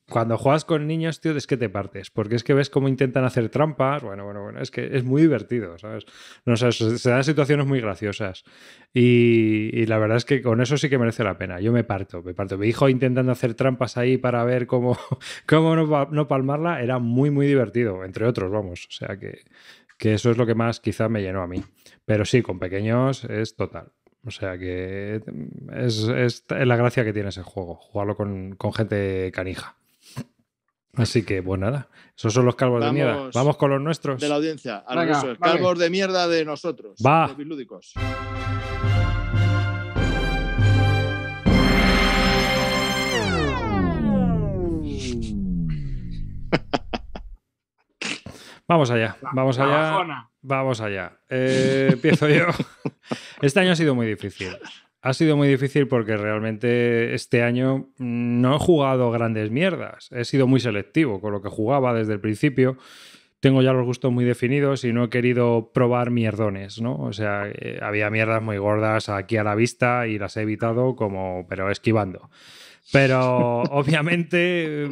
cuando juegas con niños, tío, es que te partes. Porque es que ves cómo intentan hacer trampas. Bueno, bueno, bueno. Es que es muy divertido, ¿sabes? No, se dan situaciones muy graciosas. Y, la verdad es que con eso sí que merece la pena. Yo me parto, me parto. Mi hijo intentando hacer trampas ahí para ver cómo, cómo no, no palmarla era muy, muy divertido. Entre otros, vamos. O sea que, que eso es lo que más quizá me llenó a mí. Pero sí, con pequeños es total. O sea que mm, es, es la gracia que tiene ese juego, jugarlo con, gente canija. Así que, pues nada, esos son los calvos de mierda. Vamos con los nuestros. De la audiencia, Calvos de mierda de nosotros, Va. vamos allá, vamos allá. Vamos allá. Eh, empiezo yo. Este año ha sido muy difícil. Ha sido muy difícil porque realmente este año no he jugado grandes mierdas. He sido muy selectivo con lo que jugaba desde el principio. Tengo ya los gustos muy definidos y no he querido probar mierdones, ¿no? O sea, eh, había mierdas muy gordas aquí a la vista y las he evitado como, pero esquivando. Pero obviamente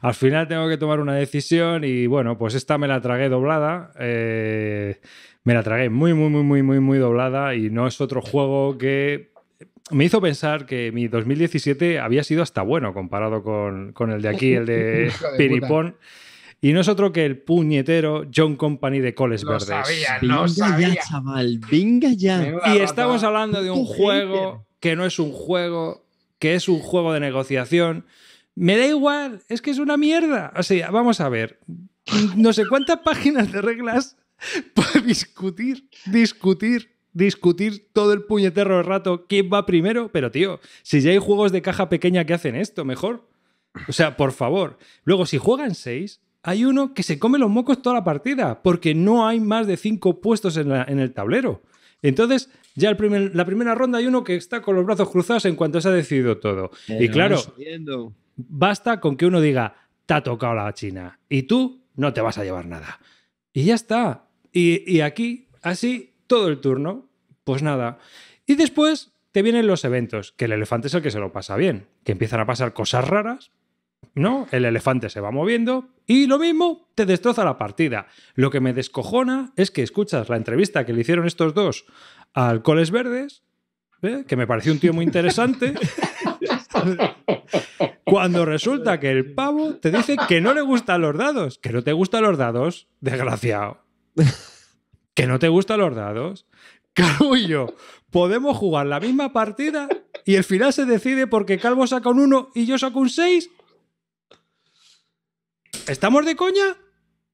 al final tengo que tomar una decisión y bueno, pues esta me la tragué doblada. Eh, me la tragué muy, muy, muy, muy, muy, muy doblada y no es otro juego que... Me hizo pensar que mi 2017 había sido hasta bueno comparado con, el de aquí, el de Piripón. Y no es otro que el puñetero John Company de Coles Verdes. Sabía, lo sabía. ya, chaval, venga ya. Y estamos hablando de un juego que no es un juego, que es un juego de negociación. Me da igual, es que es una mierda. O sea, vamos a ver, no sé cuántas páginas de reglas para discutir, discutir, discutir todo el puñetero rato quién va primero, pero tío, si ya hay juegos de caja pequeña que hacen esto, mejor. O sea, por favor. Luego, si juegan seis, hay uno que se come los mocos toda la partida, porque no hay más de cinco puestos en el tablero. Entonces, ya la primera ronda hay uno que está con los brazos cruzados en cuanto se ha decidido todo. y claro, basta con que uno diga, te ha tocado la China y tú no te vas a llevar nada. Y ya está. Y, y aquí, así, todo el turno, pues nada. Y después te vienen los eventos, que el elefante es el que se lo pasa bien, que empiezan a pasar cosas raras, ¿no? El elefante se va moviendo y lo mismo te destroza la partida. Lo que me descojona es que escuchas la entrevista que le hicieron estos dos a Alcoholes Verdes, ¿eh? que me pareció un tío muy interesante. Cuando resulta que el pavo te dice que no le gustan los dados, que no te gustan los dados, desgraciado. Que no te gustan los dados. Calvo yo podemos jugar la misma partida y el final se decide porque Calvo saca un 1 y yo saco un 6. ¿Estamos de coña?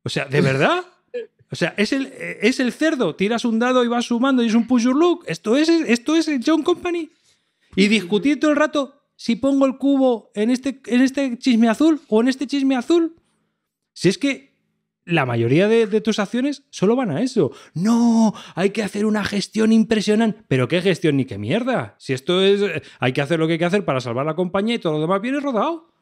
O sea, ¿de verdad? O sea, es el, es el cerdo. Tiras un dado y vas sumando y es un push your look. Esto es, esto es el John Company. Y discutir todo el rato si pongo el cubo en este, en este chisme azul o en este chisme azul. Si es que la mayoría de, tus acciones solo van a eso. No, hay que hacer una gestión impresionante. Pero qué gestión ni qué mierda. Si esto es, hay que hacer lo que hay que hacer para salvar la compañía y todo lo demás viene rodado.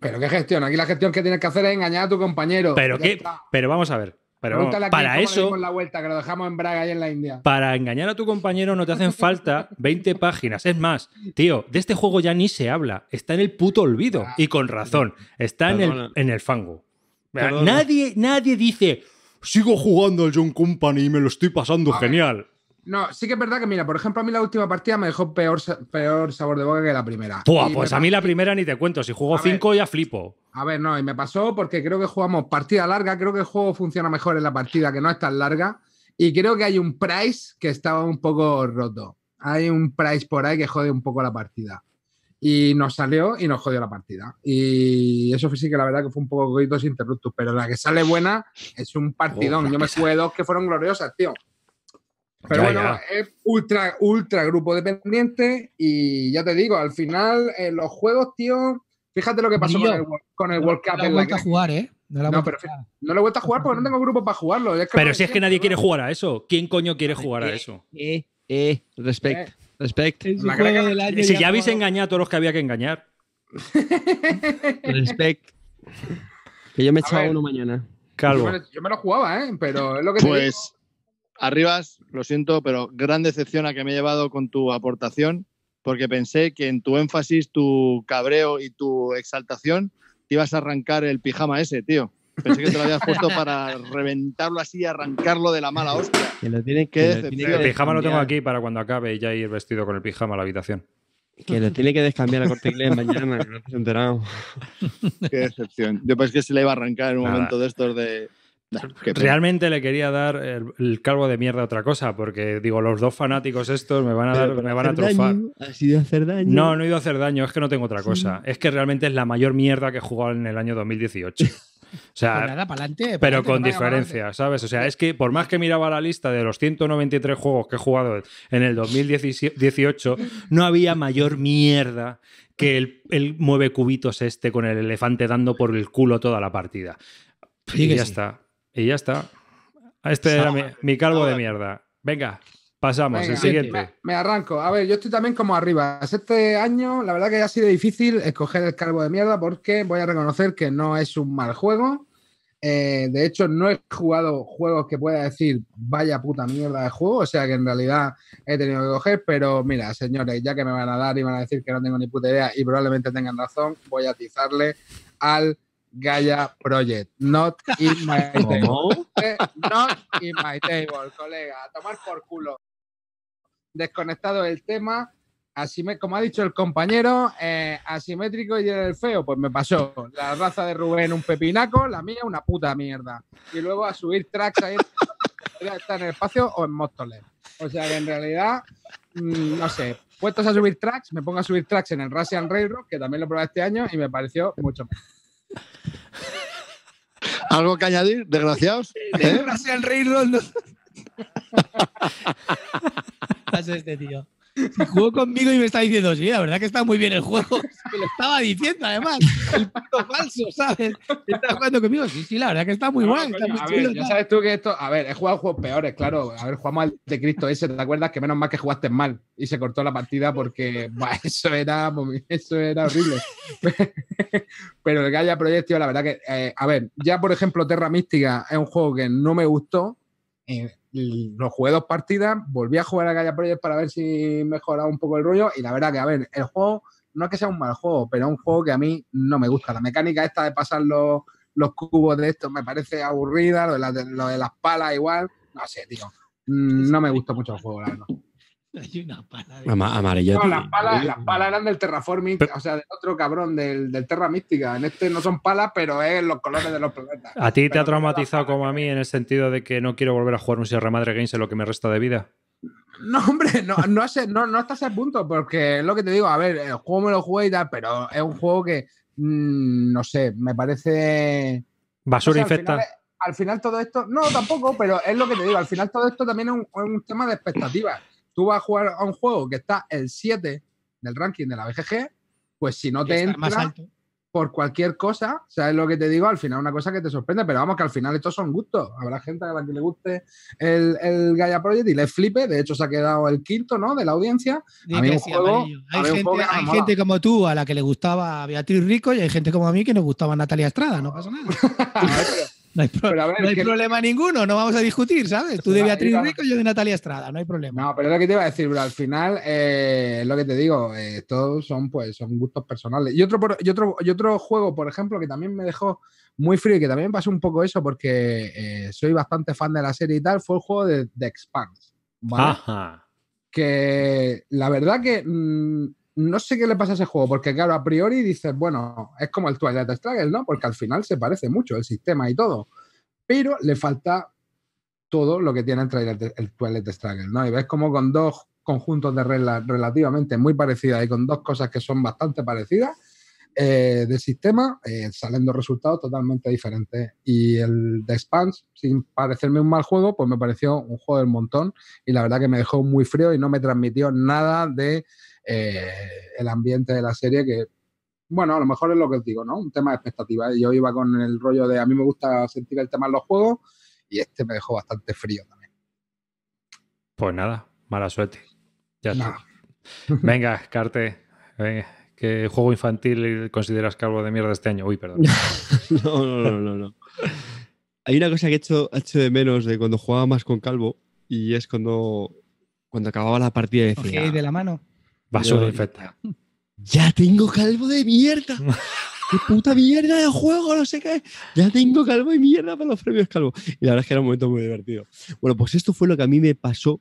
Pero qué gestión. Aquí la gestión que tienes que hacer es engañar a tu compañero. Pero qué, pero vamos a ver. Pero para eso. en en Para engañar a tu compañero no te hacen falta 20 páginas. Es más, tío, de este juego ya ni se habla. Está en el puto olvido. Ah, y con razón. Está en el, fango. Nadie, nadie dice. Sigo jugando al John Company y me lo estoy pasando genial. No, sí que es verdad que, mira, por ejemplo, a mí la última partida me dejó peor, peor sabor de boca que la primera. pues a mí la primera ni te cuento. Si juego 5 ya flipo. A ver, no, y me pasó porque creo que jugamos partida larga. Creo que el juego funciona mejor en la partida que no es tan larga. Y creo que hay un price que estaba un poco roto. Hay un price por ahí que jode un poco la partida. Y nos salió y nos jodió la partida. Y eso sí que la verdad que fue un poco sin interruptos, Pero la que sale buena es un partidón. Yo me jugué dos que fueron gloriosas, tío. Pero bueno, es ultra, ultra grupo dependiente y ya te digo, al final eh, los juegos, tío, fíjate lo que pasó con el, con el World Cup. No la he vuelto a jugar, ¿eh? No, lo he vuelto a jugar porque no tengo grupo para jugarlo. pero si es que nadie quiere jugar a eso. ¿Quién coño quiere eh, jugar a eh, eso? Eh, eh, respect, respect. Si ya, habéis engañado a todos los que había que engañar. respect. Que yo me echaba uno mañana. Calvo. Yo me, lo, jugaba, ¿eh? Pero es lo que Pues... Arribas, lo siento, pero gran decepción a que me he llevado con tu aportación, porque pensé que en tu énfasis, tu cabreo y tu exaltación te ibas a arrancar el pijama ese, tío. Pensé que te lo habías puesto para reventarlo así y arrancarlo de la mala hostia. Que lo tiene que, El pijama lo tengo aquí para cuando acabe y ya ir vestido con el pijama a la habitación. Que lo tiene que descambiar a corte inglés mañana, que no te has enterado. Qué decepción. Yo pensé que se le iba a arrancar en un momento de estos de Realmente le quería dar el, cargo calvo de mierda a otra cosa, porque digo, los dos fanáticos estos me van a, dar, me van a trofar. ¿Has ido a hacer daño? No, no he ido a hacer daño, es que no tengo otra cosa. Es que realmente es la mayor mierda que he jugado en el año 2018. O sea, pues nada, pero con diferencia, ¿sabes? O sea, es que por más que miraba la lista de los 193 juegos que he jugado en el 2018, no había mayor mierda que el, el mueve cubitos este con el elefante dando por el culo toda la partida. Y ya está. Y ya está. Este era mi, calvo de mierda. Venga, pasamos, el siguiente. Me, arranco. A ver, yo estoy también como arriba. Este año, la verdad que ha sido difícil escoger el calvo de mierda porque voy a reconocer que no es un mal juego. Eh, de hecho, no he jugado juegos que pueda decir vaya puta mierda de juego, o sea que en realidad he tenido que coger, pero mira, señores, ya que me van a dar y van a decir que no tengo ni puta idea y probablemente tengan razón, voy a atizarle al Gaia Project. Not in my table. Not in my table, colega. A tomar por culo. Desconectado el tema. como ha dicho el compañero, eh, asimétrico y el feo, pues me pasó. La raza de Rubén, un pepinaco, la mía, una puta mierda. Y luego a subir tracks ahí, estar en el espacio o en Móstoles. O sea que en realidad, mm, no sé, puestos a subir tracks, me pongo a subir tracks en el Russian Railroad, que también lo probé este año y me pareció mucho mejor. ¿Algo que añadir, desgraciados? Gracias ¿Eh? el rey Rondo. este tío. Se jugó conmigo y me está diciendo, sí, la verdad que está muy bien el juego. Me lo estaba diciendo, además. El puto falso, ¿sabes? Está jugando conmigo. Sí, sí, la verdad que está muy mal a ya sabes tú que esto. A ver, he jugado juegos peores, claro. A ver, jugamos al de Cristo ese, ¿te acuerdas? Que menos mal que jugaste mal y se cortó la partida porque eso, era, eso era horrible. Pero el Gaia haya la verdad que. Eh, a ver, ya por ejemplo, Terra Mística es un juego que no me gustó. Eh, no jugué dos partidas, volví a jugar a Gaia Project para ver si mejoraba un poco el rollo y la verdad que, a ver, el juego no es que sea un mal juego, pero es un juego que a mí no me gusta. La mecánica esta de pasar los, los cubos de esto me parece aburrida, lo de, lo de las palas igual, no sé, tío. Mm, no me gusta mucho el juego, la verdad. Hay una pala. las palas, eran del terraforming, o sea, del otro cabrón, del, Terra Mística. En este no son palas, pero es los colores de los planetas. ¿A ti te ha traumatizado como a mí en el sentido de que no quiero volver a jugar un Sierra Madre Games en lo que me resta de vida? No, hombre, no, no, sé, no, hasta ese punto, porque es lo que te digo, a ver, el juego me lo jugué y tal, pero es un juego que, mm, no sé, me parece... Basura infecta. Al final, todo esto, no, tampoco, pero es lo que te digo, al final todo esto también es un, es un tema de expectativas tú vas a jugar a un juego que está el 7 del ranking de la BGG, pues si no te entra más alto. por cualquier cosa, ¿sabes lo que te digo? Al final una cosa que te sorprende, pero vamos que al final estos son gustos. Habrá gente a la que le guste el, el Gaia Project y le flipe, de hecho se ha quedado el quinto, ¿no? De la audiencia. A hay gente, hay gente como tú a la que le gustaba Beatriz Rico y hay gente como a mí que nos gustaba Natalia Estrada, no pasa nada. No hay, problema ninguno, no vamos a discutir, ¿sabes? Tú de Beatriz Rico y yo de Natalia Estrada, no hay problema. No, pero es lo que te iba a decir, pero al final eh, lo que te digo, eh, todos son, pues, son gustos personales. Y otro, otro, otro juego, por ejemplo, que también me dejó muy frío y que también pasó un poco eso porque eh, soy bastante fan de la serie y tal, fue el juego de The Expanse. Ajá. Que la verdad que mm, no sé qué le pasa a ese juego, porque claro, a priori dices, bueno, es como el Twilight Struggle, ¿no? Porque al final se parece mucho el sistema y todo, pero le falta todo lo que tiene el, Twilight, el Struggle, ¿no? Y ves como con dos conjuntos de reglas relativamente muy parecidas y con dos cosas que son bastante parecidas eh, de sistema, saliendo eh, salen resultados totalmente diferentes. Y el The Expanse, sin parecerme un mal juego, pues me pareció un juego del montón y la verdad que me dejó muy frío y no me transmitió nada de eh, el ambiente de la serie que, bueno, a lo mejor es lo que os digo, ¿no? Un tema de expectativa. Yo iba con el rollo de a mí me gusta sentir el tema en los juegos y este me dejó bastante frío también. Pues nada, mala suerte. Ya está. Venga, Carte, venga. Eh, ¿Qué juego infantil consideras calvo de mierda este año? Uy, perdón. no, no, no, no, Hay una cosa que he hecho, hecho de menos de cuando jugaba más con Calvo y es cuando, cuando acababa la partida de de la mano. Basura perfecta. Ya tengo calvo de mierda. ¡Qué puta mierda de juego! No sé qué. Ya tengo calvo de mierda para los premios calvo. Y la verdad es que era un momento muy divertido. Bueno, pues esto fue lo que a mí me pasó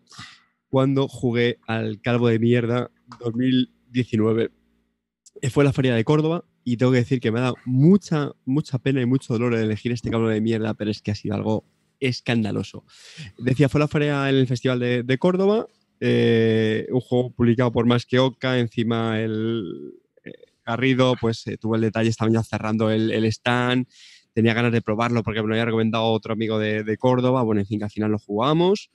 cuando jugué al calvo de mierda 2019. Eh, fue la feria de Córdoba y tengo que decir que me ha dado mucha, mucha pena y mucho dolor elegir este calvo de mierda, pero es que ha sido algo escandaloso. Decía, fue la feria en el Festival de, de Córdoba eh, un juego publicado por más que Oca, encima el eh, Garrido pues eh, tuvo el detalle estaba ya cerrando el, stand, tenía ganas de probarlo porque me lo había recomendado otro amigo de, Córdoba, bueno, en fin, que al final lo jugamos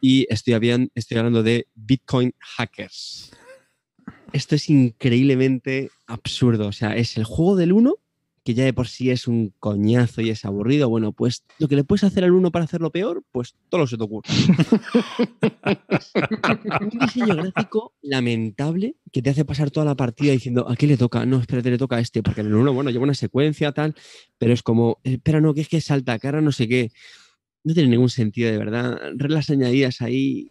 y estoy, estoy hablando de Bitcoin Hackers. Esto es increíblemente absurdo, o sea, es el juego del 1 que ya de por sí es un coñazo y es aburrido, bueno, pues lo que le puedes hacer al uno para hacerlo peor, pues todo lo se te ocurre. un diseño gráfico lamentable que te hace pasar toda la partida diciendo, ¿a qué le toca? No, espérate, le toca a este, porque el uno, bueno, lleva una secuencia, tal, pero es como, espera, no, que es que salta cara, no sé qué. No tiene ningún sentido, de verdad. Reglas añadidas ahí.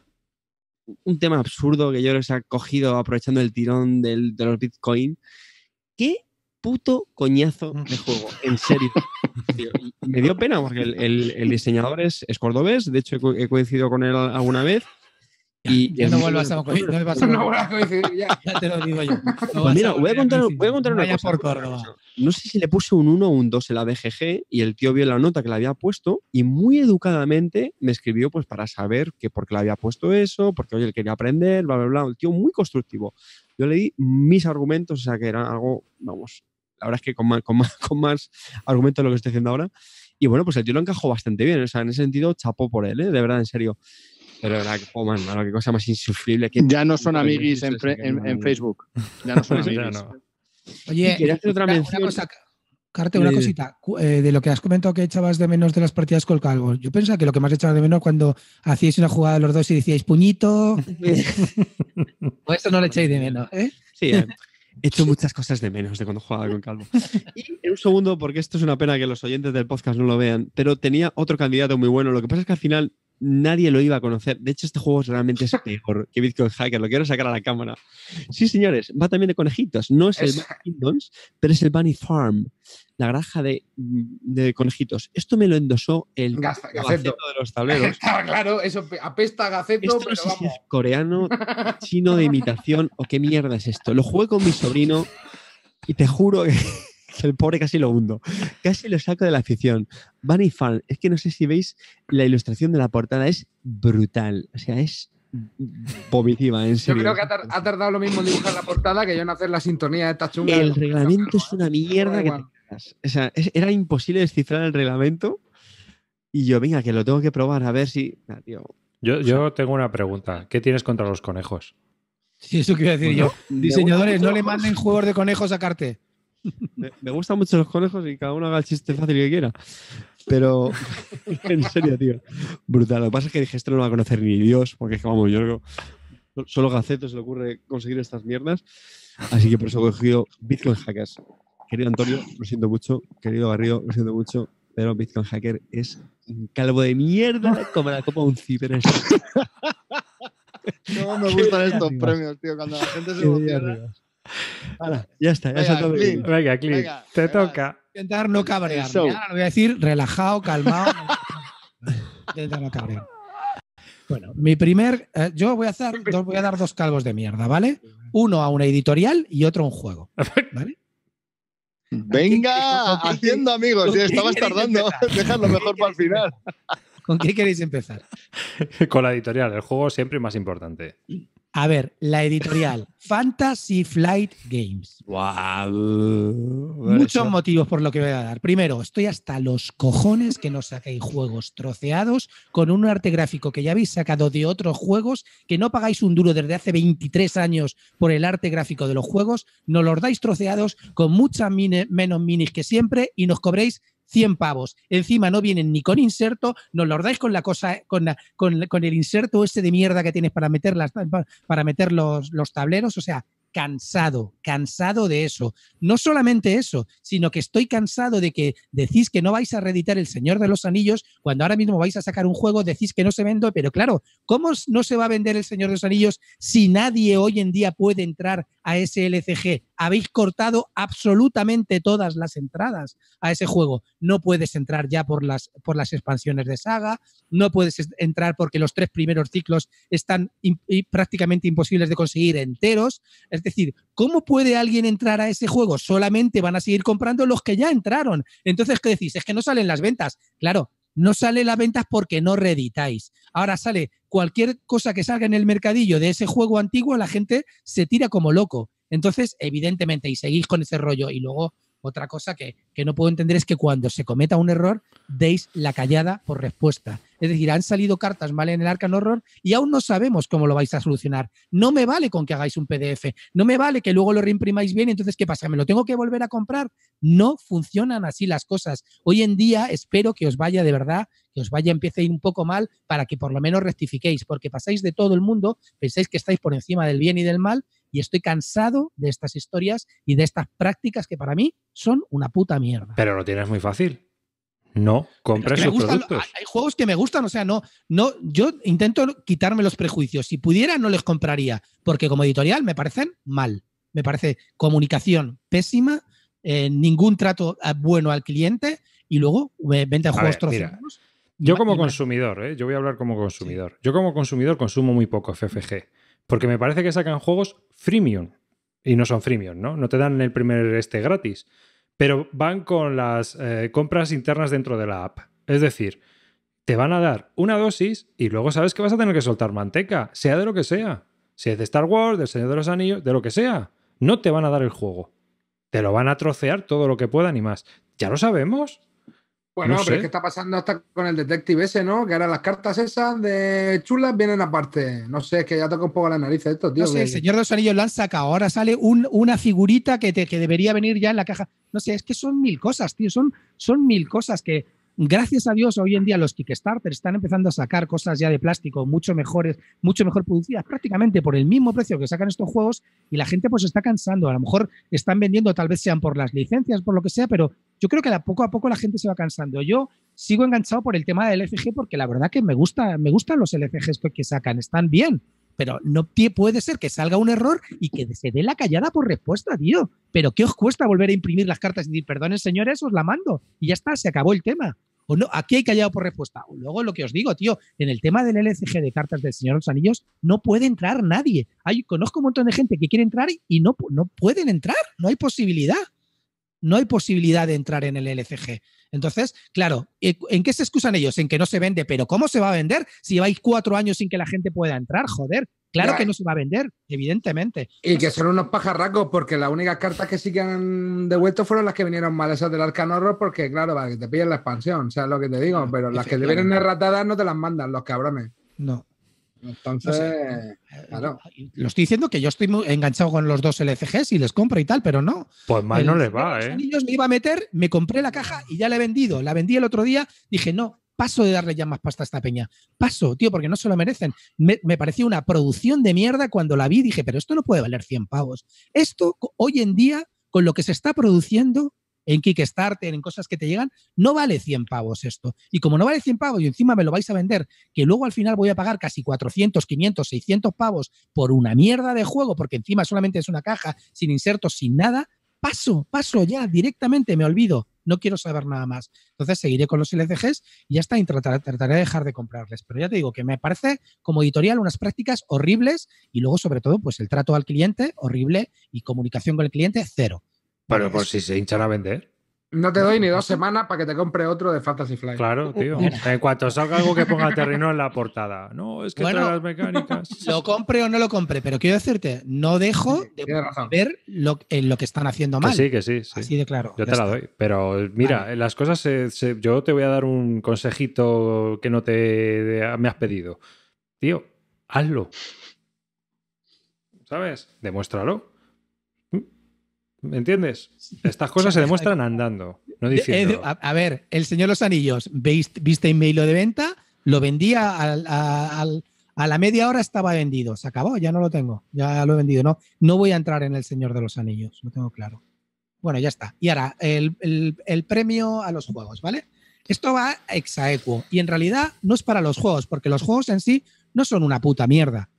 Un tema absurdo que yo les ha cogido aprovechando el tirón de los Bitcoin. Que puto coñazo mm. de juego, en serio. me dio pena porque el, diseñador es, cordobés, de hecho he coincidido con él alguna vez. Y no vuelvas a coincidir, no, a... no a ya. te lo digo yo. Pues mira, voy a contar, voy a contar una Vaya Por Córdoba. No sé si le puse un 1 o un 2 en la BGG y el tío vio la nota que le había puesto y muy educadamente me escribió pues para saber que por qué le había puesto eso, porque oye, él quería aprender, bla, bla, bla. el tío muy constructivo. Yo le di mis argumentos, o sea que era algo, vamos, la verdad es que con más, con más, con más argumento de lo que estoy diciendo ahora. Y bueno, pues el tío lo encajó bastante bien, o sea, en ese sentido, chapó por él, ¿eh? de verdad, en serio. Pero verdad que, qué cosa más insufrible. Que ya no son amiguis en, Facebook. Ya no son amiguis. Oye, quería hacer otra mención. Una Carte, una cosita. Eh, de lo que has comentado que echabas de menos de las partidas con Calvo. Yo pensaba que lo que más echabas de menos cuando hacíais una jugada los dos y decíais puñito. pues eso no le echáis de menos, ¿eh? Sí, eh he hecho muchas cosas de menos de cuando jugaba con Calvo. Y en un segundo, porque esto es una pena que los oyentes del podcast no lo vean, pero tenía otro candidato muy bueno. Lo que pasa es que al final nadie lo iba a conocer. De hecho, este juego realmente es peor que Bitcoin Hacker, lo quiero sacar a la cámara. Sí, señores, va también de conejitos. No es, el Bunny pero es el Bunny Farm, la granja de, conejitos. Esto me lo endosó el Gaceto. de los tableros. Ah, claro, eso apesta a Gaceto, pero vamos. es coreano, chino de imitación o qué mierda es esto. Lo jugué con mi sobrino y te juro que... El pobre casi lo hundo. Casi lo saco de la afición. Bunny es que no sé si veis la ilustración de la portada, es brutal. O sea, es vomitiva, en serio. Yo creo que ha, tardado lo mismo en dibujar la portada que yo en hacer la sintonía de esta chunga. El reglamento es una mierda que te O sea, era imposible descifrar el reglamento. Y yo, venga, que lo tengo que probar a ver si. Yo, tengo una pregunta. ¿Qué tienes contra los conejos? Sí, eso quiero decir yo. Diseñadores, no le manden juegos de conejos a Carte. Me, me, gustan mucho los conejos y cada uno haga el chiste fácil que quiera. Pero, en serio, tío. Brutal. Lo que pasa es que dije, esto no va a conocer ni Dios, porque es que, vamos, yo creo, solo Gaceto se le ocurre conseguir estas mierdas. Así que por eso he cogido Bitcoin Hackers. Querido Antonio, lo siento mucho. Querido Garrido, lo siento mucho. Pero Bitcoin Hacker es un calvo de mierda como la copa un ciber. no me gustan estos premios, tío? Cuando la gente se emociona ya está, ya está todo bien. Venga, te toca. Intentar no cabrear. voy a decir relajado, calmado. Intentar no cabrear. Bueno, mi primer. Eh, yo voy a, hacer, dos, voy a dar dos calvos de mierda, ¿vale? Uno a una editorial y otro a un juego. Venga, haciendo amigos, ya estabas tardando. lo mejor para el final. ¿Con qué queréis empezar? Con la editorial, el juego siempre es más importante. A ver, la editorial Fantasy Flight Games. Wow. Muchos motivos por lo que voy a dar. Primero, estoy hasta los cojones que no saquéis juegos troceados con un arte gráfico que ya habéis sacado de otros juegos, que no pagáis un duro desde hace 23 años por el arte gráfico de los juegos, nos los dais troceados con muchas menos minis que siempre y nos cobréis 100 pavos. Encima no vienen ni con inserto, nos los dais con la cosa, con, con, con, el inserto ese de mierda que tienes para meter, para meter los, los tableros. O sea, cansado, cansado de eso. No solamente eso, sino que estoy cansado de que decís que no vais a reeditar El Señor de los Anillos, cuando ahora mismo vais a sacar un juego, decís que no se vende, pero claro, ¿cómo no se va a vender El Señor de los Anillos si nadie hoy en día puede entrar a Habéis cortado absolutamente todas las entradas a ese juego. No puedes entrar ya por las, por las expansiones de saga, no puedes entrar porque los tres primeros ciclos están prácticamente imposibles de conseguir enteros. Es decir, ¿cómo puede alguien entrar a ese juego? Solamente van a seguir comprando los que ya entraron. Entonces, ¿qué decís? Es que no salen las ventas. Claro, no sale las ventas porque no reeditáis. Ahora sale cualquier cosa que salga en el mercadillo de ese juego antiguo, la gente se tira como loco. Entonces, evidentemente, y seguís con ese rollo y luego otra cosa que, no puedo entender es que cuando se cometa un error, deis la callada por respuesta. Es decir, han salido cartas mal en el Arcan Horror y aún no sabemos cómo lo vais a solucionar. No me vale con que hagáis un PDF, no me vale que luego lo reimprimáis bien entonces, ¿qué pasa? ¿Me lo tengo que volver a comprar? No funcionan así las cosas. Hoy en día espero que os vaya de verdad, que os vaya, empiece a ir un poco mal para que por lo menos rectifiquéis, porque pasáis de todo el mundo, pensáis que estáis por encima del bien y del mal y estoy cansado de estas historias y de estas prácticas que para mí son una puta mierda. Pero lo tienes muy fácil. No, compres sus productos. Hay juegos que me gustan, o sea, no, no, yo intento quitarme los prejuicios. Si pudiera, no les compraría, porque como editorial me parecen mal. Me parece comunicación pésima, eh, ningún trato eh, bueno al cliente y luego vende juegos troceados yo como consumidor, eh, yo voy a hablar como consumidor. Yo como consumidor consumo muy poco FFG. Porque me parece que sacan juegos freemium. Y no son freemium, ¿no? No te dan el primer este gratis. Pero van con las eh, compras internas dentro de la app. Es decir, te van a dar una dosis y luego sabes que vas a tener que soltar manteca, sea de lo que sea. Si es de Star Wars, del Señor de los Anillos, de lo que sea. No te van a dar el juego. Te lo van a trocear todo lo que puedan y más. ¿Ya lo sabemos? Bueno, pero es que está pasando hasta con el detective ese, ¿no? Que ahora las cartas esas de chulas vienen aparte. No sé, es que ya toca un poco la nariz esto, tío. No sé, el Señor de los Anillos lo han sacado. Ahora sale una figurita que, debería venir ya en la caja. No sé, es que son mil cosas, tío. Son, son mil cosas que Gracias a Dios, hoy en día los Kickstarter están empezando a sacar cosas ya de plástico mucho mejores, mucho mejor producidas, prácticamente por el mismo precio que sacan estos juegos, y la gente pues está cansando. A lo mejor están vendiendo, tal vez sean por las licencias, por lo que sea, pero yo creo que poco a poco la gente se va cansando. Yo sigo enganchado por el tema del FG porque la verdad que me gusta, me gustan los LFGs que sacan, están bien pero no puede ser que salga un error y que se dé la callada por respuesta, tío. Pero ¿qué os cuesta volver a imprimir las cartas y decir, perdonen señores, os la mando? Y ya está, se acabó el tema. O no, aquí hay callado por respuesta. luego lo que os digo, tío, en el tema del LCG de cartas del Señor los Anillos no puede entrar nadie. Hay, conozco un montón de gente que quiere entrar y no, no pueden entrar, no hay posibilidad no hay posibilidad de entrar en el LCG. Entonces, claro, eh, ¿en qué se excusan ellos? En que no se vende, pero ¿cómo se va a vender si lleváis cuatro años sin que la gente pueda entrar? Joder, claro que no se va a vender, evidentemente. Y que son unos pajarracos, porque las únicas cartas que sí que han devuelto fueron las que vinieron mal, esas del Arcanorro porque claro, para que te piden la expansión, o sea, lo que te digo, pero las que te vienen erratadas no te las mandan, los cabrones. No, entonces, eh, eh, Lo estoy diciendo que yo estoy enganchado con los dos LCGs y les compro y tal, pero no. Pues mal no les va, los ¿eh? me iba a meter, me compré la caja y ya la he vendido. La vendí el otro día, dije, no, paso de darle ya más pasta a esta peña. Paso, tío, porque no se lo merecen. Me, me pareció una producción de mierda cuando la vi, dije, pero esto no puede valer 100 pavos. Esto hoy en día, con lo que se está produciendo, en Kickstarter, en cosas que te llegan, no vale 100 pavos esto. Y como no vale 100 pavos y encima me lo vais a vender, que luego al final voy a pagar casi 400, 500, 600 pavos por una mierda de juego, porque encima solamente es una caja, sin insertos, sin nada, paso, paso ya directamente, me olvido. No quiero saber nada más. Entonces seguiré con los LCGs y ya está, trataré de dejar de comprarles. Pero ya te digo que me parece como editorial unas prácticas horribles y luego sobre todo pues el trato al cliente horrible y comunicación con el cliente cero. Pero por si se hinchan a vender. No te doy ni dos semanas para que te compre otro de Fantasy Flight. Claro, uh, tío. En cuanto salga algo que ponga terreno en la portada. No, es que bueno, las mecánicas. Lo compre o no lo compre, pero quiero decirte, no dejo de ver lo, en lo que están haciendo mal. sí, que sí, Así de claro. Yo te la doy. Pero mira, las cosas. yo te voy a dar un consejito que no te me has pedido. Tío, hazlo. ¿Sabes? Demuéstralo. ¿Me entiendes? Estas cosas se demuestran andando, no eh, diciendo. A, ver, el Señor los Anillos, ¿viste email de venta? Lo vendía a la media hora estaba vendido. Se acabó, ya no lo tengo, ya lo he vendido. No, no voy a entrar en el Señor de los Anillos, lo tengo claro. Bueno, ya está. Y ahora, el, premio a los juegos, ¿vale? Esto va exaequo y en realidad no es para los juegos, porque los juegos en sí no son una puta mierda.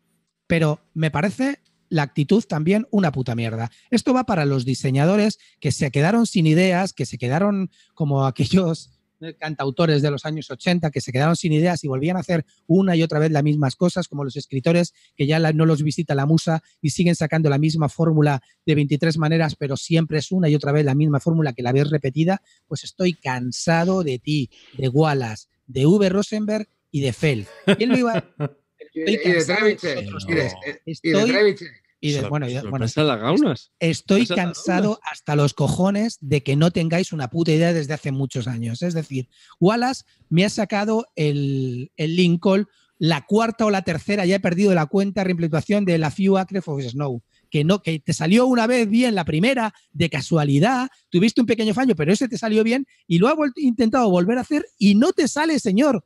Pero me parece la actitud también una puta mierda. Esto va para los diseñadores que se quedaron sin ideas, que se quedaron como aquellos cantautores de los años 80 que se quedaron sin ideas y volvían a hacer una y otra vez las mismas cosas, como los escritores que ya no los visita la musa y siguen sacando la misma fórmula de 23 maneras, pero siempre es una y otra vez la misma fórmula que la ves repetida, pues estoy cansado de ti, de Wallace, de V. Rosenberg y de Fell. iba? de, bueno, Estoy cansado hasta los cojones de que no tengáis una puta idea desde hace muchos años. Es decir, Wallace me ha sacado el, el Lincoln, la cuarta o la tercera, ya he perdido la cuenta, reimplicación de la Few Acre for Snow que no, que te salió una vez bien la primera, de casualidad, tuviste un pequeño fallo, pero ese te salió bien y lo ha intentado volver a hacer y no te sale, señor,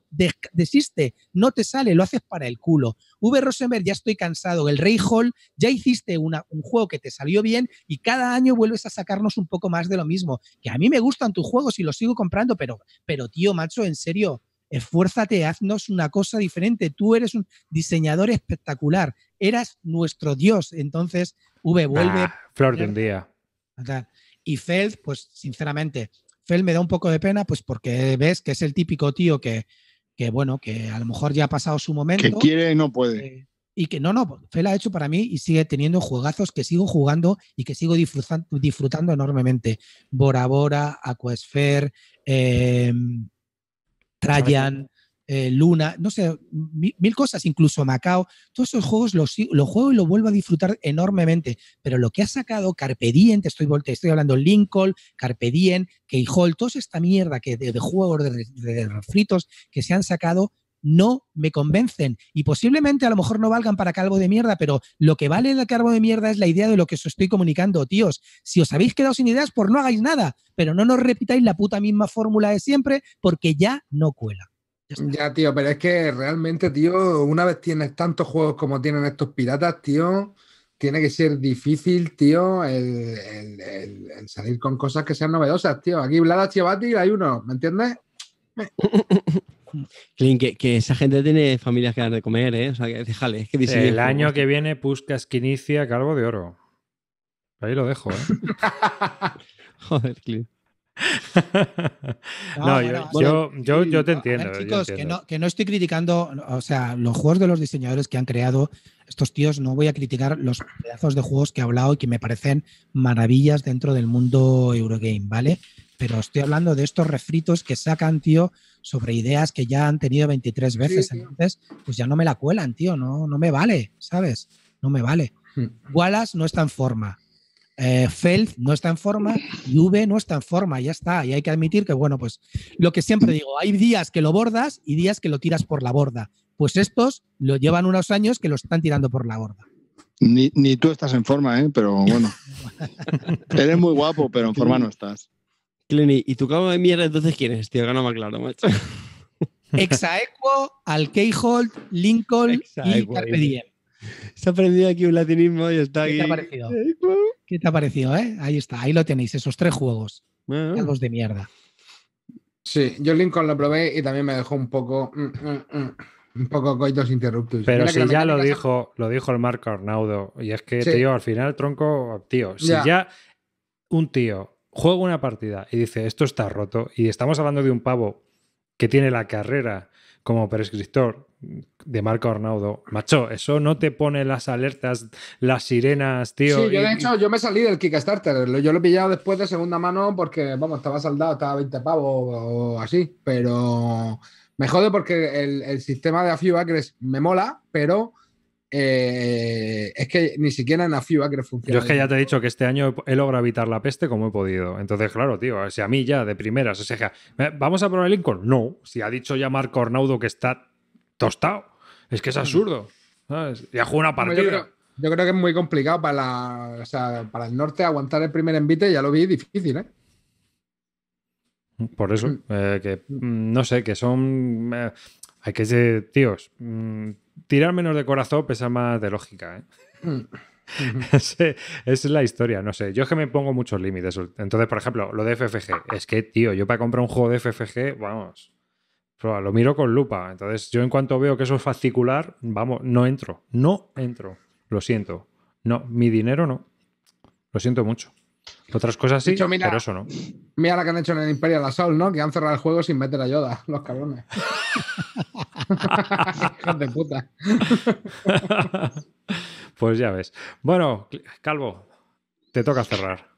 desiste, no te sale, lo haces para el culo. V. Rosenberg, ya estoy cansado, el Rey Hall, ya hiciste una, un juego que te salió bien y cada año vuelves a sacarnos un poco más de lo mismo. Que a mí me gustan tus juegos y los sigo comprando, pero, pero tío, macho, en serio, esfuérzate, haznos una cosa diferente. Tú eres un diseñador espectacular eras nuestro Dios. Entonces, V vuelve. Ah, flor de día. Y Feld, pues sinceramente, Feld me da un poco de pena, pues porque ves que es el típico tío que, bueno, que a lo mejor ya ha pasado su momento. Que quiere y no eh, puede. y que no, no, Fel ha hecho para mí y sigue teniendo juegazos que sigo jugando y que sigo disfrutando, enormemente. Bora Bora, Aquasfer, eh, Trajan, eh, Luna, no sé, mil, cosas, incluso Macao. Todos esos juegos los, juego y los vuelvo a disfrutar enormemente. Pero lo que ha sacado Carpedien, te estoy, estoy hablando Lincoln, Carpe Diem, Keyhole, toda esta mierda que de, juegos de, refritos que se han sacado, no me convencen. Y posiblemente a lo mejor no valgan para calvo de mierda, pero lo que vale el calvo de mierda es la idea de lo que os estoy comunicando, tíos. Si os habéis quedado sin ideas, pues no hagáis nada, pero no nos repitáis la puta misma fórmula de siempre porque ya no cuela. Ya, tío, pero es que realmente, tío, una vez tienes tantos juegos como tienen estos piratas, tío, tiene que ser difícil, tío, el, salir con cosas que sean novedosas, tío. Aquí Blada Chivati hay uno, ¿me entiendes? Clint, que, esa gente tiene familias que dar de comer, ¿eh? O sea, que déjale. el año ¿eh? que viene, Puskas que inicia Calvo de Oro. Ahí lo dejo, ¿eh? Joder, Clint. no, yo, te entiendo. chicos, Que, no, estoy criticando, o sea, los juegos de los diseñadores que han creado estos tíos, no voy a criticar los pedazos de juegos que he hablado y que me parecen maravillas dentro del mundo Eurogame, ¿vale? Pero estoy hablando de estos refritos que sacan, tío, sobre ideas que ya han tenido 23 veces. entonces, pues ya no me la cuelan, tío, no, no me vale, ¿sabes? No me vale. Hmm. Wallace no está en forma eh, Feld no está en forma y V no está en forma, ya está. Y hay que admitir que, bueno, pues lo que siempre digo, hay días que lo bordas y días que lo tiras por la borda. Pues estos lo llevan unos años que lo están tirando por la borda. Ni, tú estás en forma, ¿eh? pero bueno. Eres muy guapo, pero en forma no estás. Clini, ¿y tu cabo de mierda entonces quién es, tío? Que más claro macho. Exaequo, Lincoln y Carpe se ha aprendido aquí un latinismo y está aquí. ¿Qué te ha parecido? Eh? Ahí está, ahí lo tenéis, esos tres juegos. de mierda. Sí, yo Lincoln lo probé y también me dejó un poco. Mm, mm, mm, un poco coitos interruptus. Pero si ya lo dijo, lo dijo el Marco Arnaudo. Y es que, te tío, al final, tronco, tío, si ya, ya un tío juega una partida y dice esto está roto, y estamos hablando de un pavo que tiene la carrera como prescriptor, de Marco Arnaudo. Macho, eso no te pone las alertas, las sirenas, tío. Sí, yo de hecho, yo me salí del Kickstarter. Yo lo he pillado después de segunda mano porque, vamos, estaba saldado, estaba 20 pavos o así. Pero me jode porque el, sistema de Afew Acres me mola, pero. Eh, es que ni siquiera en Afew Acres funciona. Yo es que ya te he dicho que este año he logrado evitar la peste como he podido. Entonces, claro, tío, si a mí ya de primeras, o sea, ¿vamos a probar el Lincoln? No. Si ha dicho ya Marco Arnaudo que está tostado. Es que es absurdo. Ya jugó una partida. Yo creo, que es muy complicado para, para el norte aguantar el primer envite, ya lo vi difícil, ¿eh? Por eso, mm. eh, que mm, no sé, que son. Eh, hay que ser, tíos, mm, tirar menos de corazón pesa más de lógica, ¿eh? es, eh, es, la historia, no sé. Yo es que me pongo muchos límites. Entonces, por ejemplo, lo de FFG. Es que, tío, yo para comprar un juego de FFG, vamos, lo miro con lupa. Entonces, yo en cuanto veo que eso es fascicular, vamos, no entro. No entro. Lo siento. No, mi dinero no. Lo siento mucho. Otras cosas sí, pero eso no. Mira la que han hecho en el Imperio la Sol, ¿no? Que han cerrado el juego sin meter a Yoda, los cabrones. Hijos de puta. pues ya ves. Bueno, Calvo, te toca cerrar.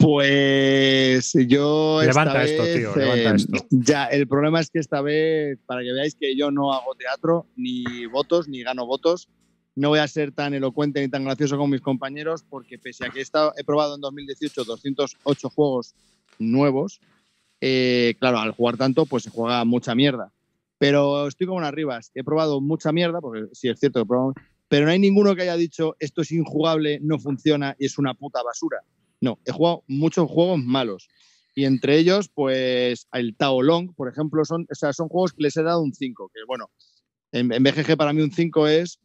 Pues yo. Levanta esto, tío. Levanta em, esto. Ya, el problema es que esta vez, para que veáis que yo no hago teatro, ni votos, ni gano votos. No voy a ser tan elocuente ni tan gracioso con mis compañeros, porque pese a que he, he probado en 2018 208 juegos nuevos, eh, claro, al jugar tanto, pues se juega mucha mierda. Pero estoy como en arribas. He probado mucha mierda, porque sí es cierto que he pero no hay ninguno que haya dicho esto es injugable, no funciona y es una puta basura. No, he jugado muchos juegos malos. Y entre ellos, pues el Tao Long, por ejemplo, son, o sea, son juegos que les he dado un 5. Que bueno, en, BGG para mí un 5 es,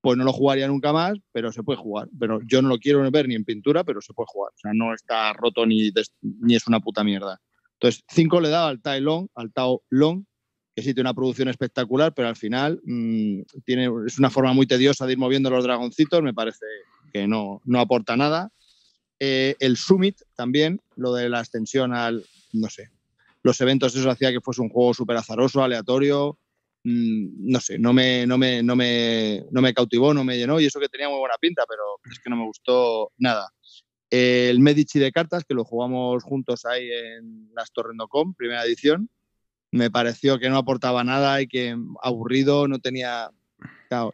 pues no lo jugaría nunca más, pero se puede jugar. Pero yo no lo quiero ver ni en pintura, pero se puede jugar. O sea, no está roto ni, ni es una puta mierda. Entonces, 5 le he dado al Tao al LONG, que sí tiene una producción espectacular, pero al final mm, tiene, es una forma muy tediosa de ir moviendo los dragoncitos. Me parece que no, no aporta nada eh, el Summit también, lo de la extensión al, no sé, los eventos, eso hacía que fuese un juego súper azaroso, aleatorio, mm, no sé, no me, no, me, no, me, no me cautivó, no me llenó y eso que tenía muy buena pinta, pero es que no me gustó nada. El Medici de cartas, que lo jugamos juntos ahí en las Torrendocom, primera edición, me pareció que no aportaba nada y que aburrido, no tenía,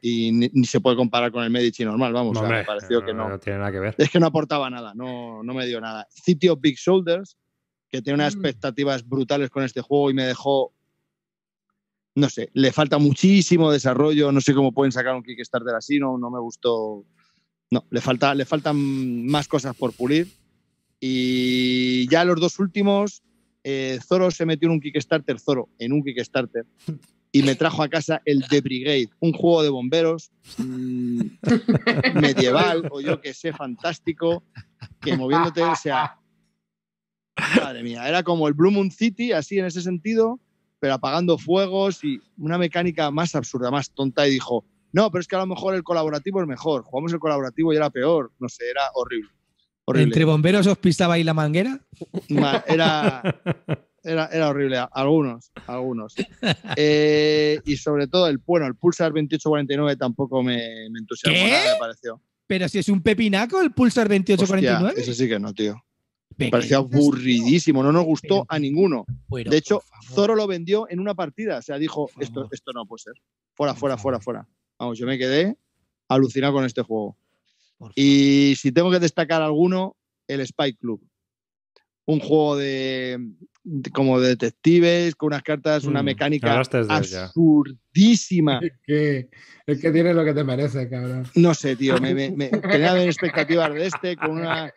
y ni, se puede comparar con el Medici normal, vamos, no, me pareció que no. tiene nada que ver. Es que no aportaba nada, no, no me dio nada. City of Big Shoulders, que tiene unas mm. expectativas brutales con este juego y me dejó, no sé, le falta muchísimo desarrollo, no sé cómo pueden sacar un Kickstarter así, no, no me gustó, no, le, falta, le faltan más cosas por pulir. Y ya los dos últimos, eh, Zoro se metió en un Kickstarter, Zoro, en un Kickstarter, y me trajo a casa el The Brigade, un juego de bomberos mm, medieval o yo que sé, fantástico, que moviéndote, o sea, madre mía, era como el Blue Moon City, así en ese sentido, pero apagando fuegos y una mecánica más absurda, más tonta, y dijo, no, pero es que a lo mejor el colaborativo es mejor, jugamos el colaborativo y era peor, no sé, era horrible. ¿Entre bomberos os pistaba ahí la manguera? Era, era, horrible. Algunos, algunos. Eh, y sobre todo el, bueno, el Pulsar 2849 tampoco me, entusiasmó nada, me pareció. Pero si es un pepinaco el Pulsar 2849. Hostia, sí que no, tío. Me parecía aburridísimo, no nos gustó a ninguno. de hecho, Zoro lo vendió en una partida. O sea, dijo, esto, esto no puede ser. Fuera, fuera, fuera, fuera. Vamos, yo me quedé alucinado con este juego. Y si tengo que destacar alguno, el Spike Club. Un juego de, como detectives, con unas cartas, una mm, mecánica absurdísima. Es que, que tienes lo que te merece, cabrón. No sé, tío, me, me, tenía expectativas de este, con, una,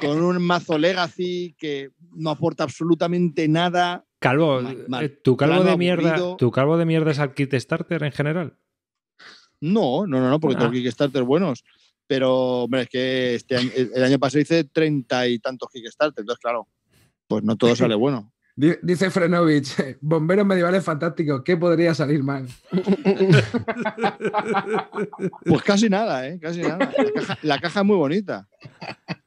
con un mazo Legacy que no aporta absolutamente nada. Calvo, eh, ¿tu, calvo de mierda, ¿tu calvo de mierda es al Kickstarter en general? No, no, no, no porque ah. tengo Kickstarters buenos. Pero, hombre, es que este el año pasado hice treinta y tantos Kickstarter, entonces, claro pues no todo sale bueno. Dice Frenovich, bomberos medievales fantásticos, ¿qué podría salir mal? Pues casi nada, ¿eh? Casi nada. La caja, es muy bonita.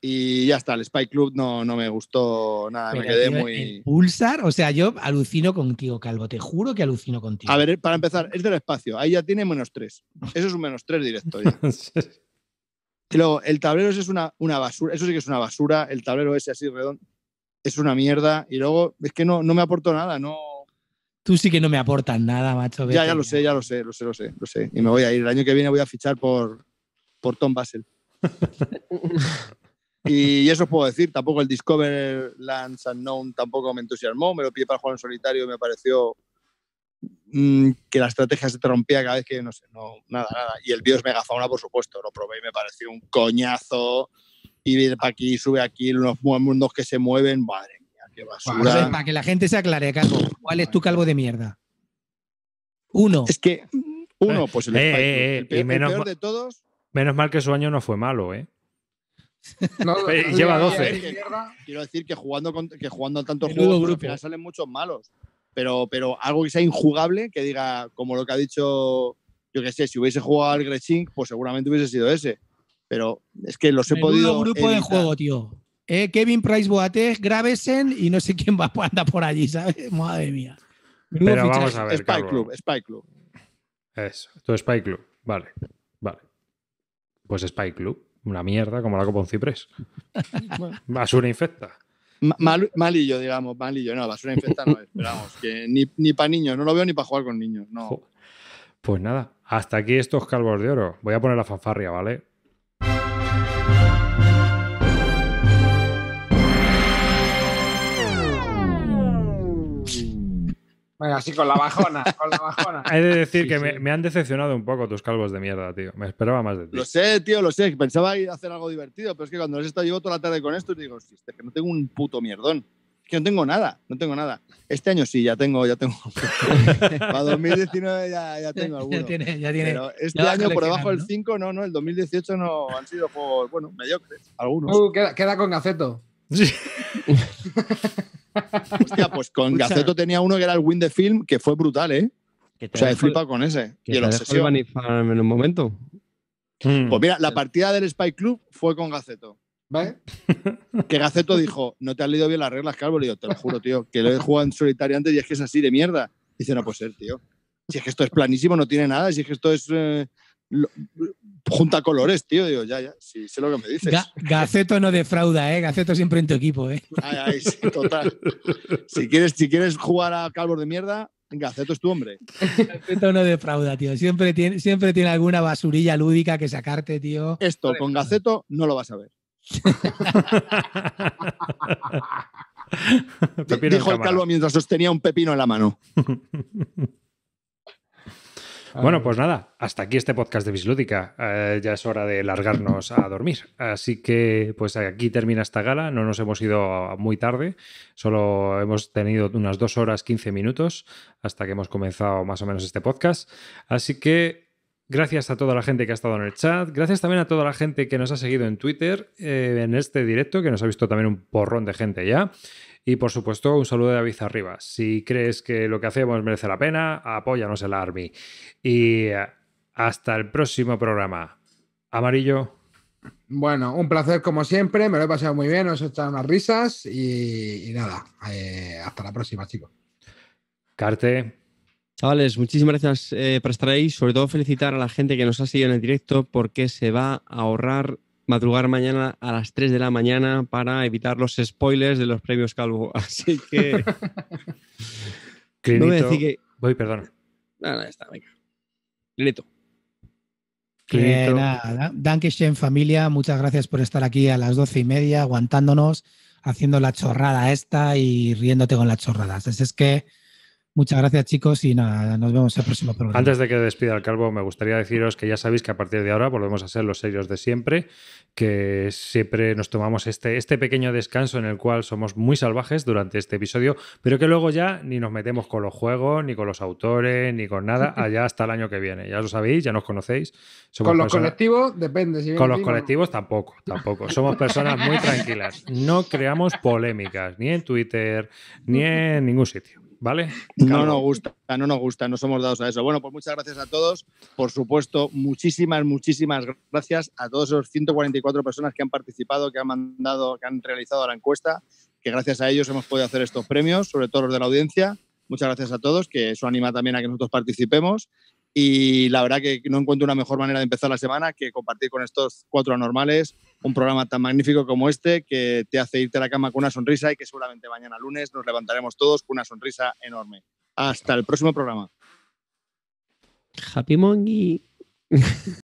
Y ya está, el Spy Club no, no me gustó nada, me quedé muy... Pulsar, o sea, yo alucino contigo, Calvo, te juro que alucino contigo. A ver, para empezar, es del espacio, ahí ya tiene menos tres. Eso es un menos tres directo Y luego, el tablero es una, una basura, eso sí que es una basura, el tablero ese así redondo es una mierda. Y luego es que no, me aportó nada, no. Tú sí que no me aportas nada, macho. ya, ya lo sé, ya lo sé, lo sé, lo sé, Y me voy a ir. El año que viene voy a fichar por, por Tom Basel. y eso os puedo decir. Tampoco el Discover Lands Unknown tampoco me entusiasmó. Me lo pillé para jugar en solitario y me pareció mm, que la estrategia se te rompía cada vez que, no sé, no, nada, nada. Y el Bios Megafauna, por supuesto, lo probé y me pareció un coñazo y viene para aquí, sube aquí, unos mundos que se mueven, madre mía, qué basura. para que la gente se aclare, Calvo, ¿cuál es tu calvo de mierda? Uno. Es que uno, eh, pues el, eh, eh, peor, de todos. Menos mal que su año no fue malo, ¿eh? lleva 12. quiero decir que jugando, que jugando a tantos juegos, al final salen muchos malos. Pero, pero algo que sea injugable, que diga, como lo que ha dicho, yo que sé, si hubiese jugado al Grechink, pues seguramente hubiese sido ese. Pero es que los he podido podido. grupo de juego, tío. Eh, Kevin Price Boateng, Gravesen y no sé quién va a andar por allí, ¿sabes? Madre mía. Spy Club, Spy Club. Eso, todo Spy Club. Vale, vale. Pues Spy Club, una mierda como la Copa un Ciprés. Basura infecta. malillo, digamos, malillo. No, basura infecta no es, ni, ni para niños, no lo veo ni para jugar con niños, no. Pues nada, hasta aquí estos calvos de oro. Voy a poner la fanfarria, ¿vale? así con la bajona, con la bajona. He de decir que Me, han decepcionado un poco tus calvos de mierda, tío. Me esperaba más de ti. Lo sé, tío, lo sé. Pensaba ir a hacer algo divertido, pero es que cuando les he estado, llevo toda la tarde con esto y digo, sí, que no tengo un puto mierdón. Es que no tengo nada, no tengo nada. Este año sí, ya tengo, ya tengo. Para 2019 ya, ya tengo alguno. ya tiene, ya tiene. este año por debajo del 5, no, no, el 2018 no han sido por, bueno, mediocres, algunos. queda, queda con Gaceto. Sí. Hostia, pues con Gaceto tenía uno que era el Win the Film, que fue brutal, ¿eh? O sea, he flipado con ese. Que y obsesión. en un momento. Hmm. Pues mira, la partida del Spy Club fue con Gaceto. ¿Vale? que Gaceto dijo, no te has leído bien las reglas, Calvo. Le digo, te lo juro, tío, que lo he jugado en solitario antes y es que es así de mierda. Dice, no puede ser, tío. Si es que esto es planísimo, no tiene nada. Si es que esto es eh, junta colores, tío. ya, ya, sí, sé lo que me dices. Gaceto no defrauda, ¿eh? Gaceto siempre en tu equipo, ¿eh? total. si, quieres, si quieres jugar a Calvo de mierda, Gaceto es tu hombre. Gaceto no defrauda, tío. Siempre tiene, siempre tiene alguna basurilla lúdica que sacarte, tío. Esto, con Gaceto no lo vas a ver. dijo el calvo mientras sostenía un pepino en la mano. Ah, bueno, pues nada, hasta aquí este podcast de Bislúdica. Eh, ya es hora de largarnos a dormir. Así que, pues aquí termina esta gala. No nos hemos ido muy tarde, solo hemos tenido unas dos horas 15 minutos hasta que hemos comenzado más o menos este podcast. Así que Gracias a toda la gente que ha estado en el chat. Gracias también a toda la gente que nos ha seguido en Twitter eh, en este directo, que nos ha visto también un porrón de gente ya. Y por supuesto, un saludo de David Arriba. Si crees que lo que hacemos merece la pena, apóyanos en la Army. Y eh, hasta el próximo programa. Amarillo. Bueno, un placer como siempre, me lo he pasado muy bien, os he echado unas risas y, nada, eh, hasta la próxima, chicos. Carte. Chavales, muchísimas gracias eh, por estar ahí. Sobre todo felicitar a la gente que nos ha seguido en el directo porque se va a ahorrar madrugar mañana a las 3 de la mañana para evitar los spoilers de los previos Calvo. Así que. no voy, que... voy, perdón. Nada, está, venga. Clinito. Eh, nada, Dankeschön familia, muchas gracias por estar aquí a las 12 y media aguantándonos, haciendo la chorrada esta y riéndote con las chorradas. es que Muchas gracias, chicos, y nada, nos vemos el próximo programa. Antes de que despida el calvo, me gustaría deciros que ya sabéis que a partir de ahora volvemos a ser los serios de siempre, que siempre nos tomamos este, este pequeño descanso en el cual somos muy salvajes durante este episodio, pero que luego ya ni nos metemos con los juegos, ni con los autores, ni con nada, allá hasta el año que viene. Ya lo sabéis, ya nos conocéis. Somos con los colectivos, depende. con los colectivos, tampoco, tampoco. Somos personas muy tranquilas. No creamos polémicas, ni en Twitter, ni en ningún sitio. ¿vale? No nos gusta, no nos gusta, no somos dados a eso. Bueno, pues muchas gracias a todos. Por supuesto, muchísimas, muchísimas gracias a todos esos 144 personas que han participado, que han mandado, que han realizado la encuesta, que gracias a ellos hemos podido hacer estos premios, sobre todo los de la audiencia. Muchas gracias a todos, que eso anima también a que nosotros participemos. Y la verdad que no encuentro una mejor manera de empezar la semana que compartir con estos cuatro anormales un programa tan magnífico como este que te hace irte a la cama con una sonrisa y que seguramente mañana lunes nos levantaremos todos con una sonrisa enorme. Hasta el próximo programa. Happy Monkey.